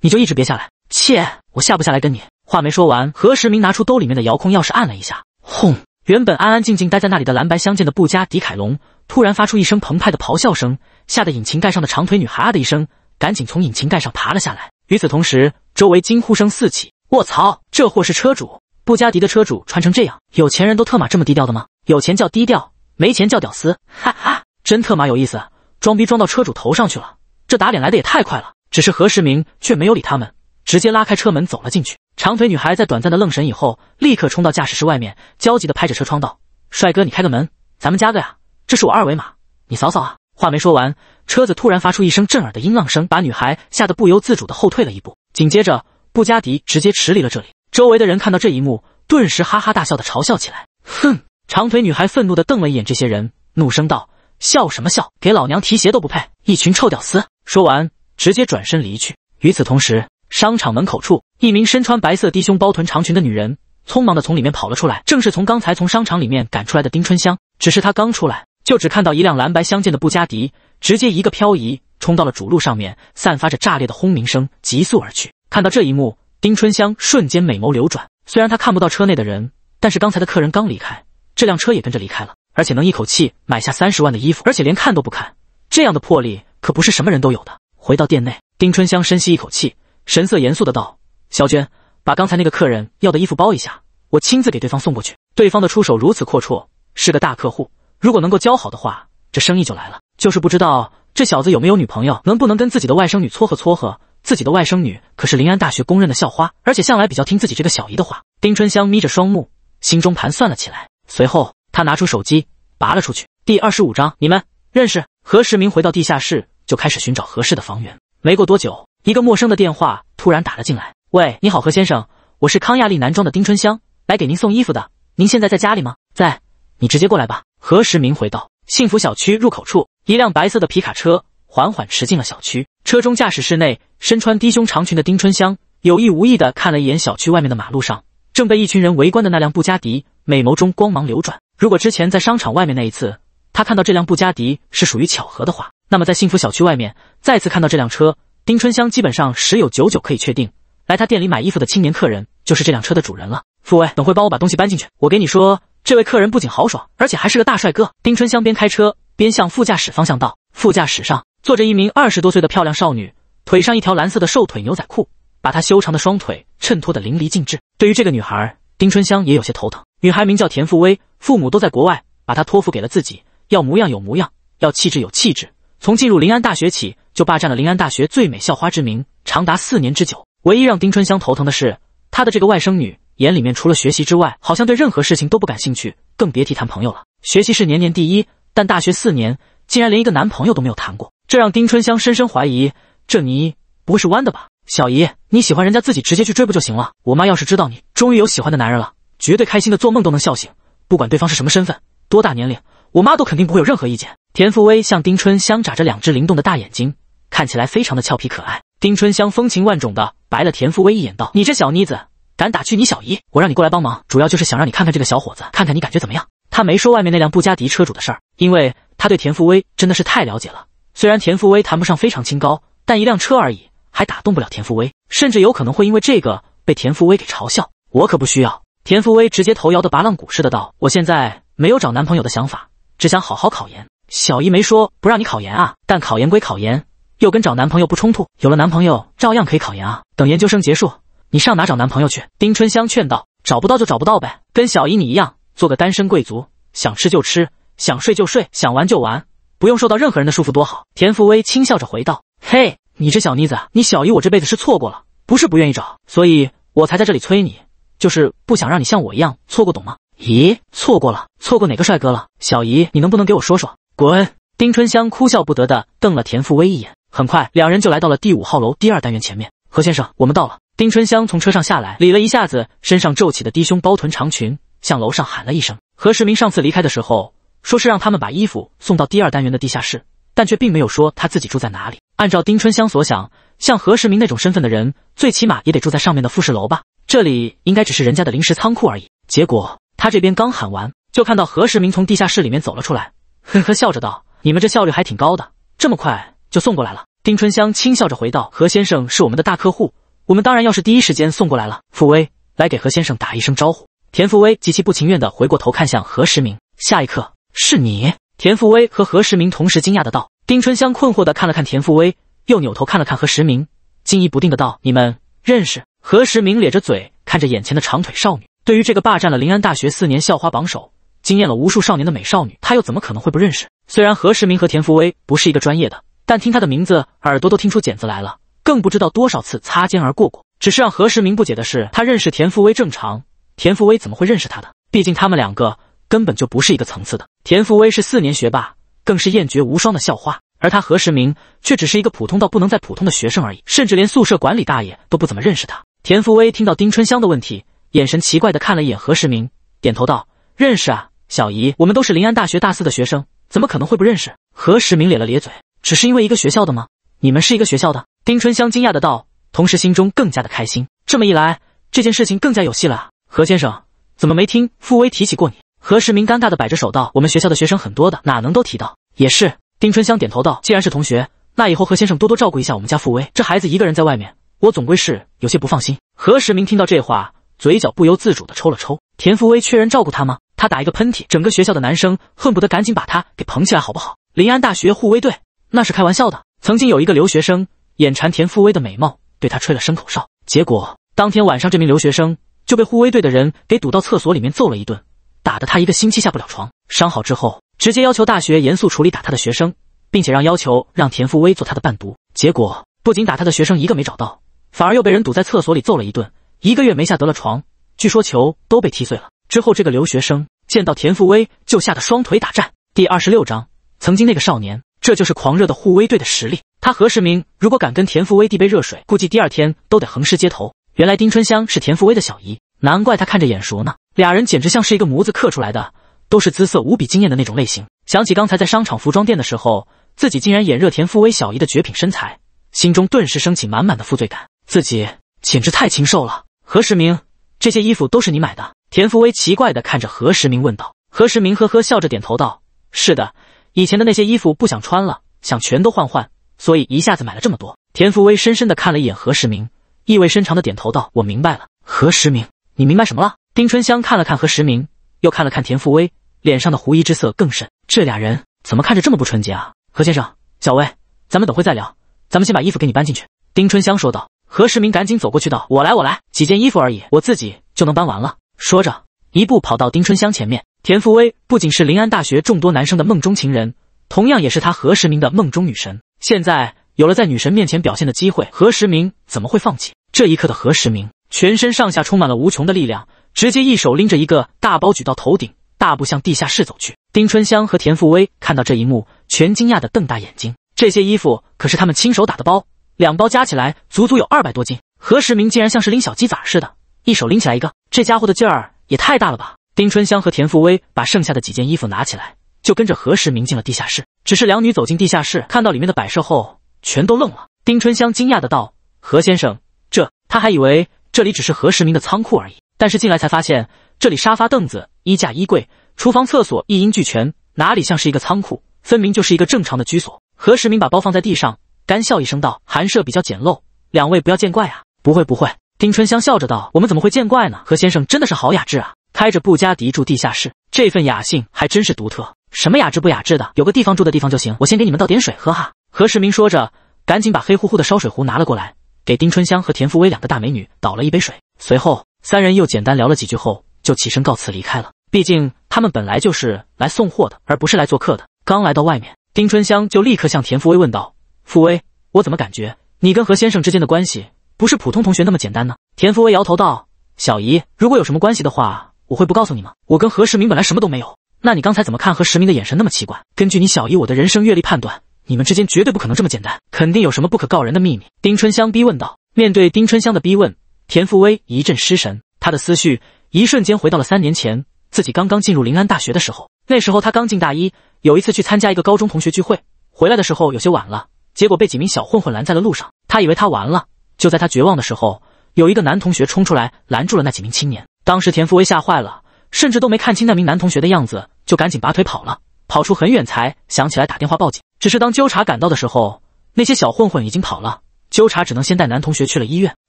你就一直别下来。”切，我下不下来跟你。话没说完，何时明拿出兜里面的遥控钥匙按了一下，轰！原本安安静静待在那里的蓝白相间的布加迪凯龙突然发出一声澎湃的咆哮声，吓得引擎盖上的长腿女孩啊的一声，赶紧从引擎盖上爬了下来。与此同时，周围惊呼声四起。我操，这货是车主布加迪的车主，穿成这样，有钱人都特码这么低调的吗？有钱叫低调，没钱叫屌丝，哈哈，真特码有意思，装逼装到车主头上去了。这打脸来的也太快了！只是何时明却没有理他们，直接拉开车门走了进去。长腿女孩在短暂的愣神以后，立刻冲到驾驶室外面，焦急的拍着车窗道：“帅哥，你开个门，咱们加个呀！这是我二维码，你扫扫啊！”话没说完，车子突然发出一声震耳的音浪声，把女孩吓得不由自主的后退了一步。紧接着，布加迪直接驶离了这里。周围的人看到这一幕，顿时哈哈大笑的嘲笑起来。哼！长腿女孩愤怒的瞪了一眼这些人，怒声道：“笑什么笑？给老娘提鞋都不配！一群臭屌丝！”说完，直接转身离去。与此同时，商场门口处，一名身穿白色低胸包臀长裙的女人匆忙的从里面跑了出来，正是从刚才从商场里面赶出来的丁春香。只是她刚出来，就只看到一辆蓝白相间的布加迪，直接一个漂移冲到了主路上面，散发着炸裂的轰鸣声，急速而去。看到这一幕，丁春香瞬间美眸流转。虽然她看不到车内的人，但是刚才的客人刚离开，这辆车也跟着离开了，而且能一口气买下三十万的衣服，而且连看都不看，这样的魄力。可不是什么人都有的。回到店内，丁春香深吸一口气，神色严肃的道：“小娟，把刚才那个客人要的衣服包一下，我亲自给对方送过去。对方的出手如此阔绰，是个大客户。如果能够交好的话，这生意就来了。就是不知道这小子有没有女朋友，能不能跟自己的外甥女撮合撮合。自己的外甥女可是临安大学公认的校花，而且向来比较听自己这个小姨的话。”丁春香眯着双目，心中盘算了起来。随后，她拿出手机，拔了出去。第二十五章，你们认识？何时明回到地下室。就开始寻找合适的房源。没过多久，一个陌生的电话突然打了进来。“喂，你好，何先生，我是康亚丽男装的丁春香，来给您送衣服的。您现在在家里吗？”“在，你直接过来吧。”何时明回道。幸福小区入口处，一辆白色的皮卡车缓缓驶进了小区。车中驾驶室内，身穿低胸长裙的丁春香有意无意地看了一眼小区外面的马路上，正被一群人围观的那辆布加迪，美眸中光芒流转。如果之前在商场外面那一次，他看到这辆布加迪是属于巧合的话，那么，在幸福小区外面再次看到这辆车，丁春香基本上十有九九可以确定，来他店里买衣服的青年客人就是这辆车的主人了。傅威，等会帮我把东西搬进去。我给你说，这位客人不仅豪爽，而且还是个大帅哥。丁春香边开车边向副驾驶方向道。副驾驶上坐着一名二十多岁的漂亮少女，腿上一条蓝色的瘦腿牛仔裤，把她修长的双腿衬托得淋漓尽致。对于这个女孩，丁春香也有些头疼。女孩名叫田富威，父母都在国外，把她托付给了自己，要模样有模样，要气质有气质。从进入临安大学起，就霸占了临安大学最美校花之名，长达四年之久。唯一让丁春香头疼的是，她的这个外甥女眼里面除了学习之外，好像对任何事情都不感兴趣，更别提谈朋友了。学习是年年第一，但大学四年竟然连一个男朋友都没有谈过，这让丁春香深深怀疑，这泥不会是弯的吧？小姨，你喜欢人家，自己直接去追不就行了？我妈要是知道你终于有喜欢的男人了，绝对开心的做梦都能笑醒。不管对方是什么身份，多大年龄，我妈都肯定不会有任何意见。田馥威向丁春香眨着两只灵动的大眼睛，看起来非常的俏皮可爱。丁春香风情万种的白了田馥威一眼，道：“你这小妮子，敢打趣你小姨，我让你过来帮忙，主要就是想让你看看这个小伙子，看看你感觉怎么样。”他没说外面那辆布加迪车主的事儿，因为他对田馥威真的是太了解了。虽然田馥威谈不上非常清高，但一辆车而已，还打动不了田馥威，甚至有可能会因为这个被田富威给嘲笑。我可不需要。田富威直接头摇的拔浪鼓似的道：“我现在没有找男朋友的想法，只想好好考研。”小姨没说不让你考研啊，但考研归考研，又跟找男朋友不冲突。有了男朋友，照样可以考研啊。等研究生结束，你上哪找男朋友去？丁春香劝道：“找不到就找不到呗，跟小姨你一样，做个单身贵族，想吃就吃，想睡就睡，想玩就玩，不用受到任何人的束缚，多好。”田福威轻笑着回道：“嘿，你这小妮子，你小姨我这辈子是错过了，不是不愿意找，所以我才在这里催你，就是不想让你像我一样错过，懂吗？咦，错过了？错过哪个帅哥了？小姨，你能不能给我说说？”滚！丁春香哭笑不得地瞪了田富威一眼。很快，两人就来到了第五号楼第二单元前面。何先生，我们到了。丁春香从车上下来，理了一下子身上皱起的低胸包臀长裙，向楼上喊了一声：“何时明，上次离开的时候说是让他们把衣服送到第二单元的地下室，但却并没有说他自己住在哪里。按照丁春香所想，像何时明那种身份的人，最起码也得住在上面的复式楼吧？这里应该只是人家的临时仓库而已。”结果他这边刚喊完，就看到何时明从地下室里面走了出来。呵呵笑着道：“你们这效率还挺高的，这么快就送过来了。”丁春香轻笑着回道：“何先生是我们的大客户，我们当然要是第一时间送过来了。”傅威来给何先生打一声招呼。田馥威极其不情愿的回过头看向何时明。下一刻，是你。田馥威和何时明同时惊讶的道。丁春香困惑的看了看田馥威，又扭头看了看何时明，惊疑不定的道：“你们认识？”何时明咧着嘴看着眼前的长腿少女，对于这个霸占了临安大学四年校花榜首。惊艳了无数少年的美少女，他又怎么可能会不认识？虽然何时明和田福威不是一个专业的，但听他的名字，耳朵都听出茧子来了。更不知道多少次擦肩而过过。只是让何时明不解的是，他认识田福威正常，田福威怎么会认识他的？毕竟他们两个根本就不是一个层次的。田福威是四年学霸，更是艳绝无双的校花，而他何时明却只是一个普通到不能再普通的学生而已，甚至连宿舍管理大爷都不怎么认识他。田福威听到丁春香的问题，眼神奇怪的看了一眼何时明，点头道：“认识啊。”小姨，我们都是临安大学大四的学生，怎么可能会不认识？何时明咧了咧嘴，只是因为一个学校的吗？你们是一个学校的？丁春香惊讶的道，同时心中更加的开心。这么一来，这件事情更加有戏了。何先生怎么没听傅威提起过你？何时明尴尬的摆着手道：“我们学校的学生很多的，哪能都提到？”也是。丁春香点头道：“既然是同学，那以后何先生多多照顾一下我们家傅威，这孩子一个人在外面，我总归是有些不放心。”何时明听到这话，嘴角不由自主的抽了抽。田傅威缺人照顾他吗？他打一个喷嚏，整个学校的男生恨不得赶紧把他给捧起来，好不好？临安大学护卫队那是开玩笑的。曾经有一个留学生眼馋田馥薇的美貌，对他吹了声口哨，结果当天晚上这名留学生就被护卫队的人给堵到厕所里面揍了一顿，打得他一个星期下不了床。伤好之后，直接要求大学严肃处理打他的学生，并且让要求让田馥薇做他的伴读。结果不仅打他的学生一个没找到，反而又被人堵在厕所里揍了一顿，一个月没下得了床。据说球都被踢碎了。之后，这个留学生见到田馥威就吓得双腿打颤。第二十六章，曾经那个少年，这就是狂热的护卫队的实力。他何时明如果敢跟田馥威递杯热水，估计第二天都得横尸街头。原来丁春香是田馥威的小姨，难怪他看着眼熟呢。俩人简直像是一个模子刻出来的，都是姿色无比惊艳的那种类型。想起刚才在商场服装店的时候，自己竟然演热田馥威小姨的绝品身材，心中顿时升起满满的负罪感，自己简直太禽兽了。何时明，这些衣服都是你买的。田福威奇怪的看着何时明问道：“何时明，呵呵笑着点头道：是的，以前的那些衣服不想穿了，想全都换换，所以一下子买了这么多。”田福威深深的看了一眼何时明，意味深长的点头道：“我明白了，何时明，你明白什么了？”丁春香看了看何时明，又看了看田福威，脸上的狐疑之色更甚。这俩人怎么看着这么不纯洁啊？何先生，小薇，咱们等会再聊，咱们先把衣服给你搬进去。”丁春香说道。何时明赶紧走过去道：“我来，我来，几件衣服而已，我自己就能搬完了。”说着，一步跑到丁春香前面。田馥威不仅是临安大学众多男生的梦中情人，同样也是他何时明的梦中女神。现在有了在女神面前表现的机会，何时明怎么会放弃？这一刻的何时明，全身上下充满了无穷的力量，直接一手拎着一个大包举到头顶，大步向地下室走去。丁春香和田馥威看到这一幕，全惊讶的瞪大眼睛。这些衣服可是他们亲手打的包，两包加起来足足有二百多斤，何时明竟然像是拎小鸡仔似的，一手拎起来一个。这家伙的劲儿也太大了吧！丁春香和田富威把剩下的几件衣服拿起来，就跟着何时明进了地下室。只是两女走进地下室，看到里面的摆设后，全都愣了。丁春香惊讶的道：“何先生，这……她还以为这里只是何时明的仓库而已，但是进来才发现，这里沙发、凳子、衣架、衣柜、厨房、厕所一应俱全，哪里像是一个仓库，分明就是一个正常的居所。”何时明把包放在地上，干笑一声道：“寒舍比较简陋，两位不要见怪啊。”“不会，不会。”丁春香笑着道：“我们怎么会见怪呢？何先生真的是好雅致啊，开着布加迪住地下室，这份雅兴还真是独特。什么雅致不雅致的，有个地方住的地方就行。我先给你们倒点水喝哈。”何世明说着，赶紧把黑乎乎的烧水壶拿了过来，给丁春香和田馥威两个大美女倒了一杯水。随后三人又简单聊了几句后，就起身告辞离开了。毕竟他们本来就是来送货的，而不是来做客的。刚来到外面，丁春香就立刻向田馥威问道：“富威，我怎么感觉你跟何先生之间的关系？”不是普通同学那么简单呢。田福威摇头道：“小姨，如果有什么关系的话，我会不告诉你吗？我跟何时明本来什么都没有。那你刚才怎么看何时明的眼神那么奇怪？根据你小姨我的人生阅历判断，你们之间绝对不可能这么简单，肯定有什么不可告人的秘密。”丁春香逼问道。面对丁春香的逼问，田福威一阵失神，他的思绪一瞬间回到了三年前自己刚刚进入临安大学的时候。那时候他刚进大一，有一次去参加一个高中同学聚会，回来的时候有些晚了，结果被几名小混混拦在了路上。他以为他完了。就在他绝望的时候，有一个男同学冲出来拦住了那几名青年。当时田福威吓坏了，甚至都没看清那名男同学的样子，就赶紧拔腿跑了。跑出很远才想起来打电话报警。只是当纠察赶到的时候，那些小混混已经跑了。纠察只能先带男同学去了医院。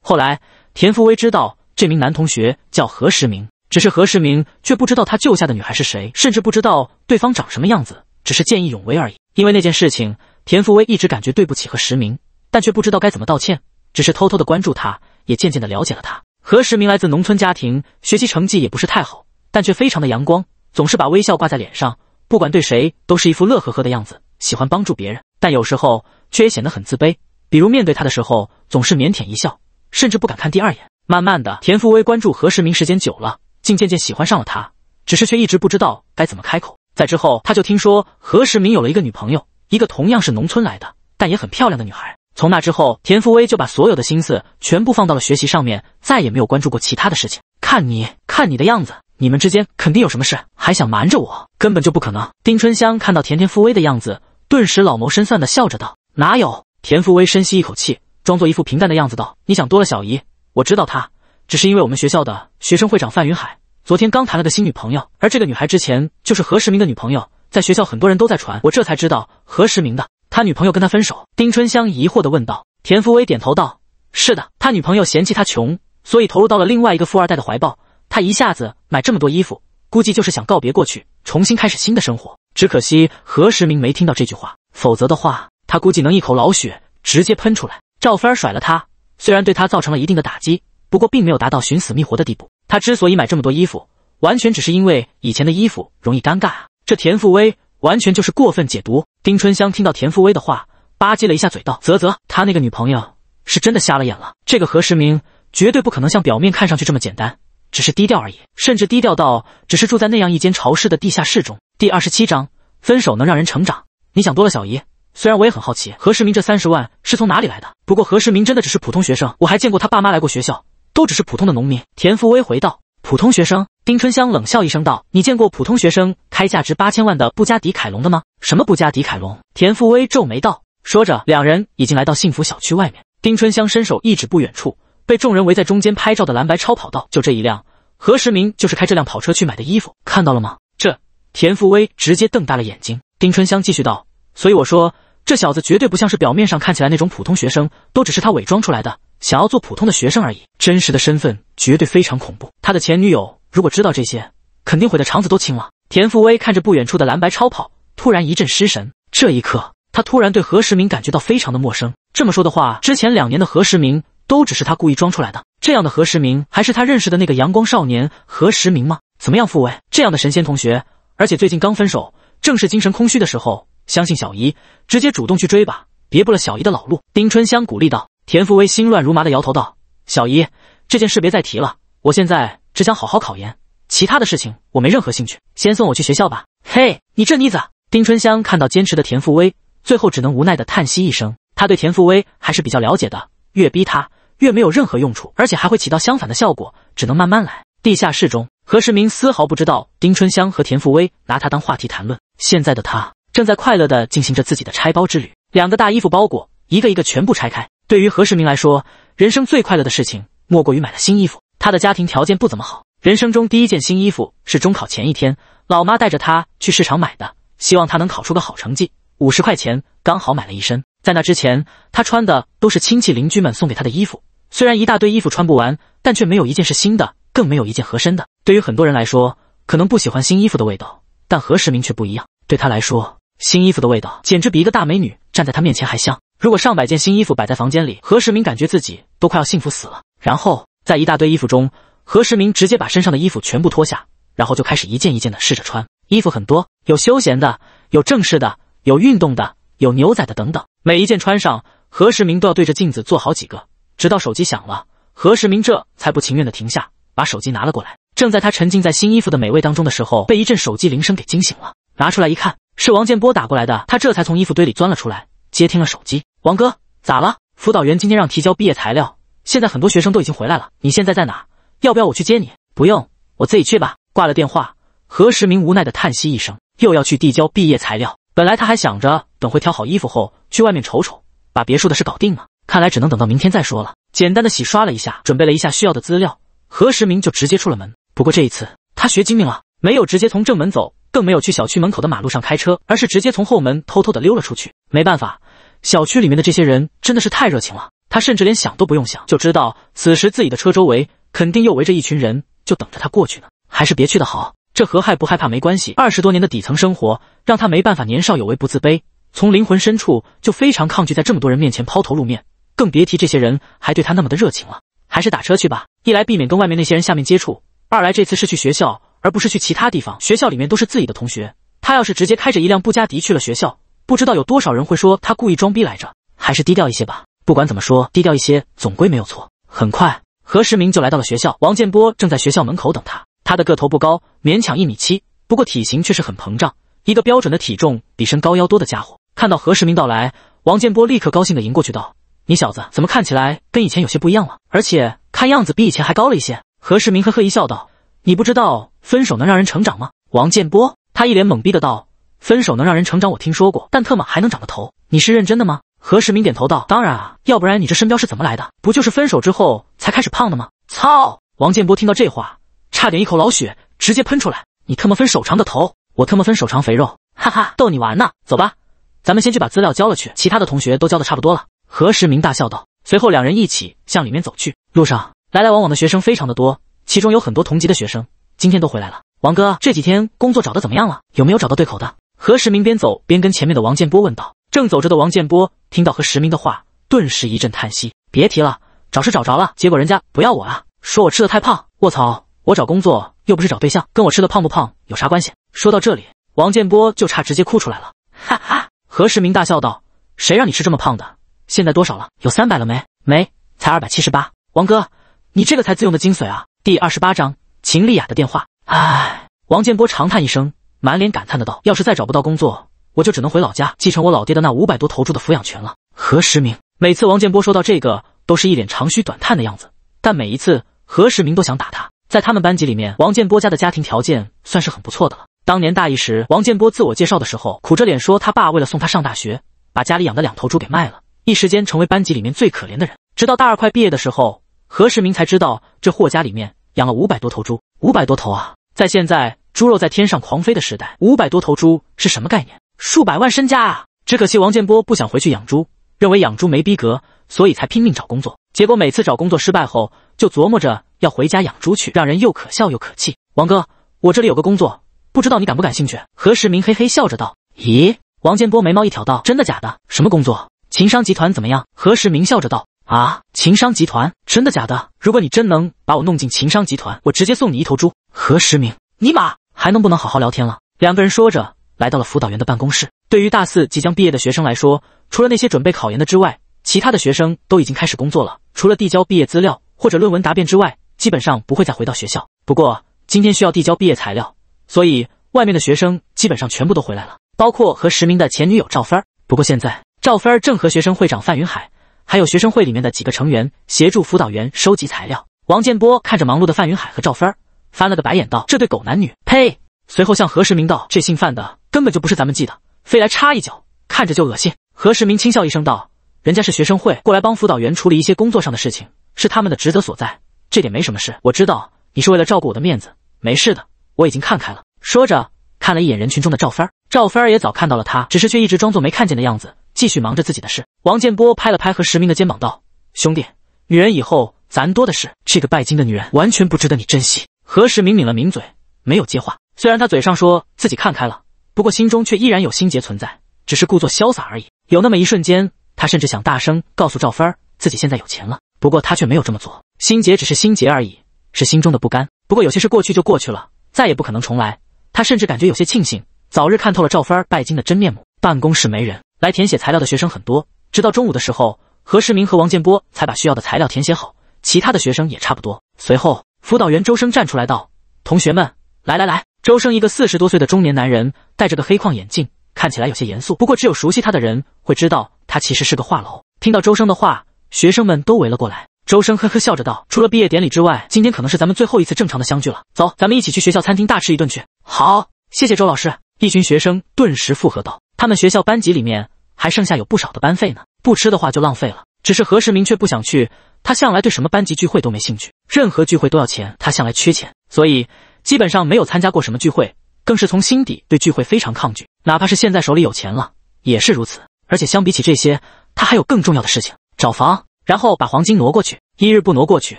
后来田福威知道这名男同学叫何时明，只是何时明却不知道他救下的女孩是谁，甚至不知道对方长什么样子，只是见义勇为而已。因为那件事情，田福威一直感觉对不起何时明，但却不知道该怎么道歉。只是偷偷的关注他，也渐渐的了解了他。何时明来自农村家庭，学习成绩也不是太好，但却非常的阳光，总是把微笑挂在脸上，不管对谁都是一副乐呵呵的样子，喜欢帮助别人，但有时候却也显得很自卑。比如面对他的时候，总是腼腆一笑，甚至不敢看第二眼。慢慢的，田富威关注何时明时间久了，竟渐渐喜欢上了他，只是却一直不知道该怎么开口。在之后，他就听说何时明有了一个女朋友，一个同样是农村来的，但也很漂亮的女孩。从那之后，田福威就把所有的心思全部放到了学习上面，再也没有关注过其他的事情。看你看你的样子，你们之间肯定有什么事，还想瞒着我，根本就不可能。丁春香看到田田富威的样子，顿时老谋深算的笑着道：“哪有？”田福威深吸一口气，装作一副平淡的样子道：“你想多了，小姨，我知道他，只是因为我们学校的学生会长范云海昨天刚谈了个新女朋友，而这个女孩之前就是何时明的女朋友，在学校很多人都在传，我这才知道何时明的。”他女朋友跟他分手，丁春香疑惑的问道。田馥威点头道：“是的，他女朋友嫌弃他穷，所以投入到了另外一个富二代的怀抱。他一下子买这么多衣服，估计就是想告别过去，重新开始新的生活。只可惜何时明没听到这句话，否则的话，他估计能一口老血直接喷出来。”赵芬儿甩了他，虽然对他造成了一定的打击，不过并没有达到寻死觅活的地步。他之所以买这么多衣服，完全只是因为以前的衣服容易尴尬。这田馥威。完全就是过分解读。丁春香听到田富威的话，吧唧了一下嘴，道：“啧啧，他那个女朋友是真的瞎了眼了。这个何时明绝对不可能像表面看上去这么简单，只是低调而已，甚至低调到只是住在那样一间潮湿的地下室中。”第二十七章，分手能让人成长。你想多了，小姨。虽然我也很好奇何时明这三十万是从哪里来的，不过何时明真的只是普通学生，我还见过他爸妈来过学校，都只是普通的农民。田富威回道：“普通学生。”丁春香冷笑一声道：“你见过普通学生开价值八千万的布加迪凯龙的吗？”“什么布加迪凯龙？”田富威皱眉道。说着，两人已经来到幸福小区外面。丁春香伸手一指不远处被众人围在中间拍照的蓝白超跑，道：“就这一辆，何时明就是开这辆跑车去买的衣服，看到了吗？”这田富威直接瞪大了眼睛。丁春香继续道：“所以我说，这小子绝对不像是表面上看起来那种普通学生，都只是他伪装出来的，想要做普通的学生而已。真实的身份绝对非常恐怖，他的前女友。”如果知道这些，肯定悔得肠子都青了。田富威看着不远处的蓝白超跑，突然一阵失神。这一刻，他突然对何时明感觉到非常的陌生。这么说的话，之前两年的何时明都只是他故意装出来的。这样的何时明，还是他认识的那个阳光少年何时明吗？怎么样，富威，这样的神仙同学，而且最近刚分手，正是精神空虚的时候，相信小姨，直接主动去追吧，别步了小姨的老路。丁春香鼓励道。田富威心乱如麻的摇头道：“小姨，这件事别再提了，我现在。”只想好好考研，其他的事情我没任何兴趣。先送我去学校吧。嘿，你这妮子！丁春香看到坚持的田馥威，最后只能无奈的叹息一声。他对田馥威还是比较了解的，越逼他越没有任何用处，而且还会起到相反的效果，只能慢慢来。地下室中，何世明丝毫不知道丁春香和田馥威拿他当话题谈论。现在的他正在快乐的进行着自己的拆包之旅，两个大衣服包裹，一个一个全部拆开。对于何世明来说，人生最快乐的事情莫过于买了新衣服。他的家庭条件不怎么好，人生中第一件新衣服是中考前一天，老妈带着他去市场买的，希望他能考出个好成绩。五十块钱刚好买了一身。在那之前，他穿的都是亲戚邻居们送给他的衣服，虽然一大堆衣服穿不完，但却没有一件是新的，更没有一件合身的。对于很多人来说，可能不喜欢新衣服的味道，但何时明却不一样。对他来说，新衣服的味道简直比一个大美女站在他面前还香。如果上百件新衣服摆在房间里，何时明感觉自己都快要幸福死了。然后。在一大堆衣服中，何时明直接把身上的衣服全部脱下，然后就开始一件一件的试着穿。衣服很多，有休闲的，有正式的，有运动的，有牛仔的等等。每一件穿上，何时明都要对着镜子做好几个，直到手机响了，何时明这才不情愿的停下，把手机拿了过来。正在他沉浸在新衣服的美味当中的时候，被一阵手机铃声给惊醒了。拿出来一看，是王建波打过来的，他这才从衣服堆里钻了出来，接听了手机。王哥，咋了？辅导员今天让提交毕业材料。现在很多学生都已经回来了，你现在在哪？要不要我去接你？不用，我自己去吧。挂了电话，何时明无奈的叹息一声，又要去递交毕业材料。本来他还想着等会挑好衣服后去外面瞅瞅，把别墅的事搞定了，看来只能等到明天再说了。简单的洗刷了一下，准备了一下需要的资料，何时明就直接出了门。不过这一次他学精明了，没有直接从正门走，更没有去小区门口的马路上开车，而是直接从后门偷偷的溜了出去。没办法，小区里面的这些人真的是太热情了。他甚至连想都不用想，就知道此时自己的车周围肯定又围着一群人，就等着他过去呢。还是别去的好。这和害不害怕没关系。二十多年的底层生活让他没办法年少有为不自卑，从灵魂深处就非常抗拒在这么多人面前抛头露面，更别提这些人还对他那么的热情了。还是打车去吧，一来避免跟外面那些人下面接触，二来这次是去学校，而不是去其他地方。学校里面都是自己的同学，他要是直接开着一辆布加迪去了学校，不知道有多少人会说他故意装逼来着。还是低调一些吧。不管怎么说，低调一些总归没有错。很快，何时明就来到了学校，王建波正在学校门口等他。他的个头不高，勉强一米七，不过体型却是很膨胀，一个标准的体重比身高腰多的家伙。看到何时明到来，王建波立刻高兴的迎过去道：“你小子怎么看起来跟以前有些不一样了？而且看样子比以前还高了一些。”何时明呵呵一笑道：“你不知道分手能让人成长吗？”王建波他一脸懵逼的道：“分手能让人成长，我听说过，但特么还能长个头？你是认真的吗？”何时明点头道：“当然啊，要不然你这身膘是怎么来的？不就是分手之后才开始胖的吗？”操！王建波听到这话，差点一口老血直接喷出来。你特么分手长的头，我特么分手长肥肉，哈哈，逗你玩呢。走吧，咱们先去把资料交了去。其他的同学都交的差不多了。何时明大笑道。随后两人一起向里面走去。路上来来往往的学生非常的多，其中有很多同级的学生，今天都回来了。王哥这几天工作找的怎么样了？有没有找到对口的？何时明边走边跟前面的王建波问道。正走着的王建波听到何时明的话，顿时一阵叹息：“别提了，找是找着了，结果人家不要我啊，说我吃的太胖。卧槽，我找工作又不是找对象，跟我吃的胖不胖有啥关系？”说到这里，王建波就差直接哭出来了。哈哈，何时明大笑道：“谁让你吃这么胖的？现在多少了？有三百了没？没，才二百七十八。王哥，你这个才自用的精髓啊！”第二十八章，秦丽雅的电话。唉，王建波长叹一声，满脸感叹的道：“要是再找不到工作……”我就只能回老家继承我老爹的那五百多头猪的抚养权了。何时明每次王建波说到这个，都是一脸长吁短叹的样子，但每一次何时明都想打他。在他们班级里面，王建波家的家庭条件算是很不错的了。当年大一时，王建波自我介绍的时候，苦着脸说他爸为了送他上大学，把家里养的两头猪给卖了，一时间成为班级里面最可怜的人。直到大二快毕业的时候，何时明才知道这霍家里面养了五百多头猪。五百多头啊！在现在猪肉在天上狂飞的时代，五百多头猪是什么概念？数百万身家啊！只可惜王建波不想回去养猪，认为养猪没逼格，所以才拼命找工作。结果每次找工作失败后，就琢磨着要回家养猪去，让人又可笑又可气。王哥，我这里有个工作，不知道你感不感兴趣？何时明嘿嘿笑着道：“咦？”王建波眉毛一挑道：“真的假的？什么工作？秦商集团怎么样？”何时明笑着道：“啊，秦商集团，真的假的？如果你真能把我弄进秦商集团，我直接送你一头猪。”何时明，尼玛，还能不能好好聊天了？两个人说着。来到了辅导员的办公室。对于大四即将毕业的学生来说，除了那些准备考研的之外，其他的学生都已经开始工作了。除了递交毕业资料或者论文答辩之外，基本上不会再回到学校。不过今天需要递交毕业材料，所以外面的学生基本上全部都回来了，包括和实名的前女友赵芬儿。不过现在赵芬儿正和学生会长范云海还有学生会里面的几个成员协助辅导员收集材料。王建波看着忙碌的范云海和赵芬儿，翻了个白眼道：“这对狗男女，呸！”随后向何时明道：“这姓范的根本就不是咱们系的，非来插一脚，看着就恶心。”何时明轻笑一声道：“人家是学生会过来帮辅导员处理一些工作上的事情，是他们的职责所在，这点没什么事。我知道你是为了照顾我的面子，没事的，我已经看开了。”说着看了一眼人群中的赵芬儿，赵芬儿也早看到了他，只是却一直装作没看见的样子，继续忙着自己的事。王建波拍了拍何时明的肩膀道：“兄弟，女人以后咱多的是，这个拜金的女人完全不值得你珍惜。”何时明抿了抿嘴，没有接话。虽然他嘴上说自己看开了，不过心中却依然有心结存在，只是故作潇洒而已。有那么一瞬间，他甚至想大声告诉赵芬儿自己现在有钱了，不过他却没有这么做。心结只是心结而已，是心中的不甘。不过有些事过去就过去了，再也不可能重来。他甚至感觉有些庆幸，早日看透了赵芬儿拜金的真面目。办公室没人，来填写材料的学生很多，直到中午的时候，何世明和王建波才把需要的材料填写好，其他的学生也差不多。随后，辅导员周生站出来道：“同学们，来来来。”周生，一个四十多岁的中年男人，戴着个黑框眼镜，看起来有些严肃。不过，只有熟悉他的人会知道，他其实是个话痨。听到周生的话，学生们都围了过来。周生呵呵笑着道：“除了毕业典礼之外，今天可能是咱们最后一次正常的相聚了。走，咱们一起去学校餐厅大吃一顿去。”好，谢谢周老师。一群学生顿时附和道：“他们学校班级里面还剩下有不少的班费呢，不吃的话就浪费了。”只是何时明确不想去，他向来对什么班级聚会都没兴趣，任何聚会都要钱，他向来缺钱，所以。基本上没有参加过什么聚会，更是从心底对聚会非常抗拒。哪怕是现在手里有钱了，也是如此。而且相比起这些，他还有更重要的事情：找房，然后把黄金挪过去。一日不挪过去，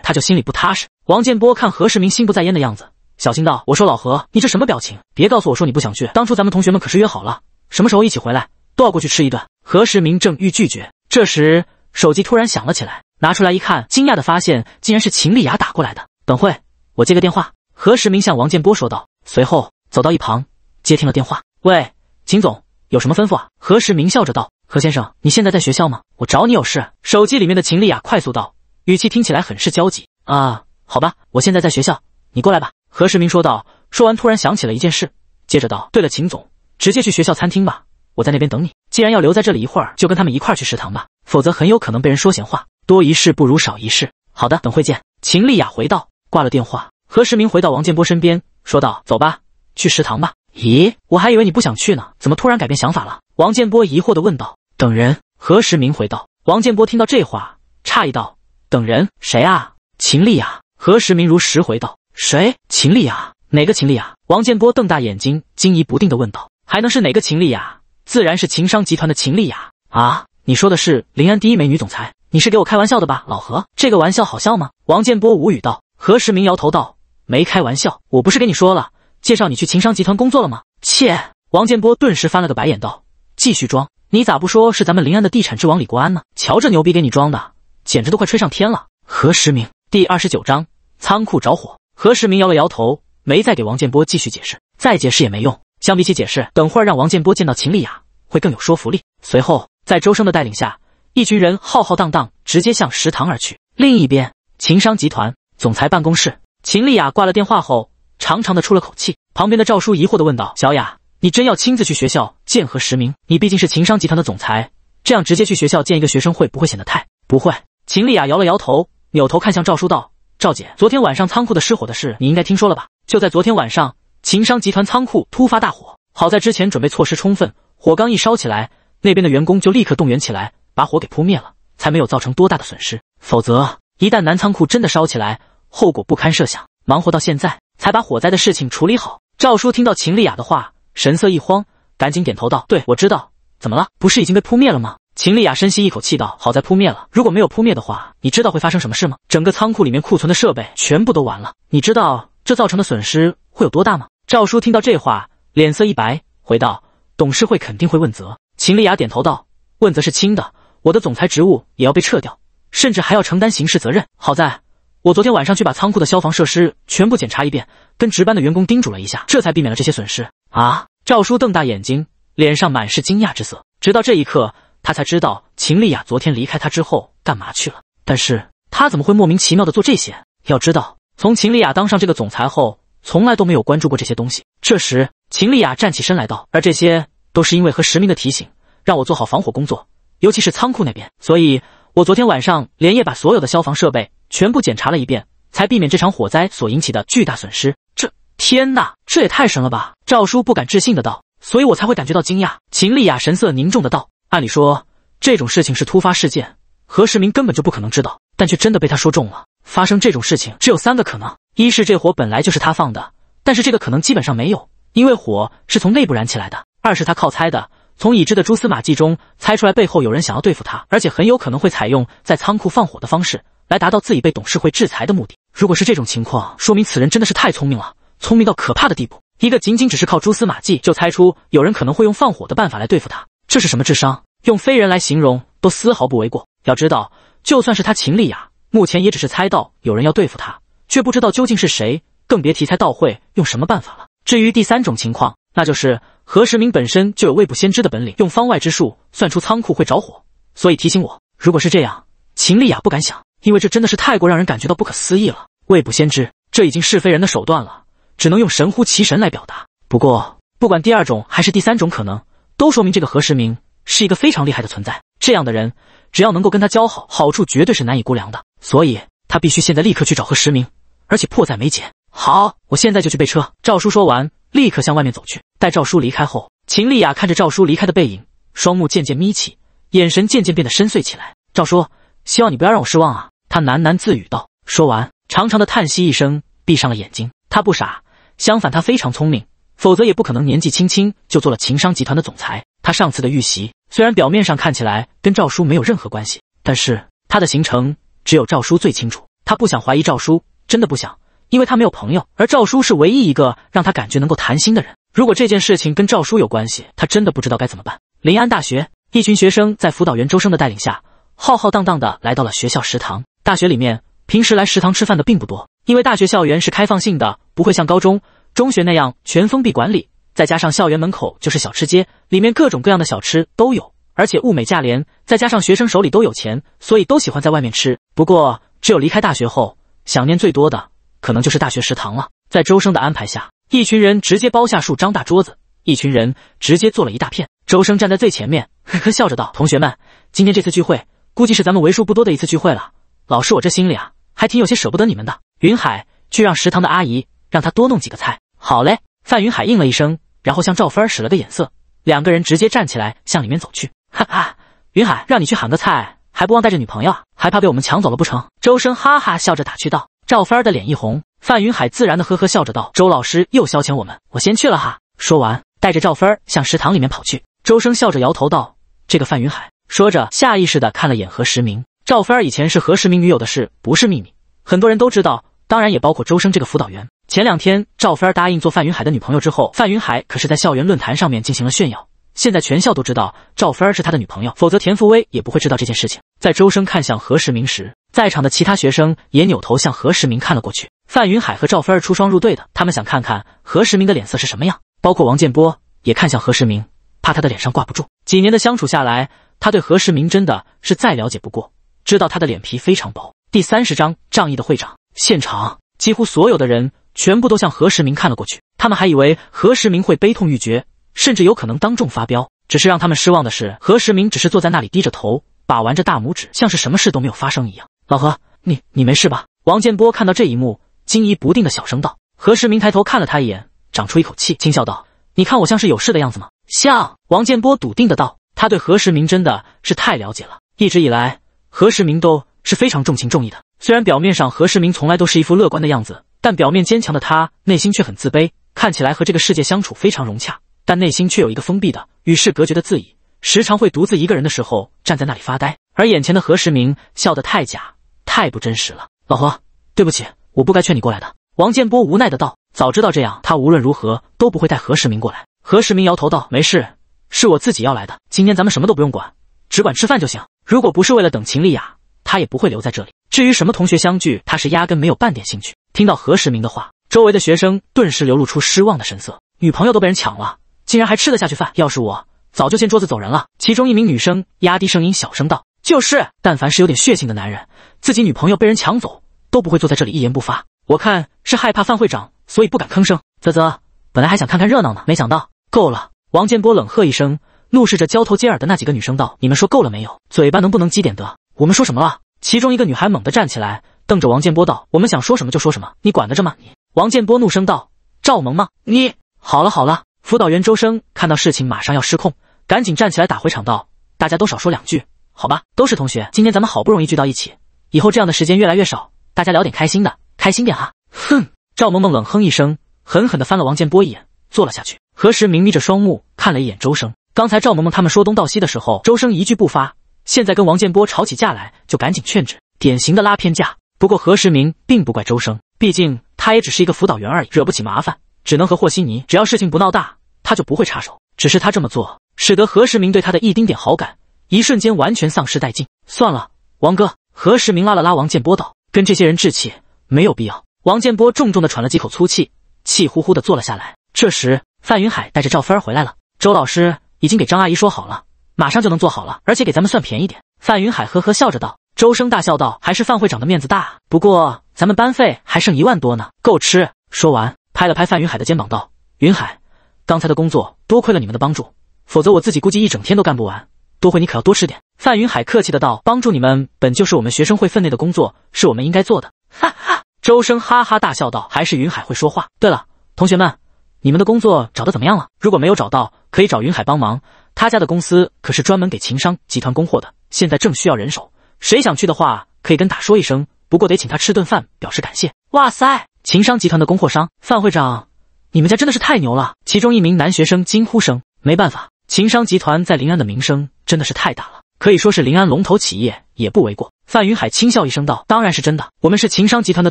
他就心里不踏实。王建波看何世明心不在焉的样子，小心道：“我说老何，你这什么表情？别告诉我说你不想去。当初咱们同学们可是约好了，什么时候一起回来，都要过去吃一顿。”何世明正欲拒绝，这时手机突然响了起来，拿出来一看，惊讶的发现竟然是秦丽雅打过来的。等会我接个电话。何时明向王建波说道，随后走到一旁接听了电话。喂，秦总，有什么吩咐啊？何时明笑着道：“何先生，你现在在学校吗？我找你有事。”手机里面的秦丽雅快速道，语气听起来很是焦急。啊，好吧，我现在在学校，你过来吧。”何时明说道。说完，突然想起了一件事，接着道：“对了，秦总，直接去学校餐厅吧，我在那边等你。既然要留在这里一会儿，就跟他们一块去食堂吧，否则很有可能被人说闲话。多一事不如少一事。”好的，等会见。”秦丽雅回道，挂了电话。何时明回到王建波身边，说道：“走吧，去食堂吧。”咦，我还以为你不想去呢，怎么突然改变想法了？”王建波疑惑地问道。“等人。”何时明回道。王建波听到这话，诧异道：“等人？谁啊？”“秦丽雅。”何时明如实回道。“谁？秦丽雅？哪个秦丽雅？”王建波瞪大眼睛，惊疑不定地问道。“还能是哪个秦丽雅？自然是秦商集团的秦丽雅啊！你说的是临安第一美女总裁？你是给我开玩笑的吧，老何？这个玩笑好笑吗？”王建波无语道。何时明摇头道。没开玩笑，我不是跟你说了，介绍你去秦商集团工作了吗？切！王建波顿时翻了个白眼，道：“继续装，你咋不说是咱们临安的地产之王李国安呢？瞧这牛逼，给你装的，简直都快吹上天了。”何时明第二十九章仓库着火。何时明摇了摇头，没再给王建波继续解释，再解释也没用。相比起解释，等会儿让王建波见到秦丽雅会更有说服力。随后，在周生的带领下，一群人浩浩荡荡直接向食堂而去。另一边，秦商集团总裁办公室。秦丽雅挂了电话后，长长的出了口气。旁边的赵叔疑惑的问道：“小雅，你真要亲自去学校见何时明？你毕竟是秦商集团的总裁，这样直接去学校见一个学生会不会显得太……不会？”秦丽雅摇了摇头，扭头看向赵叔道：“赵姐，昨天晚上仓库的失火的事，你应该听说了吧？就在昨天晚上，秦商集团仓库突发大火，好在之前准备措施充分，火刚一烧起来，那边的员工就立刻动员起来，把火给扑灭了，才没有造成多大的损失。否则，一旦南仓库真的烧起来……”后果不堪设想，忙活到现在才把火灾的事情处理好。赵叔听到秦丽雅的话，神色一慌，赶紧点头道：“对，我知道，怎么了？不是已经被扑灭了吗？”秦丽雅深吸一口气道：“好在扑灭了，如果没有扑灭的话，你知道会发生什么事吗？整个仓库里面库存的设备全部都完了，你知道这造成的损失会有多大吗？”赵叔听到这话，脸色一白，回道：“董事会肯定会问责。”秦丽雅点头道：“问责是轻的，我的总裁职务也要被撤掉，甚至还要承担刑事责任。好在……”我昨天晚上去把仓库的消防设施全部检查一遍，跟值班的员工叮嘱了一下，这才避免了这些损失啊！赵叔瞪大眼睛，脸上满是惊讶之色。直到这一刻，他才知道秦丽雅昨天离开他之后干嘛去了。但是他怎么会莫名其妙的做这些？要知道，从秦丽雅当上这个总裁后，从来都没有关注过这些东西。这时，秦丽雅站起身来道：“而这些都是因为和石明的提醒，让我做好防火工作，尤其是仓库那边。所以，我昨天晚上连夜把所有的消防设备。”全部检查了一遍，才避免这场火灾所引起的巨大损失。这天呐，这也太神了吧！赵叔不敢置信的道。所以我才会感觉到惊讶。秦丽雅神色凝重的道：“按理说这种事情是突发事件，何时明根本就不可能知道，但却真的被他说中了。发生这种事情只有三个可能：一是这火本来就是他放的，但是这个可能基本上没有，因为火是从内部燃起来的；二是他靠猜的，从已知的蛛丝马迹中猜出来背后有人想要对付他，而且很有可能会采用在仓库放火的方式。”来达到自己被董事会制裁的目的。如果是这种情况，说明此人真的是太聪明了，聪明到可怕的地步。一个仅仅只是靠蛛丝马迹就猜出有人可能会用放火的办法来对付他，这是什么智商？用非人来形容都丝毫不为过。要知道，就算是他秦丽雅，目前也只是猜到有人要对付他，却不知道究竟是谁，更别提猜到会用什么办法了。至于第三种情况，那就是何时明本身就有未卜先知的本领，用方外之术算出仓库会着火，所以提醒我。如果是这样，秦丽雅不敢想。因为这真的是太过让人感觉到不可思议了，未卜先知，这已经是非人的手段了，只能用神乎其神来表达。不过，不管第二种还是第三种可能，都说明这个何时明是一个非常厉害的存在。这样的人，只要能够跟他交好，好处绝对是难以估量的。所以，他必须现在立刻去找何时明，而且迫在眉睫。好，我现在就去备车。赵叔说完，立刻向外面走去。待赵叔离开后，秦丽雅看着赵叔离开的背影，双目渐渐眯起，眼神渐渐变得深邃起来。赵叔，希望你不要让我失望啊。他喃喃自语道：“说完，长长的叹息一声，闭上了眼睛。他不傻，相反，他非常聪明，否则也不可能年纪轻轻就做了情商集团的总裁。他上次的遇袭，虽然表面上看起来跟赵叔没有任何关系，但是他的行程只有赵叔最清楚。他不想怀疑赵叔，真的不想，因为他没有朋友，而赵叔是唯一一个让他感觉能够谈心的人。如果这件事情跟赵叔有关系，他真的不知道该怎么办。”临安大学，一群学生在辅导员周生的带领下，浩浩荡荡的来到了学校食堂。大学里面平时来食堂吃饭的并不多，因为大学校园是开放性的，不会像高中、中学那样全封闭管理。再加上校园门口就是小吃街，里面各种各样的小吃都有，而且物美价廉。再加上学生手里都有钱，所以都喜欢在外面吃。不过，只有离开大学后，想念最多的可能就是大学食堂了。在周生的安排下，一群人直接包下数张大桌子，一群人直接坐了一大片。周生站在最前面，呵呵笑着道：“同学们，今天这次聚会，估计是咱们为数不多的一次聚会了。”老师，我这心里啊，还挺有些舍不得你们的。云海去让食堂的阿姨，让他多弄几个菜。好嘞，范云海应了一声，然后向赵芬使了个眼色，两个人直接站起来向里面走去。哈哈，云海，让你去喊个菜，还不忘带着女朋友啊，还怕被我们抢走了不成？周生哈哈笑着打趣道。赵芬儿的脸一红，范云海自然的呵呵笑着道：“周老师又消遣我们，我先去了哈。”说完，带着赵芬儿向食堂里面跑去。周生笑着摇头道：“这个范云海。”说着，下意识的看了眼何时明。赵芬儿以前是何时明女友的事不是秘密，很多人都知道，当然也包括周生这个辅导员。前两天赵芬儿答应做范云海的女朋友之后，范云海可是在校园论坛上面进行了炫耀，现在全校都知道赵芬儿是他的女朋友，否则田福威也不会知道这件事情。在周生看向何时明时，在场的其他学生也扭头向何时明看了过去。范云海和赵芬儿出双入对的，他们想看看何时明的脸色是什么样，包括王建波也看向何时明，怕他的脸上挂不住。几年的相处下来，他对何时明真的是再了解不过。知道他的脸皮非常薄。第三十章仗义的会长，现场几乎所有的人全部都向何时明看了过去，他们还以为何时明会悲痛欲绝，甚至有可能当众发飙。只是让他们失望的是，何时明只是坐在那里低着头，把玩着大拇指，像是什么事都没有发生一样。老何，你你没事吧？王建波看到这一幕，惊疑不定的小声道。何时明抬头看了他一眼，长出一口气，轻笑道：“你看我像是有事的样子吗？”像王建波笃定的道，他对何时明真的是太了解了，一直以来。何时明都是非常重情重义的。虽然表面上何时明从来都是一副乐观的样子，但表面坚强的他内心却很自卑。看起来和这个世界相处非常融洽，但内心却有一个封闭的、与世隔绝的自己。时常会独自一个人的时候站在那里发呆。而眼前的何时明笑得太假，太不真实了。老何，对不起，我不该劝你过来的。”王建波无奈的道：“早知道这样，他无论如何都不会带何时明过来。”何时明摇头道：“没事，是我自己要来的。今天咱们什么都不用管，只管吃饭就行。”如果不是为了等秦丽雅，他也不会留在这里。至于什么同学相聚，他是压根没有半点兴趣。听到何时明的话，周围的学生顿时流露出失望的神色。女朋友都被人抢了，竟然还吃得下去饭？要是我，早就掀桌子走人了。其中一名女生压低声音小声道：“就是，但凡是有点血性的男人，自己女朋友被人抢走，都不会坐在这里一言不发。我看是害怕范会长，所以不敢吭声。”啧啧，本来还想看看热闹呢，没想到够了！王建波冷喝一声。怒视着交头接耳的那几个女生道：“你们说够了没有？嘴巴能不能积点德？我们说什么了？”其中一个女孩猛地站起来，瞪着王建波道：“我们想说什么就说什么，你管得着吗？”你王建波怒声道：“赵萌萌，你好了好了。”辅导员周生看到事情马上要失控，赶紧站起来打回场道：“大家都少说两句，好吧？都是同学，今天咱们好不容易聚到一起，以后这样的时间越来越少，大家聊点开心的，开心点哈。”哼，赵萌萌冷哼一声，狠狠地翻了王建波一眼，坐了下去。何时明眯着双目看了一眼周生。刚才赵萌萌他们说东道西的时候，周生一句不发，现在跟王建波吵起架来，就赶紧劝止，典型的拉偏架。不过何时明并不怪周生，毕竟他也只是一个辅导员而已，惹不起麻烦，只能和和稀泥。只要事情不闹大，他就不会插手。只是他这么做，使得何时明对他的一丁点好感，一瞬间完全丧失殆尽。算了，王哥。何时明拉了拉王建波道：“跟这些人置气没有必要。”王建波重重的喘了几口粗气，气呼呼的坐了下来。这时，范云海带着赵芬儿回来了，周老师。已经给张阿姨说好了，马上就能做好了，而且给咱们算便宜点。范云海呵呵笑着道。周生大笑道：“还是范会长的面子大啊！不过咱们班费还剩一万多呢，够吃。”说完，拍了拍范云海的肩膀道：“云海，刚才的工作多亏了你们的帮助，否则我自己估计一整天都干不完。多会你可要多吃点。”范云海客气的道：“帮助你们本就是我们学生会分内的工作，是我们应该做的。”哈哈，周生哈哈大笑道：“还是云海会说话。对了，同学们，你们的工作找的怎么样了？如果没有找到，”可以找云海帮忙，他家的公司可是专门给秦商集团供货的，现在正需要人手，谁想去的话可以跟打说一声，不过得请他吃顿饭表示感谢。哇塞，秦商集团的供货商范会长，你们家真的是太牛了！其中一名男学生惊呼声。没办法，秦商集团在临安的名声真的是太大了，可以说是临安龙头企业也不为过。范云海轻笑一声道：“当然是真的，我们是秦商集团的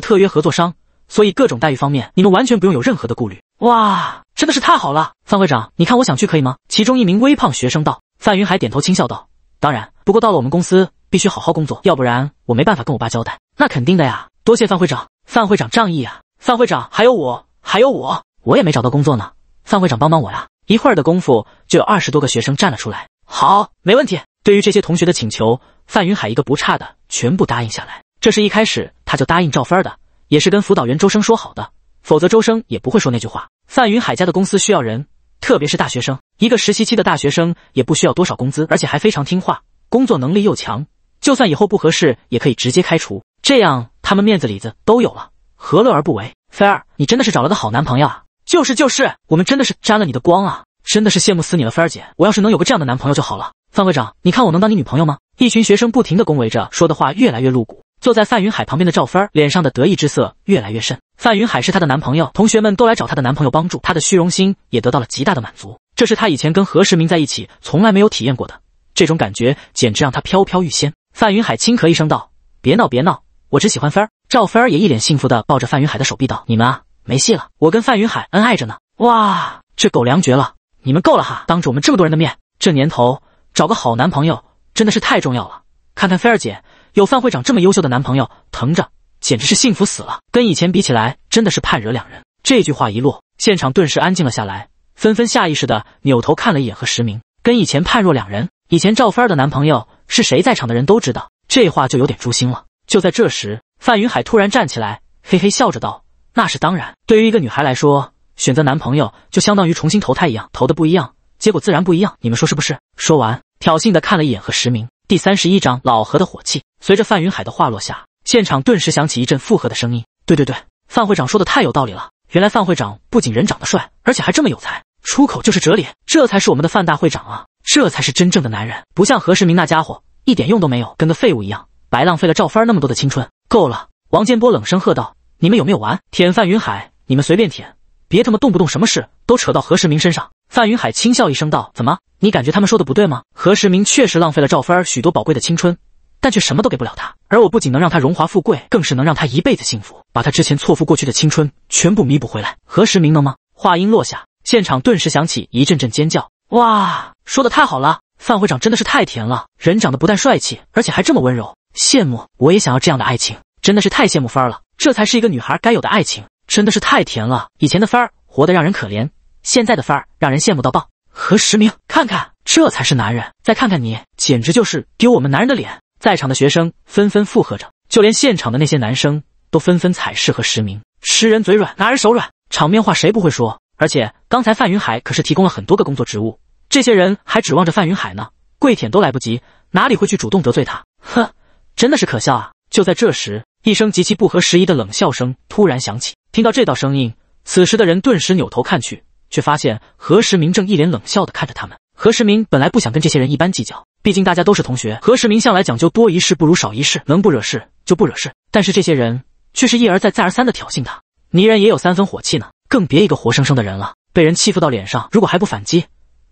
特约合作商，所以各种待遇方面，你们完全不用有任何的顾虑。”哇！真的是太好了，范会长，你看我想去可以吗？其中一名微胖学生道。范云海点头轻笑道：“当然，不过到了我们公司必须好好工作，要不然我没办法跟我爸交代。”那肯定的呀，多谢范会长，范会长仗义啊！范会长，还有我，还有我，我也没找到工作呢，范会长帮帮我呀！一会儿的功夫，就有二十多个学生站了出来。好，没问题。对于这些同学的请求，范云海一个不差的全部答应下来。这是一开始他就答应赵芬的，也是跟辅导员周生说好的，否则周生也不会说那句话。范云海家的公司需要人，特别是大学生。一个实习期的大学生也不需要多少工资，而且还非常听话，工作能力又强。就算以后不合适，也可以直接开除。这样他们面子里子都有了，何乐而不为？菲儿，你真的是找了个好男朋友啊！就是就是，我们真的是沾了你的光啊！真的是羡慕死你了，菲儿姐！我要是能有个这样的男朋友就好了。范会长，你看我能当你女朋友吗？一群学生不停的恭维着，说的话越来越露骨。坐在范云海旁边的赵菲儿脸上的得意之色越来越甚。范云海是她的男朋友，同学们都来找她的男朋友帮助，她的虚荣心也得到了极大的满足。这是她以前跟何时明在一起从来没有体验过的，这种感觉简直让她飘飘欲仙。范云海轻咳一声道：“别闹，别闹，我只喜欢芬儿。”赵芬儿也一脸幸福的抱着范云海的手臂道：“你们啊，没戏了，我跟范云海恩爱着呢。”哇，这狗粮绝了！你们够了哈，当着我们这么多人的面，这年头找个好男朋友真的是太重要了。看看菲儿姐有范会长这么优秀的男朋友疼着。简直是幸福死了，跟以前比起来真的是判若两人。这句话一落，现场顿时安静了下来，纷纷下意识的扭头看了一眼何时明，跟以前判若两人。以前赵芬儿的男朋友是谁，在场的人都知道。这话就有点诛心了。就在这时，范云海突然站起来，嘿嘿笑着道：“那是当然，对于一个女孩来说，选择男朋友就相当于重新投胎一样，投的不一样，结果自然不一样。你们说是不是？”说完，挑衅的看了一眼何时明。第三十一章老何的火气。随着范云海的话落下。现场顿时响起一阵附和的声音。对对对，范会长说的太有道理了。原来范会长不仅人长得帅，而且还这么有才，出口就是哲理，这才是我们的范大会长啊！这才是真正的男人，不像何时明那家伙，一点用都没有，跟个废物一样，白浪费了赵芬儿那么多的青春。够了！王建波冷声喝道：“你们有没有完？舔范云海，你们随便舔，别他妈动不动什么事都扯到何时明身上。”范云海轻笑一声道：“怎么，你感觉他们说的不对吗？”何时明确实浪费了赵芬儿许多宝贵的青春。但却什么都给不了他，而我不仅能让他荣华富贵，更是能让他一辈子幸福，把他之前错付过去的青春全部弥补回来。何时明能吗？话音落下，现场顿时响起一阵阵尖叫！哇，说的太好了，范会长真的是太甜了，人长得不但帅气，而且还这么温柔，羡慕！我也想要这样的爱情，真的是太羡慕芬儿了，这才是一个女孩该有的爱情，真的是太甜了。以前的芬儿活得让人可怜，现在的芬儿让人羡慕到爆。何时明，看看这才是男人，再看看你，简直就是丢我们男人的脸。在场的学生纷纷附和着，就连现场的那些男生都纷纷踩试和实名。吃人嘴软拿人手软，场面话谁不会说？而且刚才范云海可是提供了很多个工作职务，这些人还指望着范云海呢，跪舔都来不及，哪里会去主动得罪他？呵，真的是可笑啊！就在这时，一声极其不合时宜的冷笑声突然响起。听到这道声音，此时的人顿时扭头看去，却发现何时明正一脸冷笑的看着他们。何时明本来不想跟这些人一般计较。毕竟大家都是同学，何时明向来讲究多一事不如少一事，能不惹事就不惹事。但是这些人却是一而再再而三的挑衅他，泥人也有三分火气呢，更别一个活生生的人了。被人欺负到脸上，如果还不反击，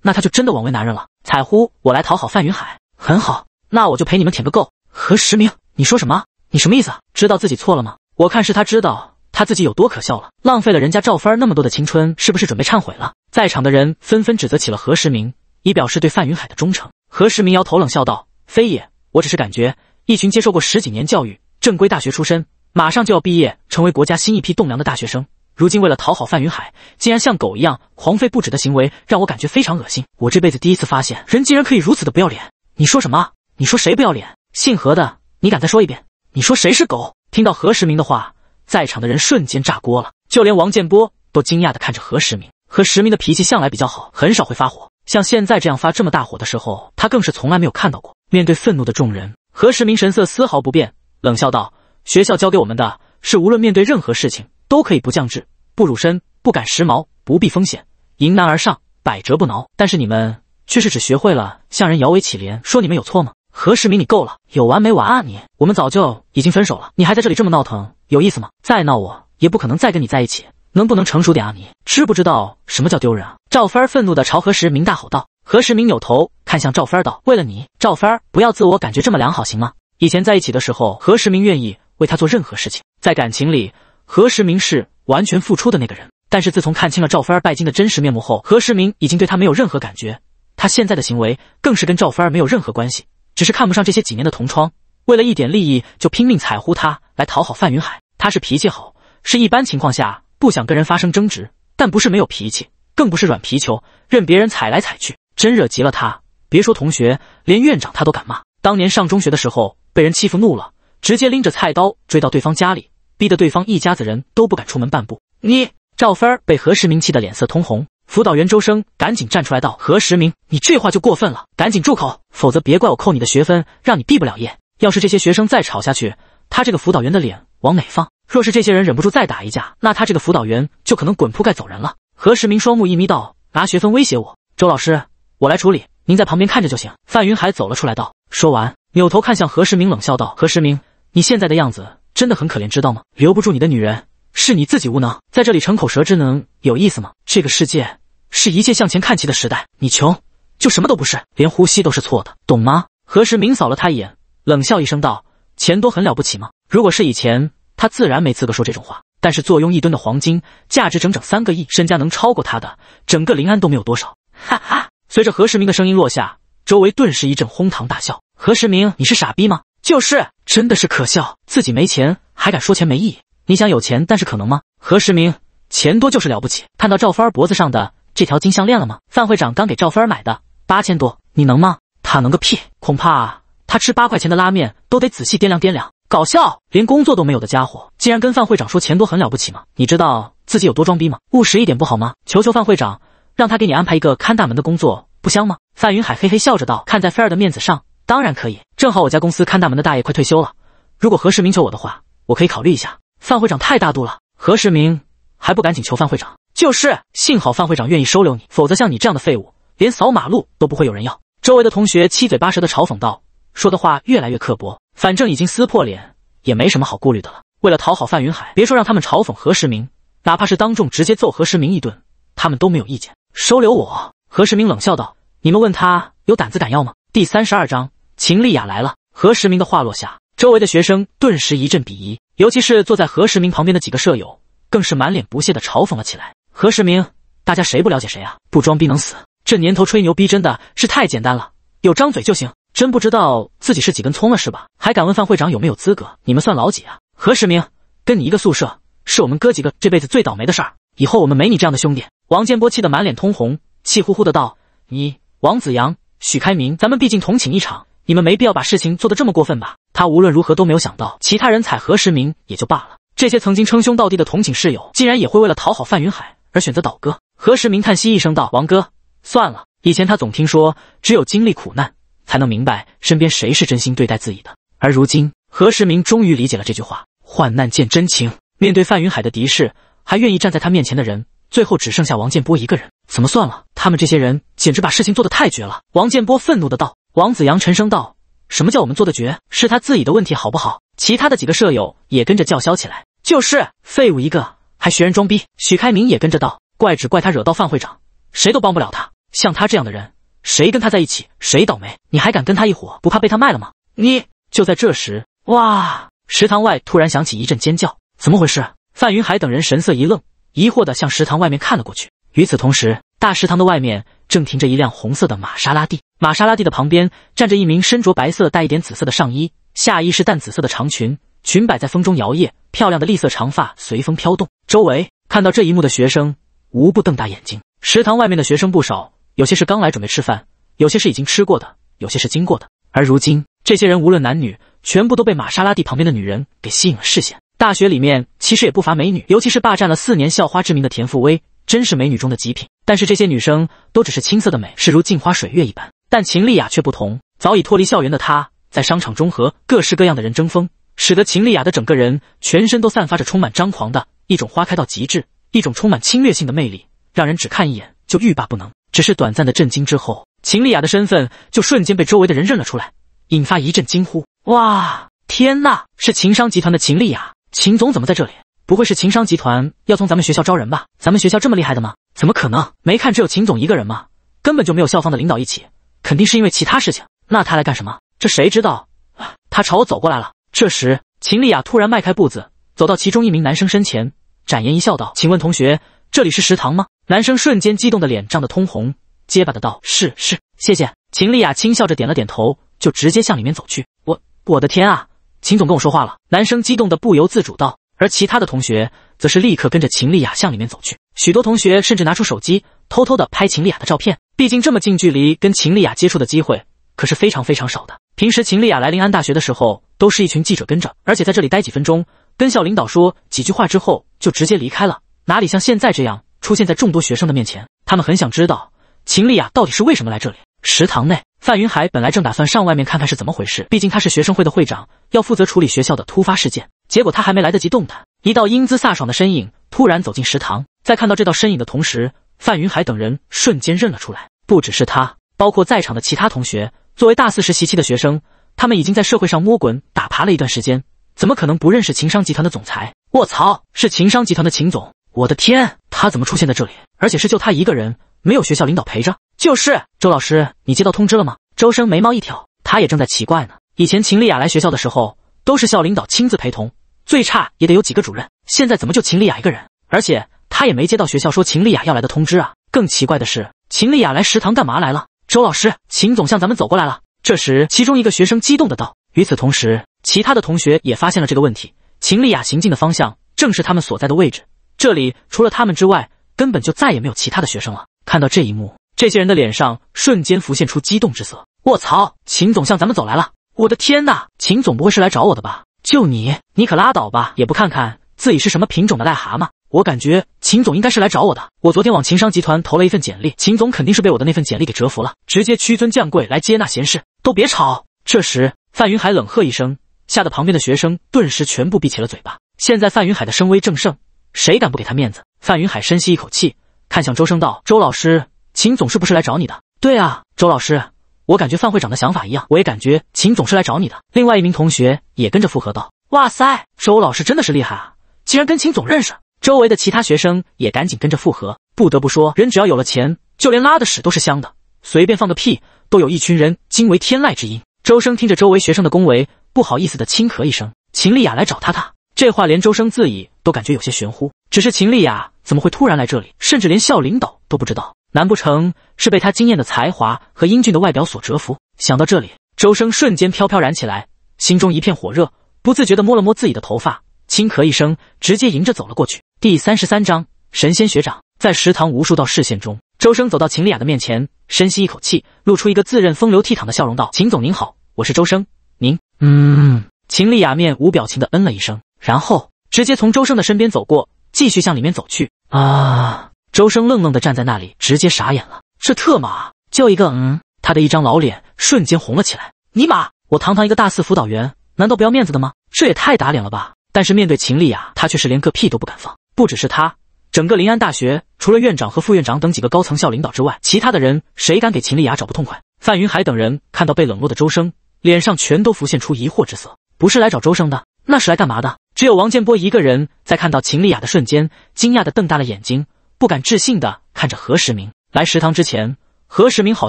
那他就真的枉为男人了。彩呼，我来讨好范云海，很好，那我就陪你们舔个够。何时明，你说什么？你什么意思？知道自己错了吗？我看是他知道他自己有多可笑了，浪费了人家赵芬儿那么多的青春，是不是准备忏悔了？在场的人纷纷指责起了何时明，以表示对范云海的忠诚。何时明摇头冷笑道：“非也，我只是感觉，一群接受过十几年教育、正规大学出身，马上就要毕业，成为国家新一批栋梁的大学生，如今为了讨好范云海，竟然像狗一样狂吠不止的行为，让我感觉非常恶心。我这辈子第一次发现，人竟然可以如此的不要脸。你说什么？你说谁不要脸？姓何的，你敢再说一遍？你说谁是狗？”听到何时明的话，在场的人瞬间炸锅了，就连王建波都惊讶的看着何时明。何时明的脾气向来比较好，很少会发火。像现在这样发这么大火的时候，他更是从来没有看到过。面对愤怒的众人，何时明神色丝毫不变，冷笑道：“学校教给我们的，是无论面对任何事情，都可以不降智、不辱身、不赶时髦、不避风险，迎难而上，百折不挠。但是你们却是只学会了向人摇尾乞怜，说你们有错吗？”何时明，你够了，有完没完啊你？我们早就已经分手了，你还在这里这么闹腾，有意思吗？再闹，我也不可能再跟你在一起。能不能成熟点啊你？知不知道什么叫丢人啊？赵芬儿愤怒的朝何时明大吼道。何时明扭头看向赵芬儿道：“为了你，赵芬儿，不要自我感觉这么良好，行吗？以前在一起的时候，何时明愿意为她做任何事情，在感情里，何时明是完全付出的那个人。但是自从看清了赵芬儿拜金的真实面目后，何时明已经对她没有任何感觉。他现在的行为更是跟赵芬儿没有任何关系，只是看不上这些几年的同窗，为了一点利益就拼命踩乎她来讨好范云海。他是脾气好，是一般情况下。”不想跟人发生争执，但不是没有脾气，更不是软皮球，任别人踩来踩去。真惹急了他，别说同学，连院长他都敢骂。当年上中学的时候，被人欺负怒了，直接拎着菜刀追到对方家里，逼得对方一家子人都不敢出门半步。你赵芬儿被何时明气得脸色通红，辅导员周生赶紧站出来道：“何时明，你这话就过分了，赶紧住口，否则别怪我扣你的学分，让你毕不了业。要是这些学生再吵下去，他这个辅导员的脸往哪放？”若是这些人忍不住再打一架，那他这个辅导员就可能滚铺盖走人了。何时明双目一眯，道：“拿学分威胁我，周老师，我来处理，您在旁边看着就行。”范云海走了出来，道：“说完，扭头看向何时明，冷笑道：‘何时明，你现在的样子真的很可怜，知道吗？留不住你的女人是你自己无能，在这里逞口舌之能有意思吗？这个世界是一切向前看齐的时代，你穷就什么都不是，连呼吸都是错的，懂吗？’何时明扫了他一眼，冷笑一声，道：‘钱多很了不起吗？如果是以前……’他自然没资格说这种话，但是坐拥一吨的黄金，价值整整三个亿，身家能超过他的，整个临安都没有多少。哈哈，随着何时明的声音落下，周围顿时一阵哄堂大笑。何时明，你是傻逼吗？就是，真的是可笑，自己没钱还敢说钱没意义？你想有钱，但是可能吗？何时明，钱多就是了不起。看到赵芬儿脖子上的这条金项链了吗？范会长刚给赵芬儿买的，八千多，你能吗？他能个屁！恐怕他吃八块钱的拉面都得仔细掂量掂量。搞笑，连工作都没有的家伙，竟然跟范会长说钱多很了不起吗？你知道自己有多装逼吗？务实一点不好吗？求求范会长，让他给你安排一个看大门的工作，不香吗？范云海嘿嘿笑着道：“看在菲儿的面子上，当然可以。正好我家公司看大门的大爷快退休了，如果何世明求我的话，我可以考虑一下。”范会长太大度了，何世明还不赶紧求范会长？就是，幸好范会长愿意收留你，否则像你这样的废物，连扫马路都不会有人要。周围的同学七嘴八舌的嘲讽道。说的话越来越刻薄，反正已经撕破脸，也没什么好顾虑的了。为了讨好范云海，别说让他们嘲讽何时明，哪怕是当众直接揍何时明一顿，他们都没有意见。收留我？何时明冷笑道：“你们问他有胆子敢要吗？”第三十二章，秦丽雅来了。何时明的话落下，周围的学生顿时一阵鄙夷，尤其是坐在何时明旁边的几个舍友，更是满脸不屑地嘲讽了起来：“何时明，大家谁不了解谁啊？不装逼能死？这年头吹牛逼真的是太简单了，有张嘴就行。”真不知道自己是几根葱了是吧？还敢问范会长有没有资格？你们算老几啊？何时明，跟你一个宿舍，是我们哥几个这辈子最倒霉的事儿。以后我们没你这样的兄弟。王建波气得满脸通红，气呼呼的道：“你，王子阳，许开明，咱们毕竟同寝一场，你们没必要把事情做得这么过分吧？”他无论如何都没有想到，其他人踩何时明也就罢了，这些曾经称兄道弟的同寝室友，竟然也会为了讨好范云海而选择倒戈。何时明叹息一声道：“王哥，算了，以前他总听说，只有经历苦难。”才能明白身边谁是真心对待自己的。而如今，何时明终于理解了这句话：患难见真情。面对范云海的敌视，还愿意站在他面前的人，最后只剩下王建波一个人。怎么算了？他们这些人简直把事情做得太绝了！王建波愤怒的道。王子阳沉声道：“什么叫我们做的绝？是他自己的问题，好不好？”其他的几个舍友也跟着叫嚣起来：“就是废物一个，还学人装逼。”许开明也跟着道：“怪只怪他惹到范会长，谁都帮不了他。像他这样的人。”谁跟他在一起，谁倒霉？你还敢跟他一伙，不怕被他卖了吗？你就在这时，哇！食堂外突然响起一阵尖叫，怎么回事？范云海等人神色一愣，疑惑的向食堂外面看了过去。与此同时，大食堂的外面正停着一辆红色的玛莎拉蒂，玛莎拉蒂的旁边站着一名身着白色带一点紫色的上衣，下衣是淡紫色的长裙，裙摆在风中摇曳，漂亮的栗色长发随风飘动。周围看到这一幕的学生无不瞪大眼睛。食堂外面的学生不少。有些是刚来准备吃饭，有些是已经吃过的，有些是经过的。而如今，这些人无论男女，全部都被玛莎拉蒂旁边的女人给吸引了视线。大学里面其实也不乏美女，尤其是霸占了四年校花之名的田馥薇，真是美女中的极品。但是这些女生都只是青涩的美，是如镜花水月一般。但秦丽雅却不同，早已脱离校园的她，在商场中和各式各样的人争锋，使得秦丽雅的整个人全身都散发着充满张狂的一种花开到极致，一种充满侵略性的魅力，让人只看一眼就欲罢不能。只是短暂的震惊之后，秦丽雅的身份就瞬间被周围的人认了出来，引发一阵惊呼：“哇，天呐，是秦商集团的秦丽雅，秦总怎么在这里？不会是秦商集团要从咱们学校招人吧？咱们学校这么厉害的吗？怎么可能？没看只有秦总一个人吗？根本就没有校方的领导一起，肯定是因为其他事情。那他来干什么？这谁知道啊？他朝我走过来了。这时，秦丽雅突然迈开步子，走到其中一名男生身前，展颜一笑，道：“请问同学，这里是食堂吗？”男生瞬间激动的脸涨得通红，结巴的道：“是是，谢谢。”秦丽雅轻笑着点了点头，就直接向里面走去。我我的天啊！秦总跟我说话了。男生激动的不由自主道。而其他的同学则是立刻跟着秦丽雅向里面走去。许多同学甚至拿出手机，偷偷的拍秦丽雅的照片。毕竟这么近距离跟秦丽雅接触的机会可是非常非常少的。平时秦丽雅来临安大学的时候，都是一群记者跟着，而且在这里待几分钟，跟校领导说几句话之后就直接离开了，哪里像现在这样。出现在众多学生的面前，他们很想知道秦丽雅到底是为什么来这里。食堂内，范云海本来正打算上外面看看是怎么回事，毕竟他是学生会的会长，要负责处理学校的突发事件。结果他还没来得及动弹，一道英姿飒爽的身影突然走进食堂。在看到这道身影的同时，范云海等人瞬间认了出来。不只是他，包括在场的其他同学，作为大四实习期的学生，他们已经在社会上摸滚打爬了一段时间，怎么可能不认识秦商集团的总裁？卧槽，是秦商集团的秦总！我的天！他怎么出现在这里？而且是就他一个人，没有学校领导陪着。就是周老师，你接到通知了吗？周生眉毛一挑，他也正在奇怪呢。以前秦丽雅来学校的时候，都是校领导亲自陪同，最差也得有几个主任。现在怎么就秦丽雅一个人？而且他也没接到学校说秦丽雅要来的通知啊！更奇怪的是，秦丽雅来食堂干嘛来了？周老师，秦总向咱们走过来了。这时，其中一个学生激动的道。与此同时，其他的同学也发现了这个问题。秦丽雅行进的方向正是他们所在的位置。这里除了他们之外，根本就再也没有其他的学生了。看到这一幕，这些人的脸上瞬间浮现出激动之色。卧槽，秦总向咱们走来了！我的天哪，秦总不会是来找我的吧？就你，你可拉倒吧！也不看看自己是什么品种的癞蛤蟆。我感觉秦总应该是来找我的。我昨天往秦商集团投了一份简历，秦总肯定是被我的那份简历给折服了，直接屈尊降贵来接纳贤士。都别吵！这时，范云海冷喝一声，吓得旁边的学生顿时全部闭起了嘴巴。现在范云海的声威正盛。谁敢不给他面子？范云海深吸一口气，看向周生道：“周老师，秦总是不是来找你的？”“对啊，周老师，我感觉范会长的想法一样，我也感觉秦总是来找你的。”另外一名同学也跟着附和道：“哇塞，周老师真的是厉害啊，竟然跟秦总认识！”周围的其他学生也赶紧跟着附和。不得不说，人只要有了钱，就连拉的屎都是香的，随便放个屁，都有一群人惊为天籁之音。周生听着周围学生的恭维，不好意思的轻咳一声：“秦丽雅来找他，他这话连周生自己。”都感觉有些玄乎，只是秦丽雅怎么会突然来这里，甚至连校领导都不知道？难不成是被他惊艳的才华和英俊的外表所折服？想到这里，周生瞬间飘飘然起来，心中一片火热，不自觉地摸了摸自己的头发，轻咳一声，直接迎着走了过去。第三十三章神仙学长在食堂无数道视线中，周生走到秦丽雅的面前，深吸一口气，露出一个自认风流倜傥的笑容，道：“秦总您好，我是周生。您……嗯。”秦丽雅面无表情地嗯了一声，然后。直接从周生的身边走过，继续向里面走去。啊！周生愣愣的站在那里，直接傻眼了。这特马就一个嗯，他的一张老脸瞬间红了起来。尼玛，我堂堂一个大四辅导员，难道不要面子的吗？这也太打脸了吧！但是面对秦丽雅，他却是连个屁都不敢放。不只是他，整个临安大学除了院长和副院长等几个高层校领导之外，其他的人谁敢给秦丽雅找不痛快？范云海等人看到被冷落的周生，脸上全都浮现出疑惑之色。不是来找周生的？那是来干嘛的？只有王建波一个人在看到秦丽雅的瞬间，惊讶的瞪大了眼睛，不敢置信的看着何时明。来食堂之前，何时明好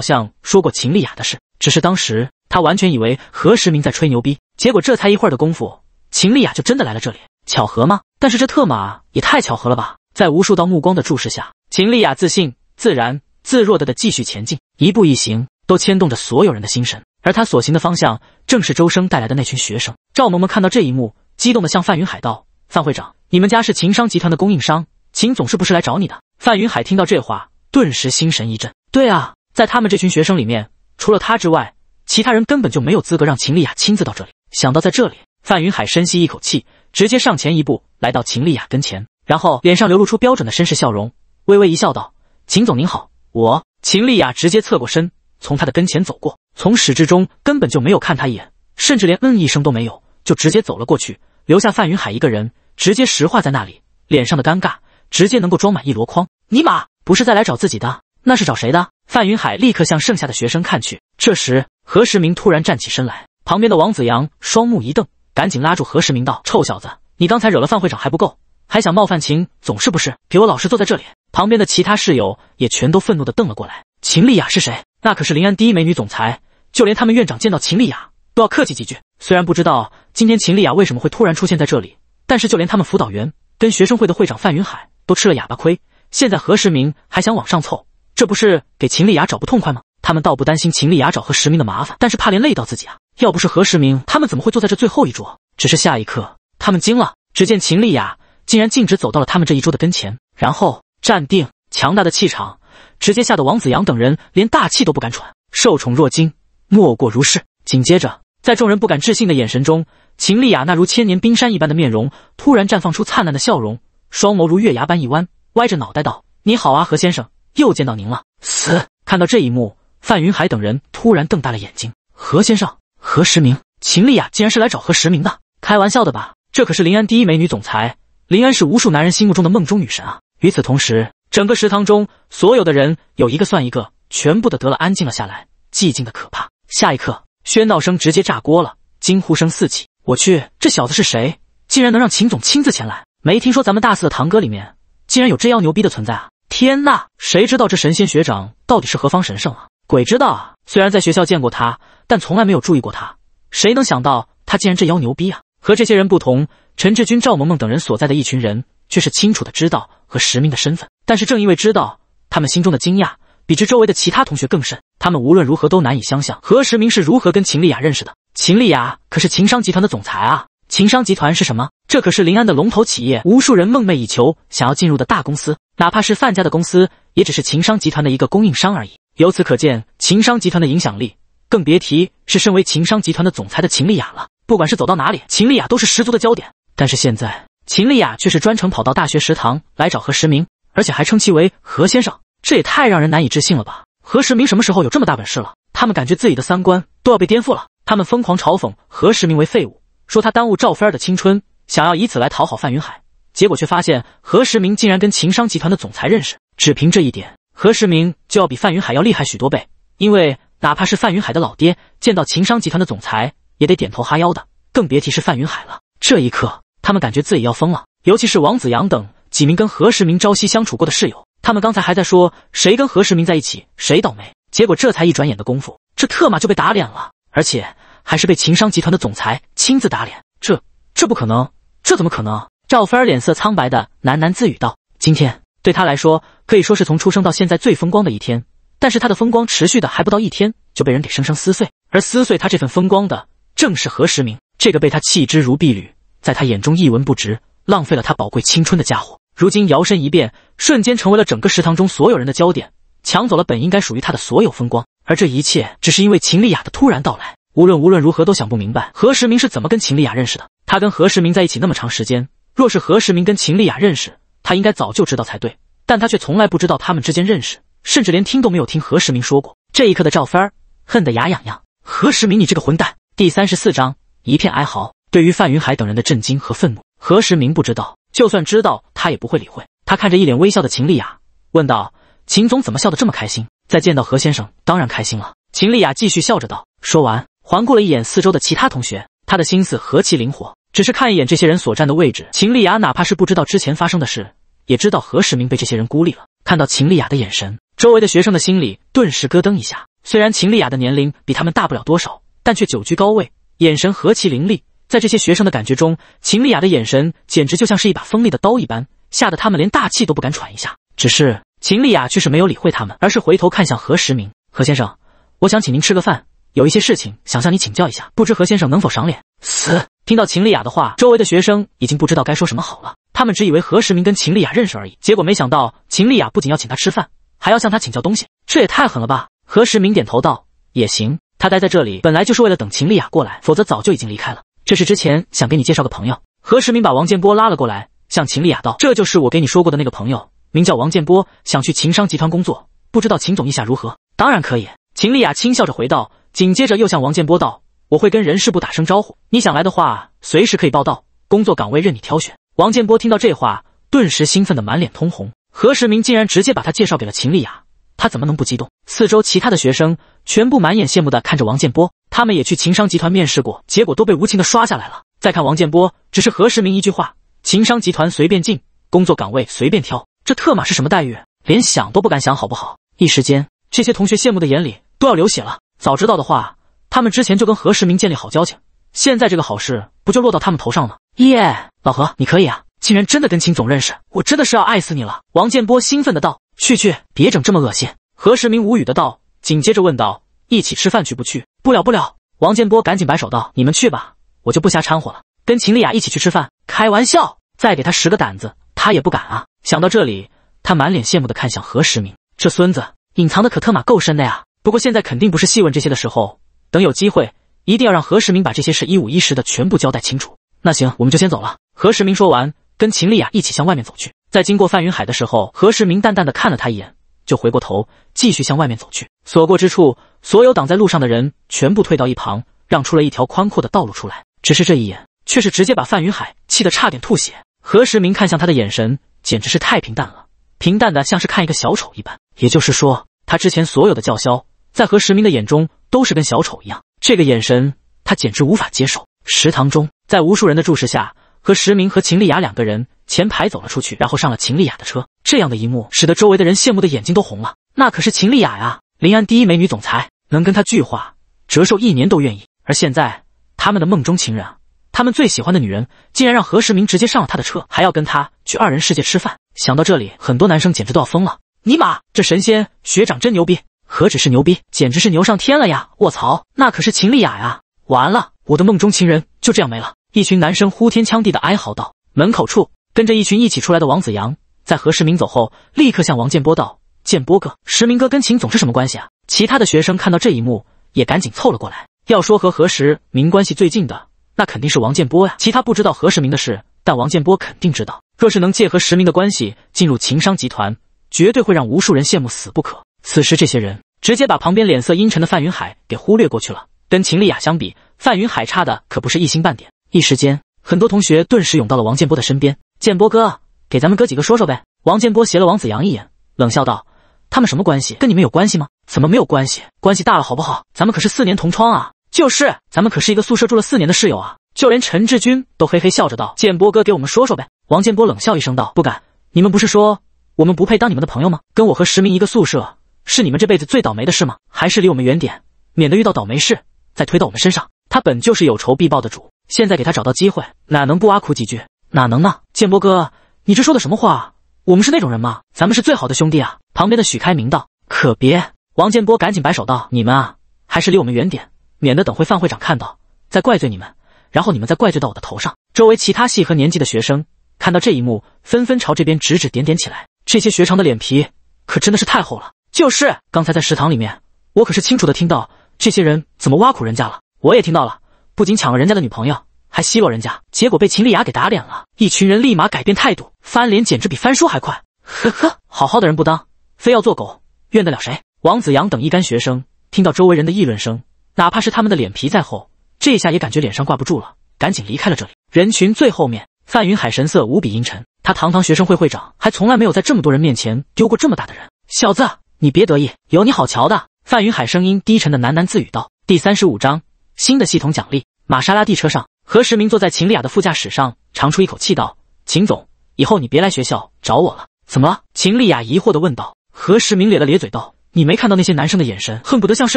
像说过秦丽雅的事，只是当时他完全以为何时明在吹牛逼。结果这才一会儿的功夫，秦丽雅就真的来了这里，巧合吗？但是这特码也太巧合了吧！在无数道目光的注视下，秦丽雅自信、自然、自若的的继续前进，一步一行都牵动着所有人的心神。而他所行的方向正是周生带来的那群学生。赵萌萌看到这一幕，激动的向范云海道：“范会长，你们家是秦商集团的供应商，秦总是不是来找你的？”范云海听到这话，顿时心神一震。对啊，在他们这群学生里面，除了他之外，其他人根本就没有资格让秦丽雅亲自到这里。想到在这里，范云海深吸一口气，直接上前一步，来到秦丽雅跟前，然后脸上流露出标准的绅士笑容，微微一笑道：“秦总您好，我……”秦丽雅直接侧过身，从他的跟前走过。从始至终根本就没有看他一眼，甚至连嗯一声都没有，就直接走了过去，留下范云海一个人直接石化在那里，脸上的尴尬直接能够装满一箩筐。尼玛，不是再来找自己的，那是找谁的？范云海立刻向剩下的学生看去。这时，何时明突然站起身来，旁边的王子阳双目一瞪，赶紧拉住何时明道：“臭小子，你刚才惹了范会长还不够，还想冒犯秦总，是不是？给我老实坐在这里。”旁边的其他室友也全都愤怒的瞪了过来。秦丽雅是谁？那可是临安第一美女总裁。就连他们院长见到秦丽雅都要客气几句。虽然不知道今天秦丽雅为什么会突然出现在这里，但是就连他们辅导员跟学生会的会长范云海都吃了哑巴亏。现在何时明还想往上凑，这不是给秦丽雅找不痛快吗？他们倒不担心秦丽雅找何时明的麻烦，但是怕连累到自己啊。要不是何时明，他们怎么会坐在这最后一桌？只是下一刻，他们惊了，只见秦丽雅竟然径直走到了他们这一桌的跟前，然后站定，强大的气场直接吓得王子阳等人连大气都不敢喘，受宠若惊。莫过如是。紧接着，在众人不敢置信的眼神中，秦丽雅那如千年冰山一般的面容突然绽放出灿烂的笑容，双眸如月牙般一弯，歪着脑袋道：“你好啊，何先生，又见到您了。”死！看到这一幕，范云海等人突然瞪大了眼睛：“何先生，何时明？秦丽雅竟然是来找何时明的？开玩笑的吧？这可是临安第一美女总裁，临安是无数男人心目中的梦中女神啊！”与此同时，整个食堂中所有的人有一个算一个，全部的得了安静了下来，寂静的可怕。下一刻，喧闹声直接炸锅了，惊呼声四起。我去，这小子是谁？竟然能让秦总亲自前来？没听说咱们大四的堂哥里面，竟然有这妖牛逼的存在啊！天呐，谁知道这神仙学长到底是何方神圣啊？鬼知道啊！虽然在学校见过他，但从来没有注意过他。谁能想到他竟然这妖牛逼啊？和这些人不同，陈志军、赵萌萌等人所在的一群人，却是清楚的知道和实名的身份。但是正因为知道，他们心中的惊讶。比之周围的其他同学更甚，他们无论如何都难以想象何时明是如何跟秦丽雅认识的。秦丽雅可是秦商集团的总裁啊！秦商集团是什么？这可是临安的龙头企业，无数人梦寐以求想要进入的大公司。哪怕是范家的公司，也只是秦商集团的一个供应商而已。由此可见，秦商集团的影响力，更别提是身为秦商集团的总裁的秦丽雅了。不管是走到哪里，秦丽雅都是十足的焦点。但是现在，秦丽雅却是专程跑到大学食堂来找何时明，而且还称其为何先生。这也太让人难以置信了吧！何时明什么时候有这么大本事了？他们感觉自己的三观都要被颠覆了。他们疯狂嘲讽何时明为废物，说他耽误赵菲儿的青春，想要以此来讨好范云海。结果却发现何时明竟然跟秦商集团的总裁认识，只凭这一点，何时明就要比范云海要厉害许多倍。因为哪怕是范云海的老爹见到秦商集团的总裁也得点头哈腰的，更别提是范云海了。这一刻，他们感觉自己要疯了，尤其是王子阳等几名跟何时明朝夕相处过的室友。他们刚才还在说谁跟何时明在一起谁倒霉，结果这才一转眼的功夫，这特码就被打脸了，而且还是被秦商集团的总裁亲自打脸。这这不可能，这怎么可能？赵芬儿脸色苍白的喃喃自语道：“今天对他来说，可以说是从出生到现在最风光的一天。但是他的风光持续的还不到一天，就被人给生生撕碎。而撕碎他这份风光的，正是何时明这个被他弃之如敝履，在他眼中一文不值、浪费了他宝贵青春的家伙。”如今摇身一变，瞬间成为了整个食堂中所有人的焦点，抢走了本应该属于他的所有风光。而这一切，只是因为秦丽雅的突然到来。无论无论如何，都想不明白何时明是怎么跟秦丽雅认识的。他跟何时明在一起那么长时间，若是何时明跟秦丽雅认识，他应该早就知道才对。但他却从来不知道他们之间认识，甚至连听都没有听何时明说过。这一刻的赵芬儿恨得牙痒痒。何时明，你这个混蛋！第三十四章，一片哀嚎。对于范云海等人的震惊和愤怒，何时明不知道。就算知道他也不会理会。他看着一脸微笑的秦丽雅，问道：“秦总怎么笑得这么开心？”再见到何先生，当然开心了。秦丽雅继续笑着道，说完环顾了一眼四周的其他同学，他的心思何其灵活。只是看一眼这些人所站的位置，秦丽雅哪怕是不知道之前发生的事，也知道何时明被这些人孤立了。看到秦丽雅的眼神，周围的学生的心里顿时咯噔一下。虽然秦丽雅的年龄比他们大不了多少，但却久居高位，眼神何其凌厉。在这些学生的感觉中，秦丽雅的眼神简直就像是一把锋利的刀一般，吓得他们连大气都不敢喘一下。只是秦丽雅却是没有理会他们，而是回头看向何时明，何先生，我想请您吃个饭，有一些事情想向你请教一下，不知何先生能否赏脸？死！听到秦丽雅的话，周围的学生已经不知道该说什么好了。他们只以为何时明跟秦丽雅认识而已，结果没想到秦丽雅不仅要请他吃饭，还要向他请教东西，这也太狠了吧！何时明点头道：“也行，他待在这里本来就是为了等秦丽雅过来，否则早就已经离开了。”这是之前想给你介绍个朋友，何时明把王建波拉了过来，向秦丽雅道：“这就是我给你说过的那个朋友，名叫王建波，想去秦商集团工作，不知道秦总意下如何？”“当然可以。”秦丽雅轻笑着回道，紧接着又向王建波道：“我会跟人事部打声招呼，你想来的话，随时可以报到，工作岗位任你挑选。”王建波听到这话，顿时兴奋的满脸通红。何时明竟然直接把他介绍给了秦丽雅。他怎么能不激动？四周其他的学生全部满眼羡慕地看着王建波。他们也去情商集团面试过，结果都被无情的刷下来了。再看王建波，只是何时明一句话，情商集团随便进，工作岗位随便挑，这特码是什么待遇？连想都不敢想，好不好？一时间，这些同学羡慕的眼里都要流血了。早知道的话，他们之前就跟何时明建立好交情，现在这个好事不就落到他们头上了？耶，老何，你可以啊，竟然真的跟秦总认识，我真的是要爱死你了！王建波兴奋的道。去去，别整这么恶心。何时明无语的道，紧接着问道：“一起吃饭去不去？”“不了不了。”王建波赶紧摆手道：“你们去吧，我就不瞎掺和了。”“跟秦丽雅一起去吃饭？”“开玩笑，再给他十个胆子，他也不敢啊。”想到这里，他满脸羡慕的看向何时明：“这孙子隐藏的可特马够深的呀！”不过现在肯定不是细问这些的时候，等有机会，一定要让何时明把这些事一五一十的全部交代清楚。那行，我们就先走了。何时明说完。跟秦丽雅一起向外面走去，在经过范云海的时候，何时明淡淡的看了他一眼，就回过头继续向外面走去。所过之处，所有挡在路上的人全部退到一旁，让出了一条宽阔的道路出来。只是这一眼，却是直接把范云海气得差点吐血。何时明看向他的眼神，简直是太平淡了，平淡的像是看一个小丑一般。也就是说，他之前所有的叫嚣，在何时明的眼中都是跟小丑一样。这个眼神，他简直无法接受。食堂中，在无数人的注视下。和石明和秦丽雅两个人前排走了出去，然后上了秦丽雅的车。这样的一幕使得周围的人羡慕的眼睛都红了。那可是秦丽雅呀，临安第一美女总裁，能跟她句话折寿一年都愿意。而现在他们的梦中情人，他们最喜欢的女人，竟然让何石明直接上了她的车，还要跟他去二人世界吃饭。想到这里，很多男生简直都要疯了。尼玛，这神仙学长真牛逼！何止是牛逼，简直是牛上天了呀！卧槽，那可是秦丽雅呀！完了，我的梦中情人就这样没了。一群男生呼天抢地的哀嚎道。门口处跟着一群一起出来的王子阳，在何时明走后，立刻向王建波道：“建波哥，时明哥跟秦总是什么关系啊？”其他的学生看到这一幕，也赶紧凑了过来。要说和何时明关系最近的，那肯定是王建波呀。其他不知道何时明的事，但王建波肯定知道。若是能借何时明的关系进入秦商集团，绝对会让无数人羡慕死不可。此时这些人直接把旁边脸色阴沉的范云海给忽略过去了。跟秦丽雅相比，范云海差的可不是一星半点。一时间，很多同学顿时涌到了王建波的身边。建波哥，给咱们哥几个说说呗。王建波斜了王子阳一眼，冷笑道：“他们什么关系？跟你们有关系吗？怎么没有关系？关系大了好不好？咱们可是四年同窗啊！就是，咱们可是一个宿舍住了四年的室友啊！就连陈志军都嘿嘿笑着道：“建波哥，给我们说说呗。”王建波冷笑一声道：“不敢。你们不是说我们不配当你们的朋友吗？跟我和石明一个宿舍，是你们这辈子最倒霉的事吗？还是离我们远点，免得遇到倒霉事再推到我们身上。他本就是有仇必报的主。”现在给他找到机会，哪能不挖苦几句？哪能呢？建波哥，你这说的什么话？我们是那种人吗？咱们是最好的兄弟啊！旁边的许开明道：“可别！”王建波赶紧摆手道：“你们啊，还是离我们远点，免得等会范会长看到再怪罪你们，然后你们再怪罪到我的头上。”周围其他系和年级的学生看到这一幕，纷纷朝这边指指点点起来。这些学长的脸皮可真的是太厚了。就是刚才在食堂里面，我可是清楚的听到这些人怎么挖苦人家了。我也听到了。不仅抢了人家的女朋友，还奚落人家，结果被秦丽雅给打脸了。一群人立马改变态度，翻脸简直比翻书还快。呵呵，好好的人不当，非要做狗，怨得了谁？王子阳等一干学生听到周围人的议论声，哪怕是他们的脸皮再厚，这下也感觉脸上挂不住了，赶紧离开了这里。人群最后面，范云海神色无比阴沉。他堂堂学生会会长，还从来没有在这么多人面前丢过这么大的人。小子，你别得意，有你好瞧的。范云海声音低沉的喃喃自语道：“第三十五章。”新的系统奖励玛莎拉蒂车上，何时明坐在秦丽雅的副驾驶上，长出一口气道：“秦总，以后你别来学校找我了。”怎么了？秦丽雅疑惑地问道。何时明咧了咧嘴道：“你没看到那些男生的眼神，恨不得像是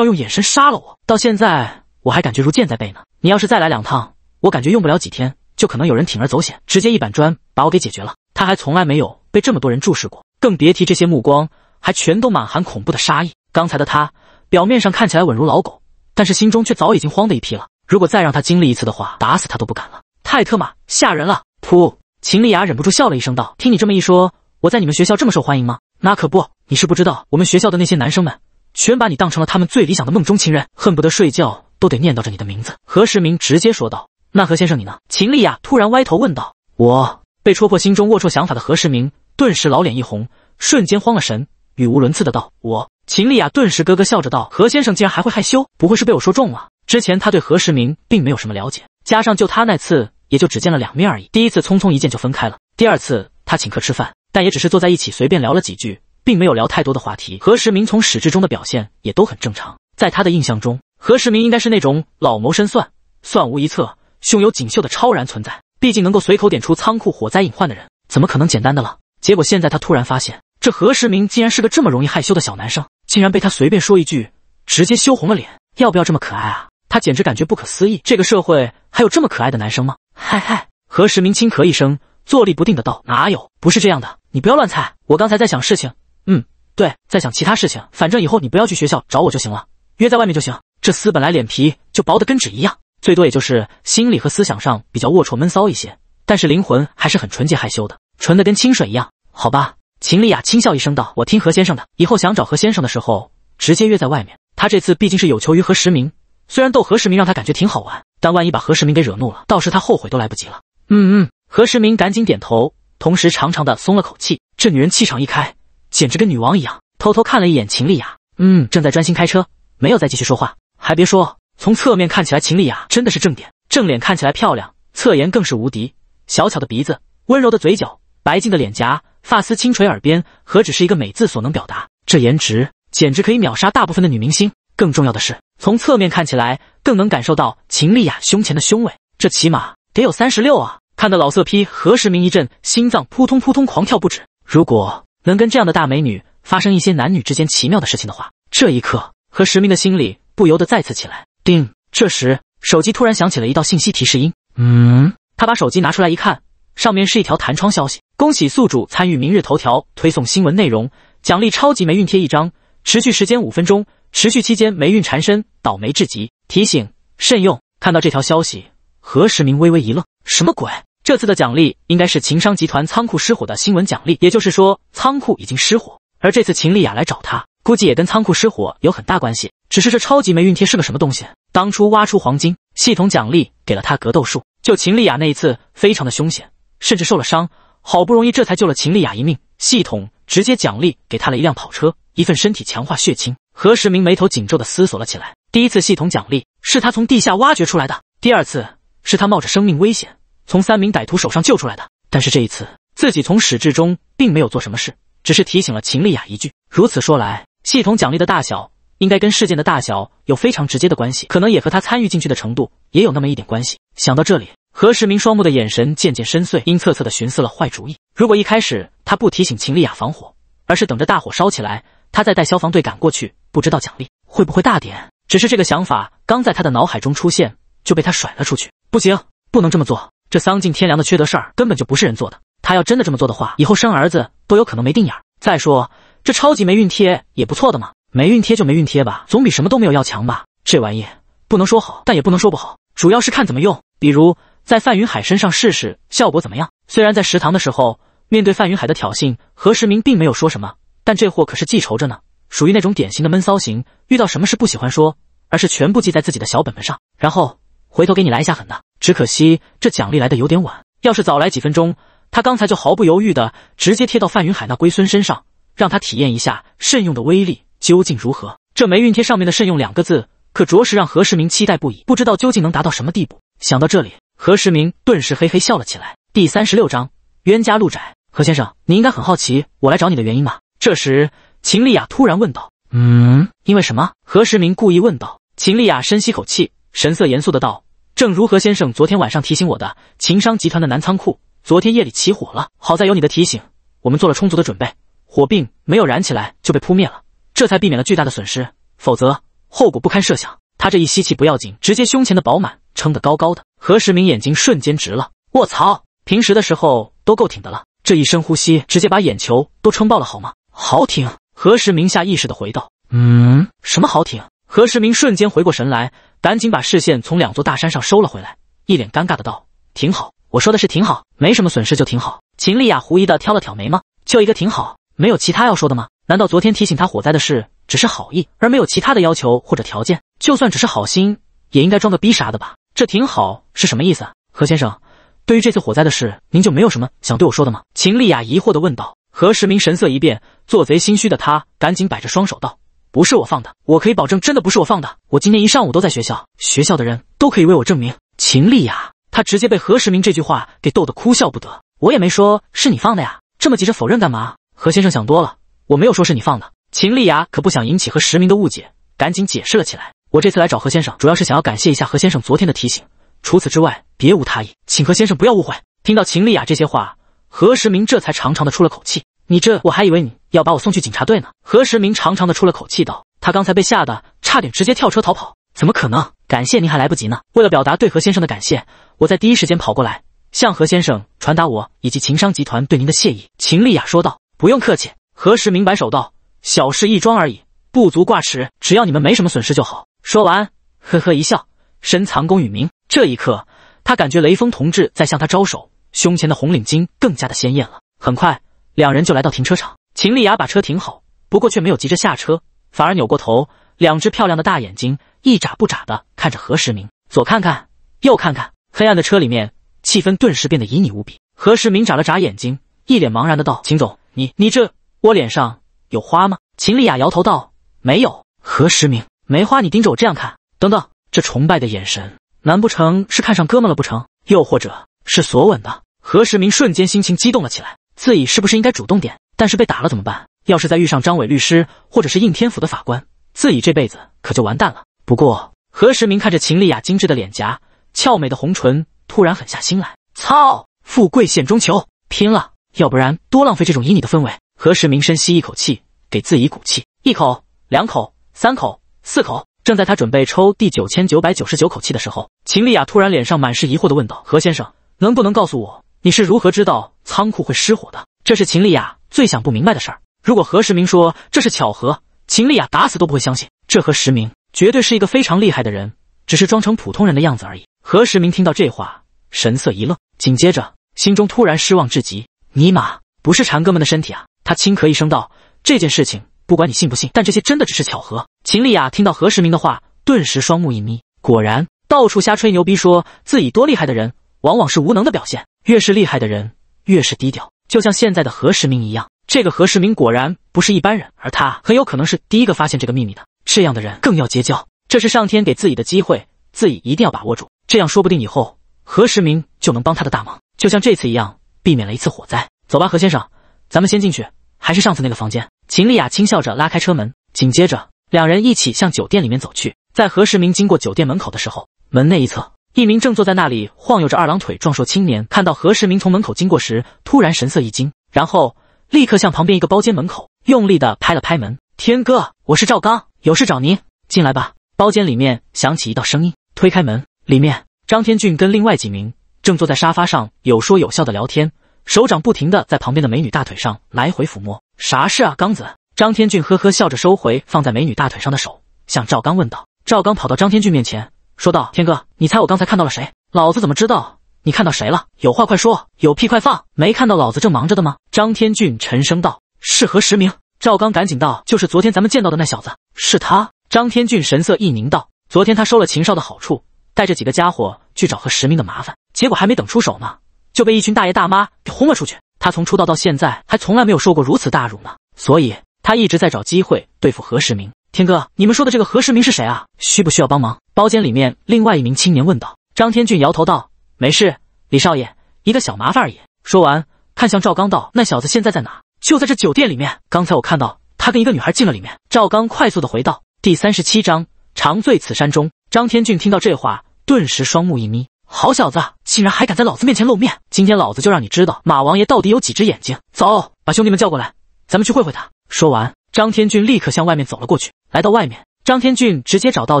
要用眼神杀了我。到现在我还感觉如箭在背呢。你要是再来两趟，我感觉用不了几天就可能有人铤而走险，直接一板砖把我给解决了。”他还从来没有被这么多人注视过，更别提这些目光还全都满含恐怖的杀意。刚才的他表面上看起来稳如老狗。但是心中却早已经慌的一批了。如果再让他经历一次的话，打死他都不敢了。太特么吓人了！噗，秦丽雅忍不住笑了一声，道：“听你这么一说，我在你们学校这么受欢迎吗？那可不，你是不知道，我们学校的那些男生们，全把你当成了他们最理想的梦中情人，恨不得睡觉都得念叨着你的名字。”何时明直接说道：“那何先生你呢？”秦丽雅突然歪头问道：“我？”被戳破心中龌龊想法的何时明顿时老脸一红，瞬间慌了神。语无伦次的道：“我秦丽雅顿时咯咯笑着道：何先生竟然还会害羞，不会是被我说中了？之前他对何时明并没有什么了解，加上就他那次也就只见了两面而已。第一次匆匆一见就分开了，第二次他请客吃饭，但也只是坐在一起随便聊了几句，并没有聊太多的话题。何时明从始至终的表现也都很正常，在他的印象中，何时明应该是那种老谋深算、算无一策、胸有锦绣的超然存在。毕竟能够随口点出仓库火灾隐患的人，怎么可能简单的了？结果现在他突然发现。”这何时明竟然是个这么容易害羞的小男生，竟然被他随便说一句，直接羞红了脸，要不要这么可爱啊？他简直感觉不可思议，这个社会还有这么可爱的男生吗？嗨嗨，何时明轻咳一声，坐立不定的道：“哪有，不是这样的，你不要乱猜，我刚才在想事情，嗯，对，在想其他事情，反正以后你不要去学校找我就行了，约在外面就行。这厮本来脸皮就薄的跟纸一样，最多也就是心理和思想上比较龌龊闷骚一些，但是灵魂还是很纯洁害羞的，纯的跟清水一样，好吧。”秦丽雅轻笑一声道：“我听何先生的，以后想找何先生的时候，直接约在外面。他这次毕竟是有求于何时明，虽然逗何时明让他感觉挺好玩，但万一把何时明给惹怒了，到时他后悔都来不及了。”嗯嗯，何时明赶紧点头，同时长长的松了口气。这女人气场一开，简直跟女王一样。偷偷看了一眼秦丽雅，嗯，正在专心开车，没有再继续说话。还别说，从侧面看起来，秦丽雅真的是正脸正脸看起来漂亮，侧颜更是无敌。小巧的鼻子，温柔的嘴角，白净的脸颊。发丝轻垂耳边，何止是一个美字所能表达？这颜值简直可以秒杀大部分的女明星。更重要的是，从侧面看起来，更能感受到秦丽雅胸前的胸围，这起码得有三十六啊！看得老色批何时明一阵心脏扑通扑通狂跳不止。如果能跟这样的大美女发生一些男女之间奇妙的事情的话，这一刻何时明的心里不由得再次起来。叮，这时手机突然响起了一道信息提示音。嗯，他把手机拿出来一看。上面是一条弹窗消息：“恭喜宿主参与明日头条推送新闻内容，奖励超级霉运贴一张，持续时间五分钟。持续期间霉运缠身，倒霉至极，提醒慎用。”看到这条消息，何时明微微一愣：“什么鬼？这次的奖励应该是秦商集团仓库失火的新闻奖励，也就是说仓库已经失火。而这次秦丽雅来找他，估计也跟仓库失火有很大关系。只是这超级霉运贴是个什么东西？当初挖出黄金，系统奖励给了他格斗术，就秦丽雅那一次，非常的凶险。”甚至受了伤，好不容易这才救了秦丽雅一命。系统直接奖励给他了一辆跑车，一份身体强化血清。何时明眉头紧皱的思索了起来。第一次系统奖励是他从地下挖掘出来的，第二次是他冒着生命危险从三名歹徒手上救出来的。但是这一次自己从始至终并没有做什么事，只是提醒了秦丽雅一句。如此说来，系统奖励的大小应该跟事件的大小有非常直接的关系，可能也和他参与进去的程度也有那么一点关系。想到这里。何时明双目的眼神渐渐深邃，阴恻恻地寻思了坏主意。如果一开始他不提醒秦丽雅防火，而是等着大火烧起来，他再带消防队赶过去，不知道奖励会不会大点。只是这个想法刚在他的脑海中出现，就被他甩了出去。不行，不能这么做。这丧尽天良的缺德事儿根本就不是人做的。他要真的这么做的话，以后生儿子都有可能没定眼儿。再说这超级霉运贴也不错的嘛，霉运贴就霉运贴吧，总比什么都没有要强吧。这玩意不能说好，但也不能说不好，主要是看怎么用。比如。在范云海身上试试效果怎么样？虽然在食堂的时候面对范云海的挑衅，何时明并没有说什么，但这货可是记仇着呢，属于那种典型的闷骚型，遇到什么事不喜欢说，而是全部记在自己的小本本上，然后回头给你来一下狠的。只可惜这奖励来的有点晚，要是早来几分钟，他刚才就毫不犹豫的直接贴到范云海那龟孙身上，让他体验一下慎用的威力究竟如何。这霉运贴上面的慎用两个字，可着实让何时明期待不已，不知道究竟能达到什么地步。想到这里。何时明顿时嘿嘿笑了起来。第三十六章冤家路窄。何先生，你应该很好奇我来找你的原因吧？这时，秦丽雅突然问道：“嗯，因为什么？”何时明故意问道。秦丽雅深吸口气，神色严肃的道：“正如何先生昨天晚上提醒我的，秦商集团的南仓库昨天夜里起火了。好在有你的提醒，我们做了充足的准备，火并没有燃起来就被扑灭了，这才避免了巨大的损失，否则后果不堪设想。”他这一吸气不要紧，直接胸前的饱满。撑得高高的，何时明眼睛瞬间直了。卧槽！平时的时候都够挺的了，这一深呼吸直接把眼球都撑爆了，好吗？好挺。何时明下意识的回道：“嗯，什么好挺？”何时明瞬间回过神来，赶紧把视线从两座大山上收了回来，一脸尴尬的道：“挺好，我说的是挺好，没什么损失就挺好。”秦丽雅狐疑的挑了挑眉毛：“就一个挺好，没有其他要说的吗？难道昨天提醒他火灾的事只是好意，而没有其他的要求或者条件？就算只是好心，也应该装个逼啥的吧？”这挺好，是什么意思？何先生，对于这次火灾的事，您就没有什么想对我说的吗？秦丽雅疑惑的问道。何时明神色一变，做贼心虚的他赶紧摆着双手道：“不是我放的，我可以保证，真的不是我放的。我今天一上午都在学校，学校的人都可以为我证明。”秦丽雅，她直接被何时明这句话给逗得哭笑不得。我也没说是你放的呀，这么急着否认干嘛？何先生想多了，我没有说是你放的。秦丽雅可不想引起何时明的误解，赶紧解释了起来。我这次来找何先生，主要是想要感谢一下何先生昨天的提醒，除此之外别无他意，请何先生不要误会。听到秦丽雅这些话，何时明这才长长的出了口气：“你这，我还以为你要把我送去警察队呢。”何时明长长的出了口气道：“他刚才被吓得差点直接跳车逃跑，怎么可能？感谢您还来不及呢。为了表达对何先生的感谢，我在第一时间跑过来向何先生传达我以及秦商集团对您的谢意。”秦丽雅说道：“不用客气。”何时明摆手道：“小事一桩而已，不足挂齿。只要你们没什么损失就好。”说完，呵呵一笑，深藏功与名。这一刻，他感觉雷锋同志在向他招手，胸前的红领巾更加的鲜艳了。很快，两人就来到停车场。秦丽雅把车停好，不过却没有急着下车，反而扭过头，两只漂亮的大眼睛一眨不眨的看着何时明，左看看，右看看。黑暗的车里面，气氛顿时变得旖旎无比。何时明眨了眨眼睛，一脸茫然的道：“秦总，你你这我脸上有花吗？”秦丽雅摇头道：“没有。”何时明。梅花，你盯着我这样看，等等，这崇拜的眼神，难不成是看上哥们了不成？又或者是索吻的？何时明瞬间心情激动了起来，自己是不是应该主动点？但是被打了怎么办？要是再遇上张伟律师或者是应天府的法官，自己这辈子可就完蛋了。不过，何时明看着秦丽雅精致的脸颊、俏美的红唇，突然狠下心来，操，富贵险中求，拼了！要不然多浪费这种旖旎的氛围。何时明深吸一口气，给自己鼓气，一口、两口、三口。四口，正在他准备抽第九千九百九十九口气的时候，秦丽雅突然脸上满是疑惑的问道：“何先生，能不能告诉我，你是如何知道仓库会失火的？”这是秦丽雅最想不明白的事儿。如果何时明说这是巧合，秦丽雅打死都不会相信。这何时明绝对是一个非常厉害的人，只是装成普通人的样子而已。何时明听到这话，神色一愣，紧接着心中突然失望至极。尼玛，不是蝉哥们的身体啊！他轻咳一声道：“这件事情。”不管你信不信，但这些真的只是巧合。秦丽雅听到何时明的话，顿时双目一眯。果然，到处瞎吹牛逼说自己多厉害的人，往往是无能的表现。越是厉害的人，越是低调。就像现在的何时明一样，这个何时明果然不是一般人，而他很有可能是第一个发现这个秘密的。这样的人更要结交，这是上天给自己的机会，自己一定要把握住。这样说不定以后何时明就能帮他的大忙，就像这次一样，避免了一次火灾。走吧，何先生，咱们先进去，还是上次那个房间。秦丽雅轻笑着拉开车门，紧接着两人一起向酒店里面走去。在何时明经过酒店门口的时候，门内一侧一名正坐在那里晃悠着二郎腿壮硕青年，看到何时明从门口经过时，突然神色一惊，然后立刻向旁边一个包间门口用力的拍了拍门：“天哥，我是赵刚，有事找您，进来吧。”包间里面响起一道声音，推开门，里面张天俊跟另外几名正坐在沙发上有说有笑的聊天。手掌不停的在旁边的美女大腿上来回抚摸，啥事啊？刚子张天俊呵呵笑着收回放在美女大腿上的手，向赵刚问道。赵刚跑到张天俊面前，说道：“天哥，你猜我刚才看到了谁？老子怎么知道你看到谁了？有话快说，有屁快放，没看到老子正忙着的吗？”张天俊沉声道：“是何时明。”赵刚赶紧道：“就是昨天咱们见到的那小子，是他。”张天俊神色一凝道：“昨天他收了秦少的好处，带着几个家伙去找何时明的麻烦，结果还没等出手呢。”就被一群大爷大妈给轰了出去。他从出道到现在，还从来没有受过如此大辱呢，所以他一直在找机会对付何世明。天哥，你们说的这个何世明是谁啊？需不需要帮忙？包间里面，另外一名青年问道。张天俊摇头道：“没事，李少爷，一个小麻烦而已。”说完，看向赵刚道：“那小子现在在哪？就在这酒店里面。刚才我看到他跟一个女孩进了里面。”赵刚快速的回道。第三十七章：长醉此山中。张天俊听到这话，顿时双目一眯。好小子，竟然还敢在老子面前露面！今天老子就让你知道马王爷到底有几只眼睛！走，把兄弟们叫过来，咱们去会会他。说完，张天俊立刻向外面走了过去。来到外面，张天俊直接找到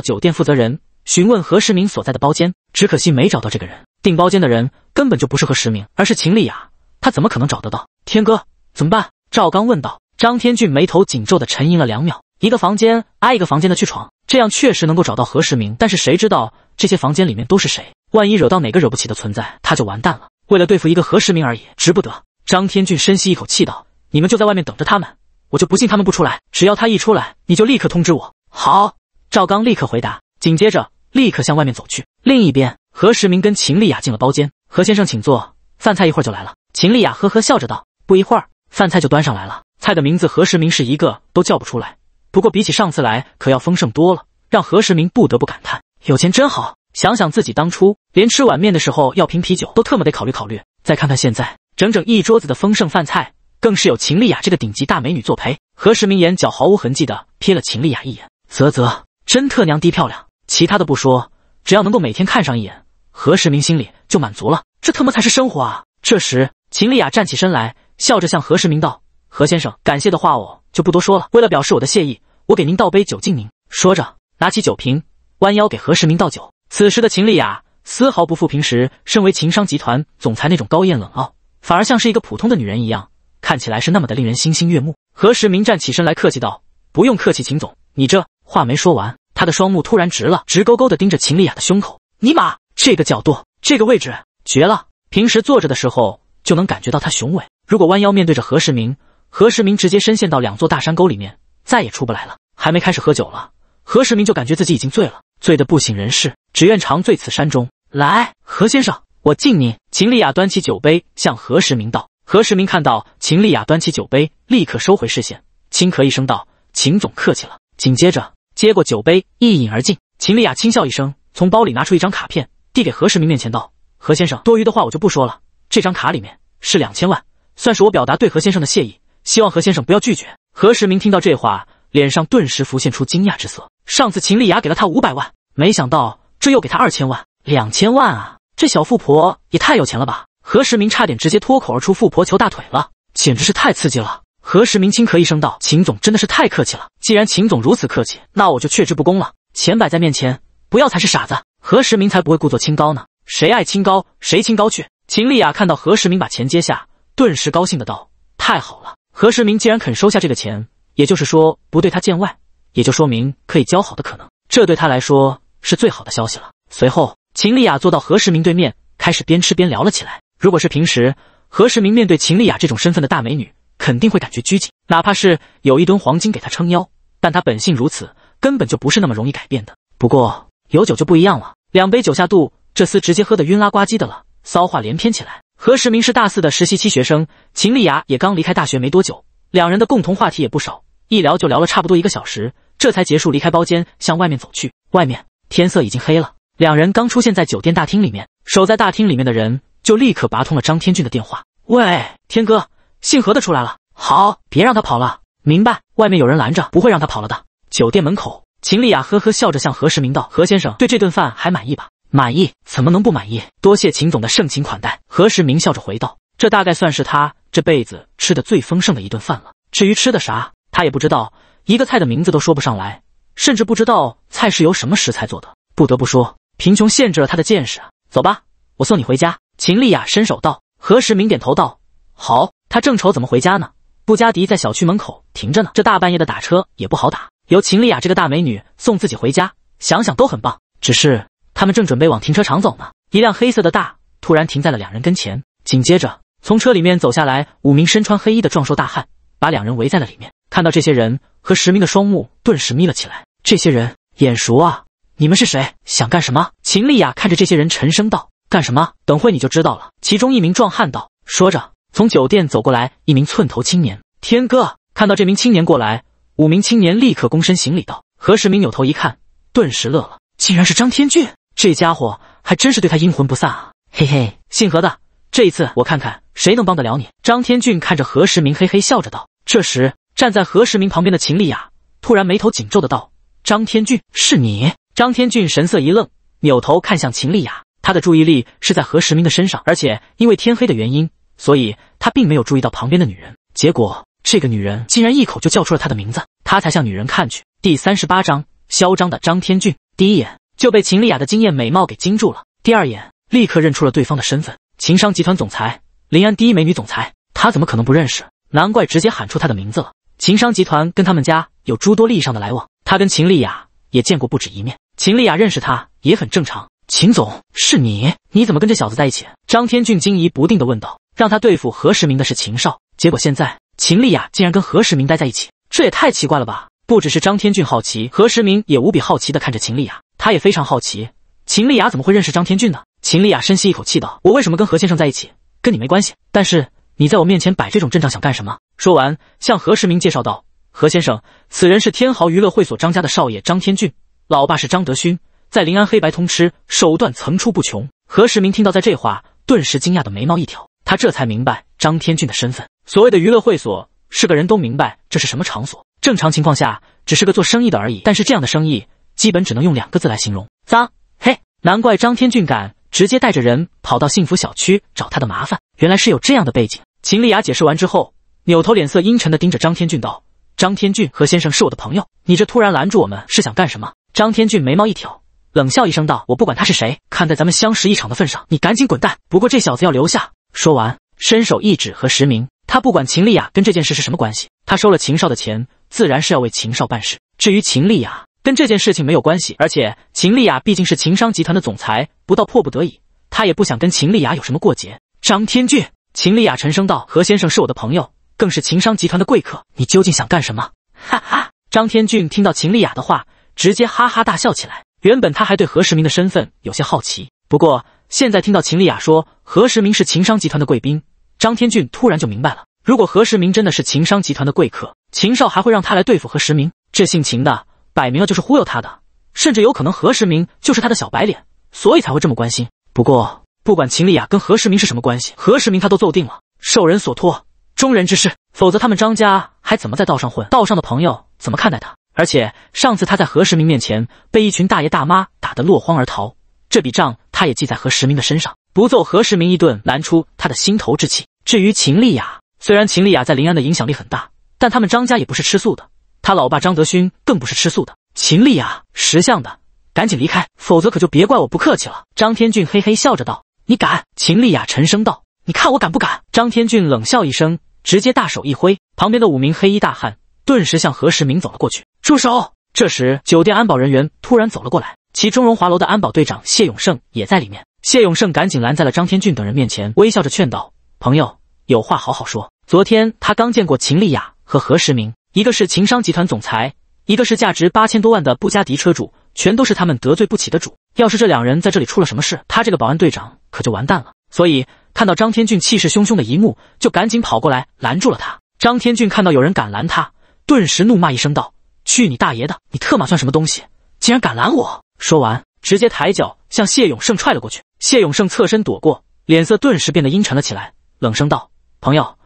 酒店负责人，询问何时明所在的包间。只可惜没找到这个人，订包间的人根本就不是何时明，而是秦丽雅。他怎么可能找得到？天哥，怎么办？赵刚问道。张天俊眉头紧皱的沉吟了两秒，一个房间挨一个房间的去闯，这样确实能够找到何时明，但是谁知道这些房间里面都是谁？万一惹到哪个惹不起的存在，他就完蛋了。为了对付一个何时明而已，值不得。张天俊深吸一口气道：“你们就在外面等着他们，我就不信他们不出来。只要他一出来，你就立刻通知我。”好，赵刚立刻回答，紧接着立刻向外面走去。另一边，何时明跟秦丽雅进了包间。“何先生，请坐，饭菜一会儿就来了。”秦丽雅呵呵笑着道。不一会儿，饭菜就端上来了。菜的名字何时明是一个都叫不出来，不过比起上次来，可要丰盛多了，让何时明不得不感叹：有钱真好。想想自己当初连吃碗面的时候要瓶啤酒都特么得考虑考虑，再看看现在整整一桌子的丰盛饭菜，更是有秦丽雅这个顶级大美女作陪。何时明眼角毫无痕迹的瞥了秦丽雅一眼，啧啧，真特娘滴漂亮。其他的不说，只要能够每天看上一眼，何时明心里就满足了。这他妈才是生活啊！这时，秦丽雅站起身来，笑着向何时明道：“何先生，感谢的话我就不多说了。为了表示我的谢意，我给您倒杯酒敬您。”说着，拿起酒瓶，弯腰给何时明倒酒。此时的秦丽雅丝毫不负平时身为秦商集团总裁那种高艳冷傲，反而像是一个普通的女人一样，看起来是那么的令人心心悦目。何时明站起身来，客气道：“不用客气，秦总，你这话没说完。”他的双目突然直了，直勾勾的盯着秦丽雅的胸口。尼玛，这个角度，这个位置，绝了！平时坐着的时候就能感觉到她雄伟，如果弯腰面对着何时明，何时明直接深陷到两座大山沟里面，再也出不来了。还没开始喝酒了，何时明就感觉自己已经醉了，醉得不省人事。只愿长醉此山中。来，何先生，我敬你。秦丽雅端起酒杯，向何时明道。何时明看到秦丽雅端起酒杯，立刻收回视线，轻咳一声道：“秦总客气了。”紧接着接过酒杯，一饮而尽。秦丽雅轻笑一声，从包里拿出一张卡片，递给何时明面前道：“何先生，多余的话我就不说了。这张卡里面是两千万，算是我表达对何先生的谢意，希望何先生不要拒绝。”何时明听到这话，脸上顿时浮现出惊讶之色。上次秦丽雅给了他五百万，没想到。这又给他二千万，两千万啊！这小富婆也太有钱了吧！何时明差点直接脱口而出：“富婆求大腿了，简直是太刺激了！”何时明轻咳一声道：“秦总真的是太客气了，既然秦总如此客气，那我就却之不恭了。钱摆在面前，不要才是傻子。”何时明才不会故作清高呢？谁爱清高，谁清高去。秦丽雅看到何时明把钱接下，顿时高兴的道：“太好了，何时明既然肯收下这个钱，也就是说不对他见外，也就说明可以交好的可能。这对他来说。”是最好的消息了。随后，秦丽雅坐到何时明对面，开始边吃边聊了起来。如果是平时，何时明面对秦丽雅这种身份的大美女，肯定会感觉拘谨。哪怕是有一吨黄金给她撑腰，但她本性如此，根本就不是那么容易改变的。不过有酒就不一样了，两杯酒下肚，这厮直接喝得晕拉呱唧的了，骚话连篇起来。何时明是大四的实习期学生，秦丽雅也刚离开大学没多久，两人的共同话题也不少，一聊就聊了差不多一个小时，这才结束，离开包间，向外面走去。外面。天色已经黑了，两人刚出现在酒店大厅里面，守在大厅里面的人就立刻拔通了张天俊的电话。喂，天哥，姓何的出来了，好，别让他跑了，明白？外面有人拦着，不会让他跑了的。酒店门口，秦丽雅呵呵笑着向何时明道：“何先生，对这顿饭还满意吧？”“满意，怎么能不满意？多谢秦总的盛情款待。”何时明笑着回道：“这大概算是他这辈子吃的最丰盛的一顿饭了。至于吃的啥，他也不知道，一个菜的名字都说不上来。”甚至不知道菜是由什么食材做的。不得不说，贫穷限制了他的见识走吧，我送你回家。”秦丽雅伸手道。何时明点头道：“好。”他正愁怎么回家呢？布加迪在小区门口停着呢。这大半夜的打车也不好打，由秦丽雅这个大美女送自己回家，想想都很棒。只是他们正准备往停车场走呢，一辆黑色的大突然停在了两人跟前，紧接着从车里面走下来五名身穿黑衣的壮硕大汉，把两人围在了里面。看到这些人。和石明的双目顿时眯了起来，这些人眼熟啊！你们是谁？想干什么？秦丽雅看着这些人，沉声道：“干什么？等会你就知道了。”其中一名壮汉道，说着从酒店走过来一名寸头青年。天哥看到这名青年过来，五名青年立刻躬身行礼道。何石明扭头一看，顿时乐了，竟然是张天俊，这家伙还真是对他阴魂不散啊！嘿嘿，姓何的，这一次我看看谁能帮得了你。张天俊看着何石明，嘿嘿笑着道。这时。站在何时明旁边的秦丽雅突然眉头紧皱的道：“张天俊，是你？”张天俊神色一愣，扭头看向秦丽雅，他的注意力是在何时明的身上，而且因为天黑的原因，所以他并没有注意到旁边的女人。结果这个女人竟然一口就叫出了他的名字，他才向女人看去。第三十八章，嚣张的张天俊第一眼就被秦丽雅的惊艳美貌给惊住了，第二眼立刻认出了对方的身份，秦商集团总裁，临安第一美女总裁，他怎么可能不认识？难怪直接喊出她的名字了。秦商集团跟他们家有诸多利益上的来往，他跟秦丽雅也见过不止一面，秦丽雅认识他也很正常。秦总，是你？你怎么跟这小子在一起？张天俊惊疑不定的问道。让他对付何时明的是秦少，结果现在秦丽雅竟然跟何时明待在一起，这也太奇怪了吧？不只是张天俊好奇，何时明也无比好奇的看着秦丽雅，他也非常好奇，秦丽雅怎么会认识张天俊呢？秦丽雅深吸一口气道：“我为什么跟何先生在一起，跟你没关系。但是。”你在我面前摆这种阵仗，想干什么？说完，向何时明介绍道：“何先生，此人是天豪娱乐会所张家的少爷张天俊，老爸是张德勋，在临安黑白通吃，手段层出不穷。”何时明听到在这话，顿时惊讶的眉毛一挑，他这才明白张天俊的身份。所谓的娱乐会所，是个人都明白这是什么场所。正常情况下，只是个做生意的而已。但是这样的生意，基本只能用两个字来形容：脏。嘿，难怪张天俊敢。直接带着人跑到幸福小区找他的麻烦，原来是有这样的背景。秦丽雅解释完之后，扭头脸色阴沉的盯着张天俊道：“张天俊和先生是我的朋友，你这突然拦住我们是想干什么？”张天俊眉毛一挑，冷笑一声道：“我不管他是谁，看在咱们相识一场的份上，你赶紧滚蛋。不过这小子要留下。”说完，伸手一指和石明，他不管秦丽雅跟这件事是什么关系，他收了秦少的钱，自然是要为秦少办事。至于秦丽雅，跟这件事情没有关系，而且秦丽雅毕竟是秦商集团的总裁，不到迫不得已，他也不想跟秦丽雅有什么过节。张天俊，秦丽雅沉声道：“何先生是我的朋友，更是秦商集团的贵客，你究竟想干什么？”哈哈！张天俊听到秦丽雅的话，直接哈哈大笑起来。原本他还对何时明的身份有些好奇，不过现在听到秦丽雅说何时明是秦商集团的贵宾，张天俊突然就明白了：如果何时明真的是秦商集团的贵客，秦少还会让他来对付何时明？这姓秦的。摆明了就是忽悠他的，甚至有可能何时明就是他的小白脸，所以才会这么关心。不过，不管秦丽雅跟何时明是什么关系，何时明他都揍定了。受人所托，忠人之事，否则他们张家还怎么在道上混？道上的朋友怎么看待他？而且上次他在何时明面前被一群大爷大妈打得落荒而逃，这笔账他也记在何时明的身上。不揍何时明一顿，难出他的心头之气。至于秦丽雅，虽然秦丽雅在临安的影响力很大，但他们张家也不是吃素的。他老爸张德勋更不是吃素的，秦丽雅，识相的赶紧离开，否则可就别怪我不客气了。张天俊嘿嘿笑着道：“你敢？”秦丽雅沉声道：“你看我敢不敢？”张天俊冷笑一声，直接大手一挥，旁边的五名黑衣大汉顿时向何时明走了过去。住手！这时，酒店安保人员突然走了过来，其中荣华楼的安保队长谢永胜也在里面。谢永胜赶紧拦在了张天俊等人面前，微笑着劝道：“朋友，有话好好说。昨天他刚见过秦丽雅和何时明。”一个是秦商集团总裁，一个是价值八千多万的布加迪车主，全都是他们得罪不起的。主要是这两人在这里出了什么事，他这个保安队长可就完蛋了。所以看到张天俊气势汹汹的一幕，就赶紧跑过来拦住了他。张天俊看到有人敢拦他，顿时怒骂一声道：“去你大爷的！你特码算什么东西，竟然敢拦我！”说完，直接抬脚向谢永胜踹了过去。谢永胜侧身躲过，脸色顿时变得阴沉了起来，冷声道：“朋友，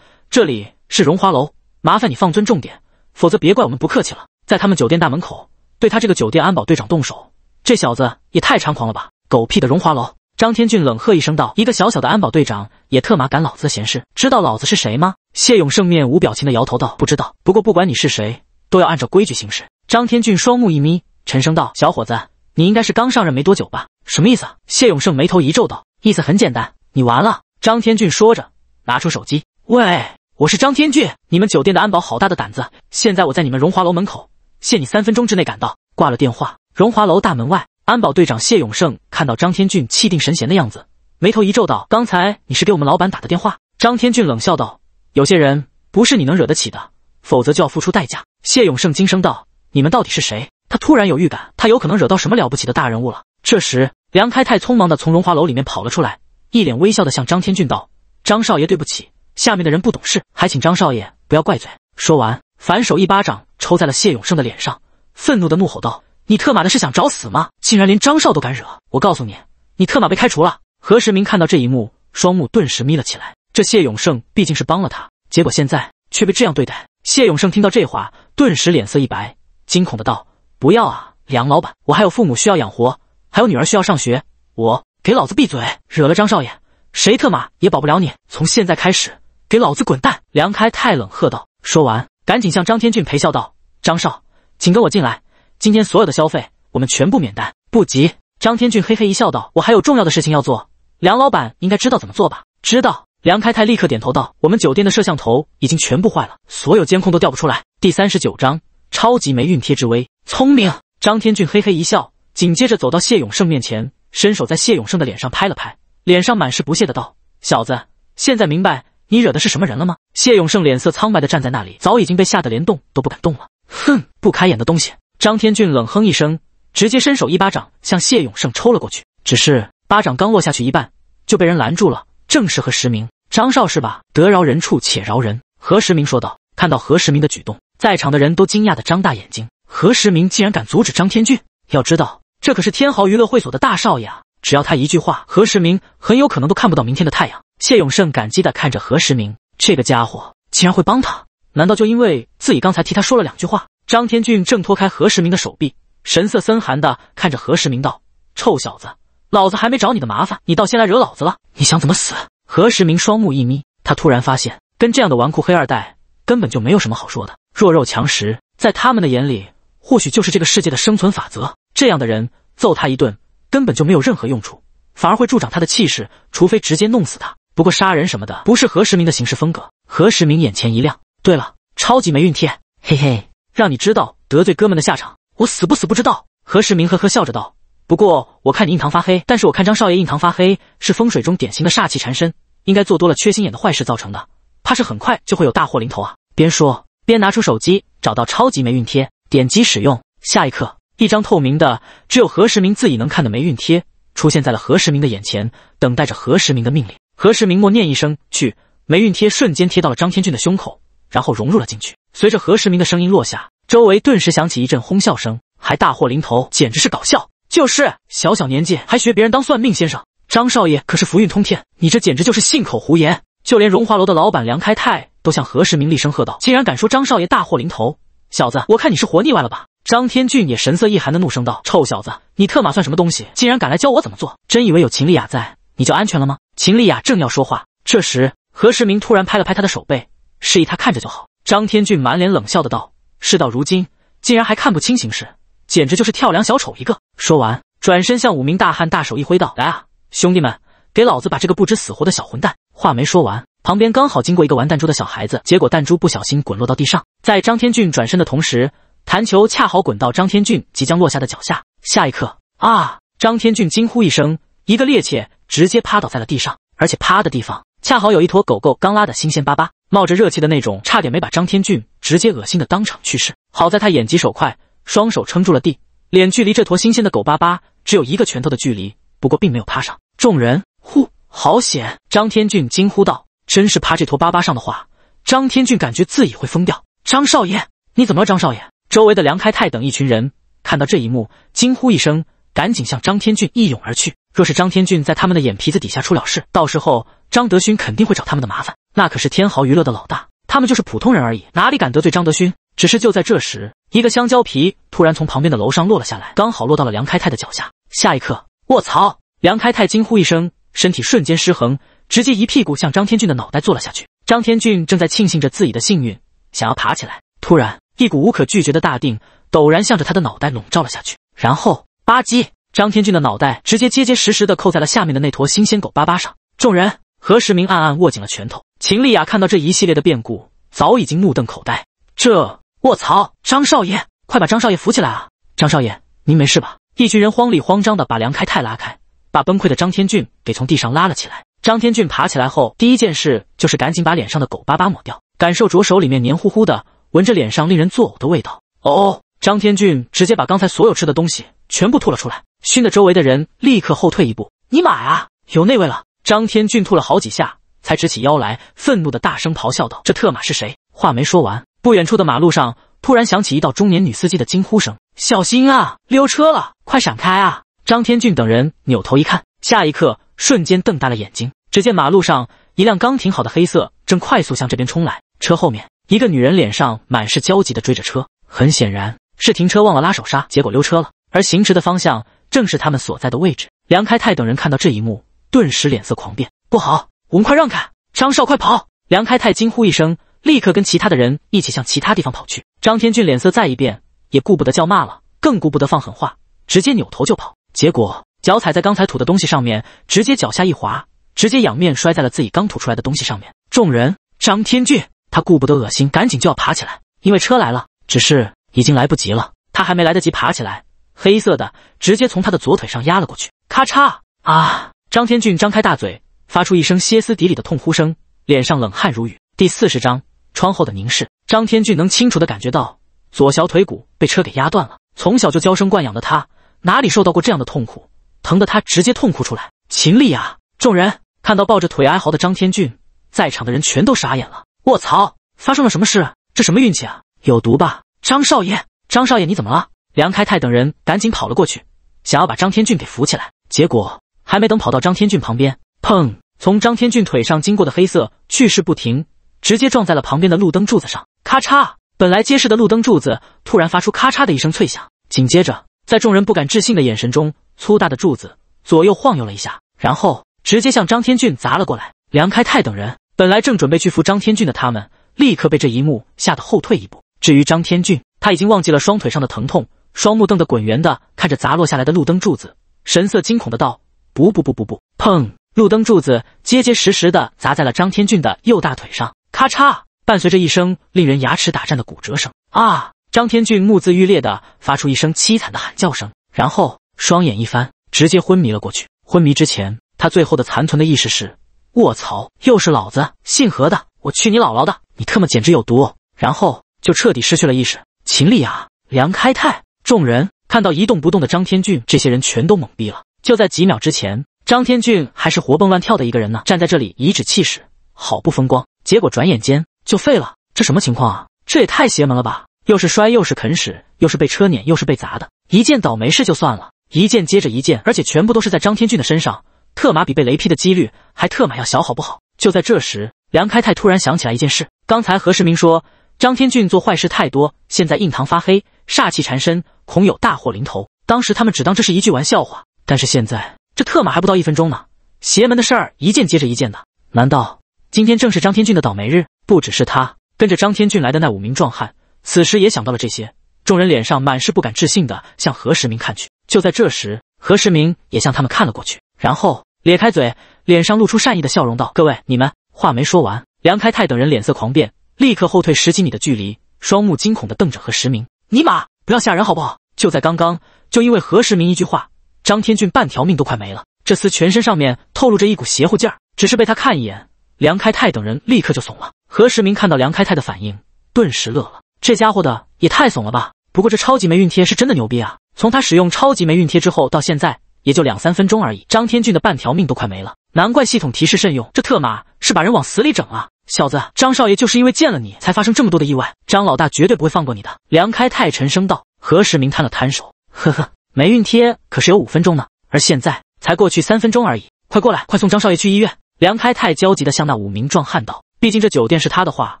这里是荣华楼，麻烦你放尊重点。”否则别怪我们不客气了。在他们酒店大门口对他这个酒店安保队长动手，这小子也太猖狂了吧！狗屁的荣华楼！张天俊冷喝一声道：“一个小小的安保队长也特码敢老子的闲事？知道老子是谁吗？”谢永胜面无表情的摇头道：“不知道。不过不管你是谁，都要按照规矩行事。”张天俊双目一眯，沉声道：“小伙子，你应该是刚上任没多久吧？什么意思？”谢永胜眉头一皱道：“意思很简单，你完了。”张天俊说着拿出手机，喂。我是张天俊，你们酒店的安保好大的胆子！现在我在你们荣华楼门口，限你三分钟之内赶到。挂了电话，荣华楼大门外，安保队长谢永胜看到张天俊气定神闲的样子，眉头一皱道：“刚才你是给我们老板打的电话？”张天俊冷笑道：“有些人不是你能惹得起的，否则就要付出代价。”谢永胜惊声道：“你们到底是谁？”他突然有预感，他有可能惹到什么了不起的大人物了。这时，梁开泰匆忙地从荣华楼里面跑了出来，一脸微笑地向张天俊道：“张少爷，对不起。”下面的人不懂事，还请张少爷不要怪罪。说完，反手一巴掌抽在了谢永胜的脸上，愤怒的怒吼道：“你特码的是想找死吗？竟然连张少都敢惹！我告诉你，你特码被开除了！”何时明看到这一幕，双目顿时眯了起来。这谢永胜毕竟是帮了他，结果现在却被这样对待。谢永胜听到这话，顿时脸色一白，惊恐的道：“不要啊，梁老板，我还有父母需要养活，还有女儿需要上学，我给老子闭嘴！惹了张少爷，谁特码也保不了你。从现在开始。”给老子滚蛋！梁开泰冷喝道。说完，赶紧向张天俊赔笑道：“张少，请跟我进来。今天所有的消费，我们全部免单。”不急。张天俊嘿嘿一笑，道：“我还有重要的事情要做。梁老板应该知道怎么做吧？”知道。梁开泰立刻点头道：“我们酒店的摄像头已经全部坏了，所有监控都调不出来。”第三十九章超级霉运贴之威，聪明。张天俊嘿嘿一笑，紧接着走到谢永胜面前，伸手在谢永胜的脸上拍了拍，脸上满是不屑的道：“小子，现在明白。”你惹的是什么人了吗？谢永胜脸色苍白的站在那里，早已经被吓得连动都不敢动了。哼，不开眼的东西！张天俊冷哼一声，直接伸手一巴掌向谢永胜抽了过去。只是巴掌刚落下去一半，就被人拦住了。正是何时明，张少是吧？得饶人处且饶人，何时明说道。看到何时明的举动，在场的人都惊讶的张大眼睛。何时明竟然敢阻止张天俊，要知道这可是天豪娱乐会所的大少爷啊！只要他一句话，何时明很有可能都看不到明天的太阳。谢永胜感激的看着何时明，这个家伙竟然会帮他？难道就因为自己刚才替他说了两句话？张天俊挣脱开何时明的手臂，神色森寒的看着何时明道：“臭小子，老子还没找你的麻烦，你倒先来惹老子了！你想怎么死？”何时明双目一眯，他突然发现跟这样的纨绔黑二代根本就没有什么好说的。弱肉强食，在他们的眼里或许就是这个世界的生存法则。这样的人，揍他一顿。根本就没有任何用处，反而会助长他的气势。除非直接弄死他。不过杀人什么的，不是何时明的行事风格。何时明眼前一亮，对了，超级霉运贴，嘿嘿，让你知道得罪哥们的下场。我死不死不知道。何时明呵呵笑着道。不过我看你印堂发黑，但是我看张少爷印堂发黑是风水中典型的煞气缠身，应该做多了缺心眼的坏事造成的，怕是很快就会有大祸临头啊。边说边拿出手机，找到超级霉运贴，点击使用。下一刻。一张透明的、只有何时明自己能看的霉运贴出现在了何时明的眼前，等待着何时明的命令。何时明默念一声“去”，霉运贴瞬间贴到了张天俊的胸口，然后融入了进去。随着何时明的声音落下，周围顿时响起一阵哄笑声。还大祸临头，简直是搞笑！就是小小年纪还学别人当算命先生，张少爷可是福运通天，你这简直就是信口胡言！就连荣华楼的老板梁开泰都向何时明厉声喝道：“竟然敢说张少爷大祸临头，小子，我看你是活腻歪了吧！”张天俊也神色一寒的怒声道：“臭小子，你特码算什么东西？竟然敢来教我怎么做？真以为有秦丽雅在，你就安全了吗？”秦丽雅正要说话，这时何时明突然拍了拍他的手背，示意他看着就好。张天俊满脸冷笑的道：“事到如今，竟然还看不清形势，简直就是跳梁小丑一个。”说完，转身向五名大汉大手一挥道：“来啊，兄弟们，给老子把这个不知死活的小混蛋！”话没说完，旁边刚好经过一个玩弹珠的小孩子，结果弹珠不小心滚落到地上。在张天俊转身的同时。弹球恰好滚到张天俊即将落下的脚下，下一刻啊！张天俊惊呼一声，一个趔趄，直接趴倒在了地上，而且趴的地方恰好有一坨狗狗刚拉的新鲜粑粑，冒着热气的那种，差点没把张天俊直接恶心的当场去世。好在他眼疾手快，双手撑住了地，脸距离这坨新鲜的狗粑粑只有一个拳头的距离，不过并没有趴上。众人呼，好险！张天俊惊呼道：“真是趴这坨粑粑上的话，张天俊感觉自己会疯掉。”张少爷，你怎么了？张少爷。周围的梁开泰等一群人看到这一幕，惊呼一声，赶紧向张天俊一涌而去。若是张天俊在他们的眼皮子底下出了事，到时候张德勋肯定会找他们的麻烦。那可是天豪娱乐的老大，他们就是普通人而已，哪里敢得罪张德勋？只是就在这时，一个香蕉皮突然从旁边的楼上落了下来，刚好落到了梁开泰的脚下。下一刻，卧槽！梁开泰惊呼一声，身体瞬间失衡，直接一屁股向张天俊的脑袋坐了下去。张天俊正在庆幸着自己的幸运，想要爬起来，突然。一股无可拒绝的大定陡然向着他的脑袋笼罩了下去，然后吧唧，张天俊的脑袋直接结结实实的扣在了下面的那坨新鲜狗粑粑上。众人何时明暗暗握紧了拳头。秦丽雅看到这一系列的变故，早已经目瞪口呆。这卧槽！张少爷，快把张少爷扶起来啊！张少爷，您没事吧？一群人慌里慌张的把梁开泰拉开，把崩溃的张天俊给从地上拉了起来。张天俊爬起来后，第一件事就是赶紧把脸上的狗粑粑抹掉，感受着手里面黏糊糊的。闻着脸上令人作呕的味道，哦！张天俊直接把刚才所有吃的东西全部吐了出来，熏得周围的人立刻后退一步。尼玛啊，有那味了！张天俊吐了好几下，才直起腰来，愤怒的大声咆哮道：“这特码是谁？”话没说完，不远处的马路上突然响起一道中年女司机的惊呼声：“小心啊，溜车了！快闪开啊！”张天俊等人扭头一看，下一刻瞬间瞪大了眼睛，只见马路上一辆刚停好的黑色正快速向这边冲来，车后面。一个女人脸上满是焦急的追着车，很显然，是停车忘了拉手刹，结果溜车了。而行驰的方向正是他们所在的位置。梁开泰等人看到这一幕，顿时脸色狂变，不好，我们快让开！张少，快跑！梁开泰惊呼一声，立刻跟其他的人一起向其他地方跑去。张天俊脸色再一变，也顾不得叫骂了，更顾不得放狠话，直接扭头就跑。结果脚踩在刚才吐的东西上面，直接脚下一滑，直接仰面摔在了自己刚吐出来的东西上面。众人，张天俊。他顾不得恶心，赶紧就要爬起来，因为车来了，只是已经来不及了。他还没来得及爬起来，黑色的直接从他的左腿上压了过去，咔嚓！啊！张天俊张开大嘴，发出一声歇斯底里的痛呼声，脸上冷汗如雨。第四十章窗后的凝视。张天俊能清楚的感觉到左小腿骨被车给压断了。从小就娇生惯养的他，哪里受到过这样的痛苦？疼得他直接痛哭出来。秦丽啊！众人看到抱着腿哀嚎的张天俊，在场的人全都傻眼了。卧槽！发生了什么事？这什么运气啊！有毒吧？张少爷，张少爷，你怎么了？梁开泰等人赶紧跑了过去，想要把张天俊给扶起来，结果还没等跑到张天俊旁边，砰！从张天俊腿上经过的黑色巨石不停，直接撞在了旁边的路灯柱子上，咔嚓！本来结实的路灯柱子突然发出咔嚓的一声脆响，紧接着，在众人不敢置信的眼神中，粗大的柱子左右晃悠了一下，然后直接向张天俊砸了过来。梁开泰等人。本来正准备去扶张天俊的他们，立刻被这一幕吓得后退一步。至于张天俊，他已经忘记了双腿上的疼痛，双目瞪得滚圆的看着砸落下来的路灯柱子，神色惊恐的道：“不不不不不！”砰！路灯柱子结结实实的砸在了张天俊的右大腿上，咔嚓！伴随着一声令人牙齿打颤的骨折声，啊！张天俊目眦欲裂的发出一声凄惨的喊叫声，然后双眼一翻，直接昏迷了过去。昏迷之前，他最后的残存的意识是。卧槽！又是老子姓何的！我去你姥姥的！你特么简直有毒！然后就彻底失去了意识。秦丽雅、梁开泰，众人看到一动不动的张天俊，这些人全都懵逼了。就在几秒之前，张天俊还是活蹦乱跳的一个人呢，站在这里颐指气使，好不风光。结果转眼间就废了，这什么情况啊？这也太邪门了吧！又是摔，又是啃屎，又是被车碾，又是被砸的，一件倒霉事就算了，一件接着一件，而且全部都是在张天俊的身上。特马比被雷劈的几率还特马要小，好不好？就在这时，梁开泰突然想起来一件事：刚才何时明说张天俊做坏事太多，现在印堂发黑，煞气缠身，恐有大祸临头。当时他们只当这是一句玩笑话，但是现在这特马还不到一分钟呢，邪门的事儿一件接着一件的。难道今天正是张天俊的倒霉日？不只是他，跟着张天俊来的那五名壮汉，此时也想到了这些。众人脸上满是不敢置信的向何时明看去。就在这时，何时明也向他们看了过去，然后。咧开嘴，脸上露出善意的笑容，道：“各位，你们……”话没说完，梁开泰等人脸色狂变，立刻后退十几米的距离，双目惊恐地瞪着何时明。“尼玛，不要吓人好不好？”就在刚刚，就因为何时明一句话，张天俊半条命都快没了。这厮全身上面透露着一股邪乎劲儿，只是被他看一眼，梁开泰等人立刻就怂了。何时明看到梁开泰的反应，顿时乐了：“这家伙的也太怂了吧？不过这超级霉运贴是真的牛逼啊！从他使用超级霉运贴之后到现在……”也就两三分钟而已，张天俊的半条命都快没了，难怪系统提示慎用，这特码是把人往死里整啊！小子，张少爷就是因为见了你才发生这么多的意外，张老大绝对不会放过你的。”梁开泰沉声道。何时明摊了摊手，呵呵，霉运贴可是有五分钟呢，而现在才过去三分钟而已，快过来，快送张少爷去医院！”梁开泰焦急地向那五名壮汉道。毕竟这酒店是他的话，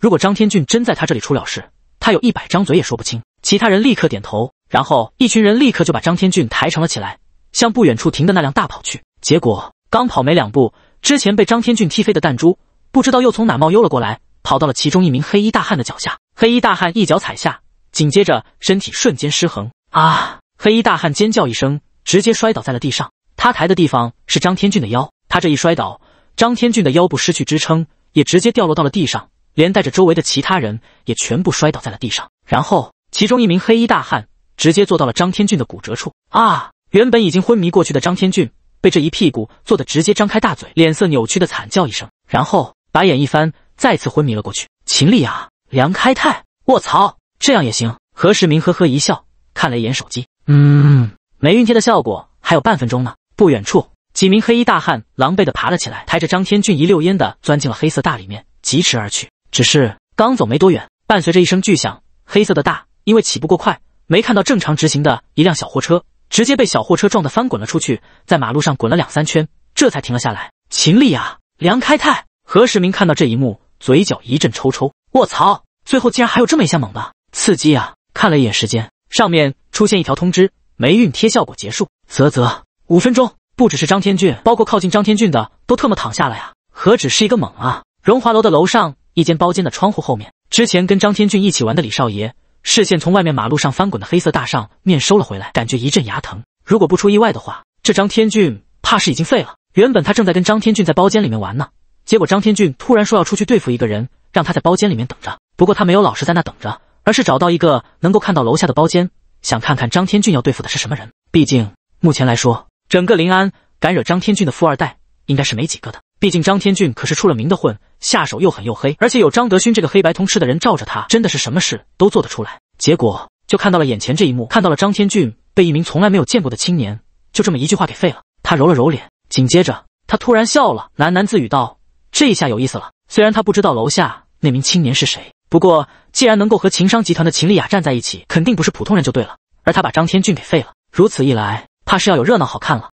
如果张天俊真在他这里出了事，他有一百张嘴也说不清。其他人立刻点头，然后一群人立刻就把张天俊抬成了起来。向不远处停的那辆大跑去，结果刚跑没两步，之前被张天俊踢飞的弹珠不知道又从哪冒悠了过来，跑到了其中一名黑衣大汉的脚下。黑衣大汉一脚踩下，紧接着身体瞬间失衡，啊！黑衣大汉尖叫一声，直接摔倒在了地上。他抬的地方是张天俊的腰，他这一摔倒，张天俊的腰部失去支撑，也直接掉落到了地上，连带着周围的其他人也全部摔倒在了地上。然后，其中一名黑衣大汉直接坐到了张天俊的骨折处，啊！原本已经昏迷过去的张天俊被这一屁股坐的直接张开大嘴，脸色扭曲的惨叫一声，然后白眼一翻，再次昏迷了过去。秦丽雅、梁开泰，卧槽，这样也行？何世明呵呵一笑，看了一眼手机，嗯，没熨贴的效果，还有半分钟呢。不远处，几名黑衣大汉狼狈的爬了起来，抬着张天俊一溜烟的钻进了黑色大里面，疾驰而去。只是刚走没多远，伴随着一声巨响，黑色的大因为起步过快，没看到正常直行的一辆小货车。直接被小货车撞得翻滚了出去，在马路上滚了两三圈，这才停了下来。秦丽啊，梁开泰、何时明看到这一幕，嘴角一阵抽抽。卧槽，最后竟然还有这么一下猛的，刺激啊！看了一眼时间，上面出现一条通知：霉运贴效果结束。啧啧，五分钟，不只是张天俊，包括靠近张天俊的，都特么躺下了呀！何止是一个猛啊！荣华楼的楼上一间包间的窗户后面，之前跟张天俊一起玩的李少爷。视线从外面马路上翻滚的黑色大上面收了回来，感觉一阵牙疼。如果不出意外的话，这张天俊怕是已经废了。原本他正在跟张天俊在包间里面玩呢，结果张天俊突然说要出去对付一个人，让他在包间里面等着。不过他没有老实在那等着，而是找到一个能够看到楼下的包间，想看看张天俊要对付的是什么人。毕竟目前来说，整个临安敢惹张天俊的富二代应该是没几个的。毕竟张天俊可是出了名的混，下手又狠又黑，而且有张德勋这个黑白通吃的人罩着他，真的是什么事都做得出来。结果就看到了眼前这一幕，看到了张天俊被一名从来没有见过的青年就这么一句话给废了。他揉了揉脸，紧接着他突然笑了，喃喃自语道：“这一下有意思了。虽然他不知道楼下那名青年是谁，不过既然能够和秦商集团的秦丽雅站在一起，肯定不是普通人就对了。而他把张天俊给废了，如此一来，怕是要有热闹好看了。”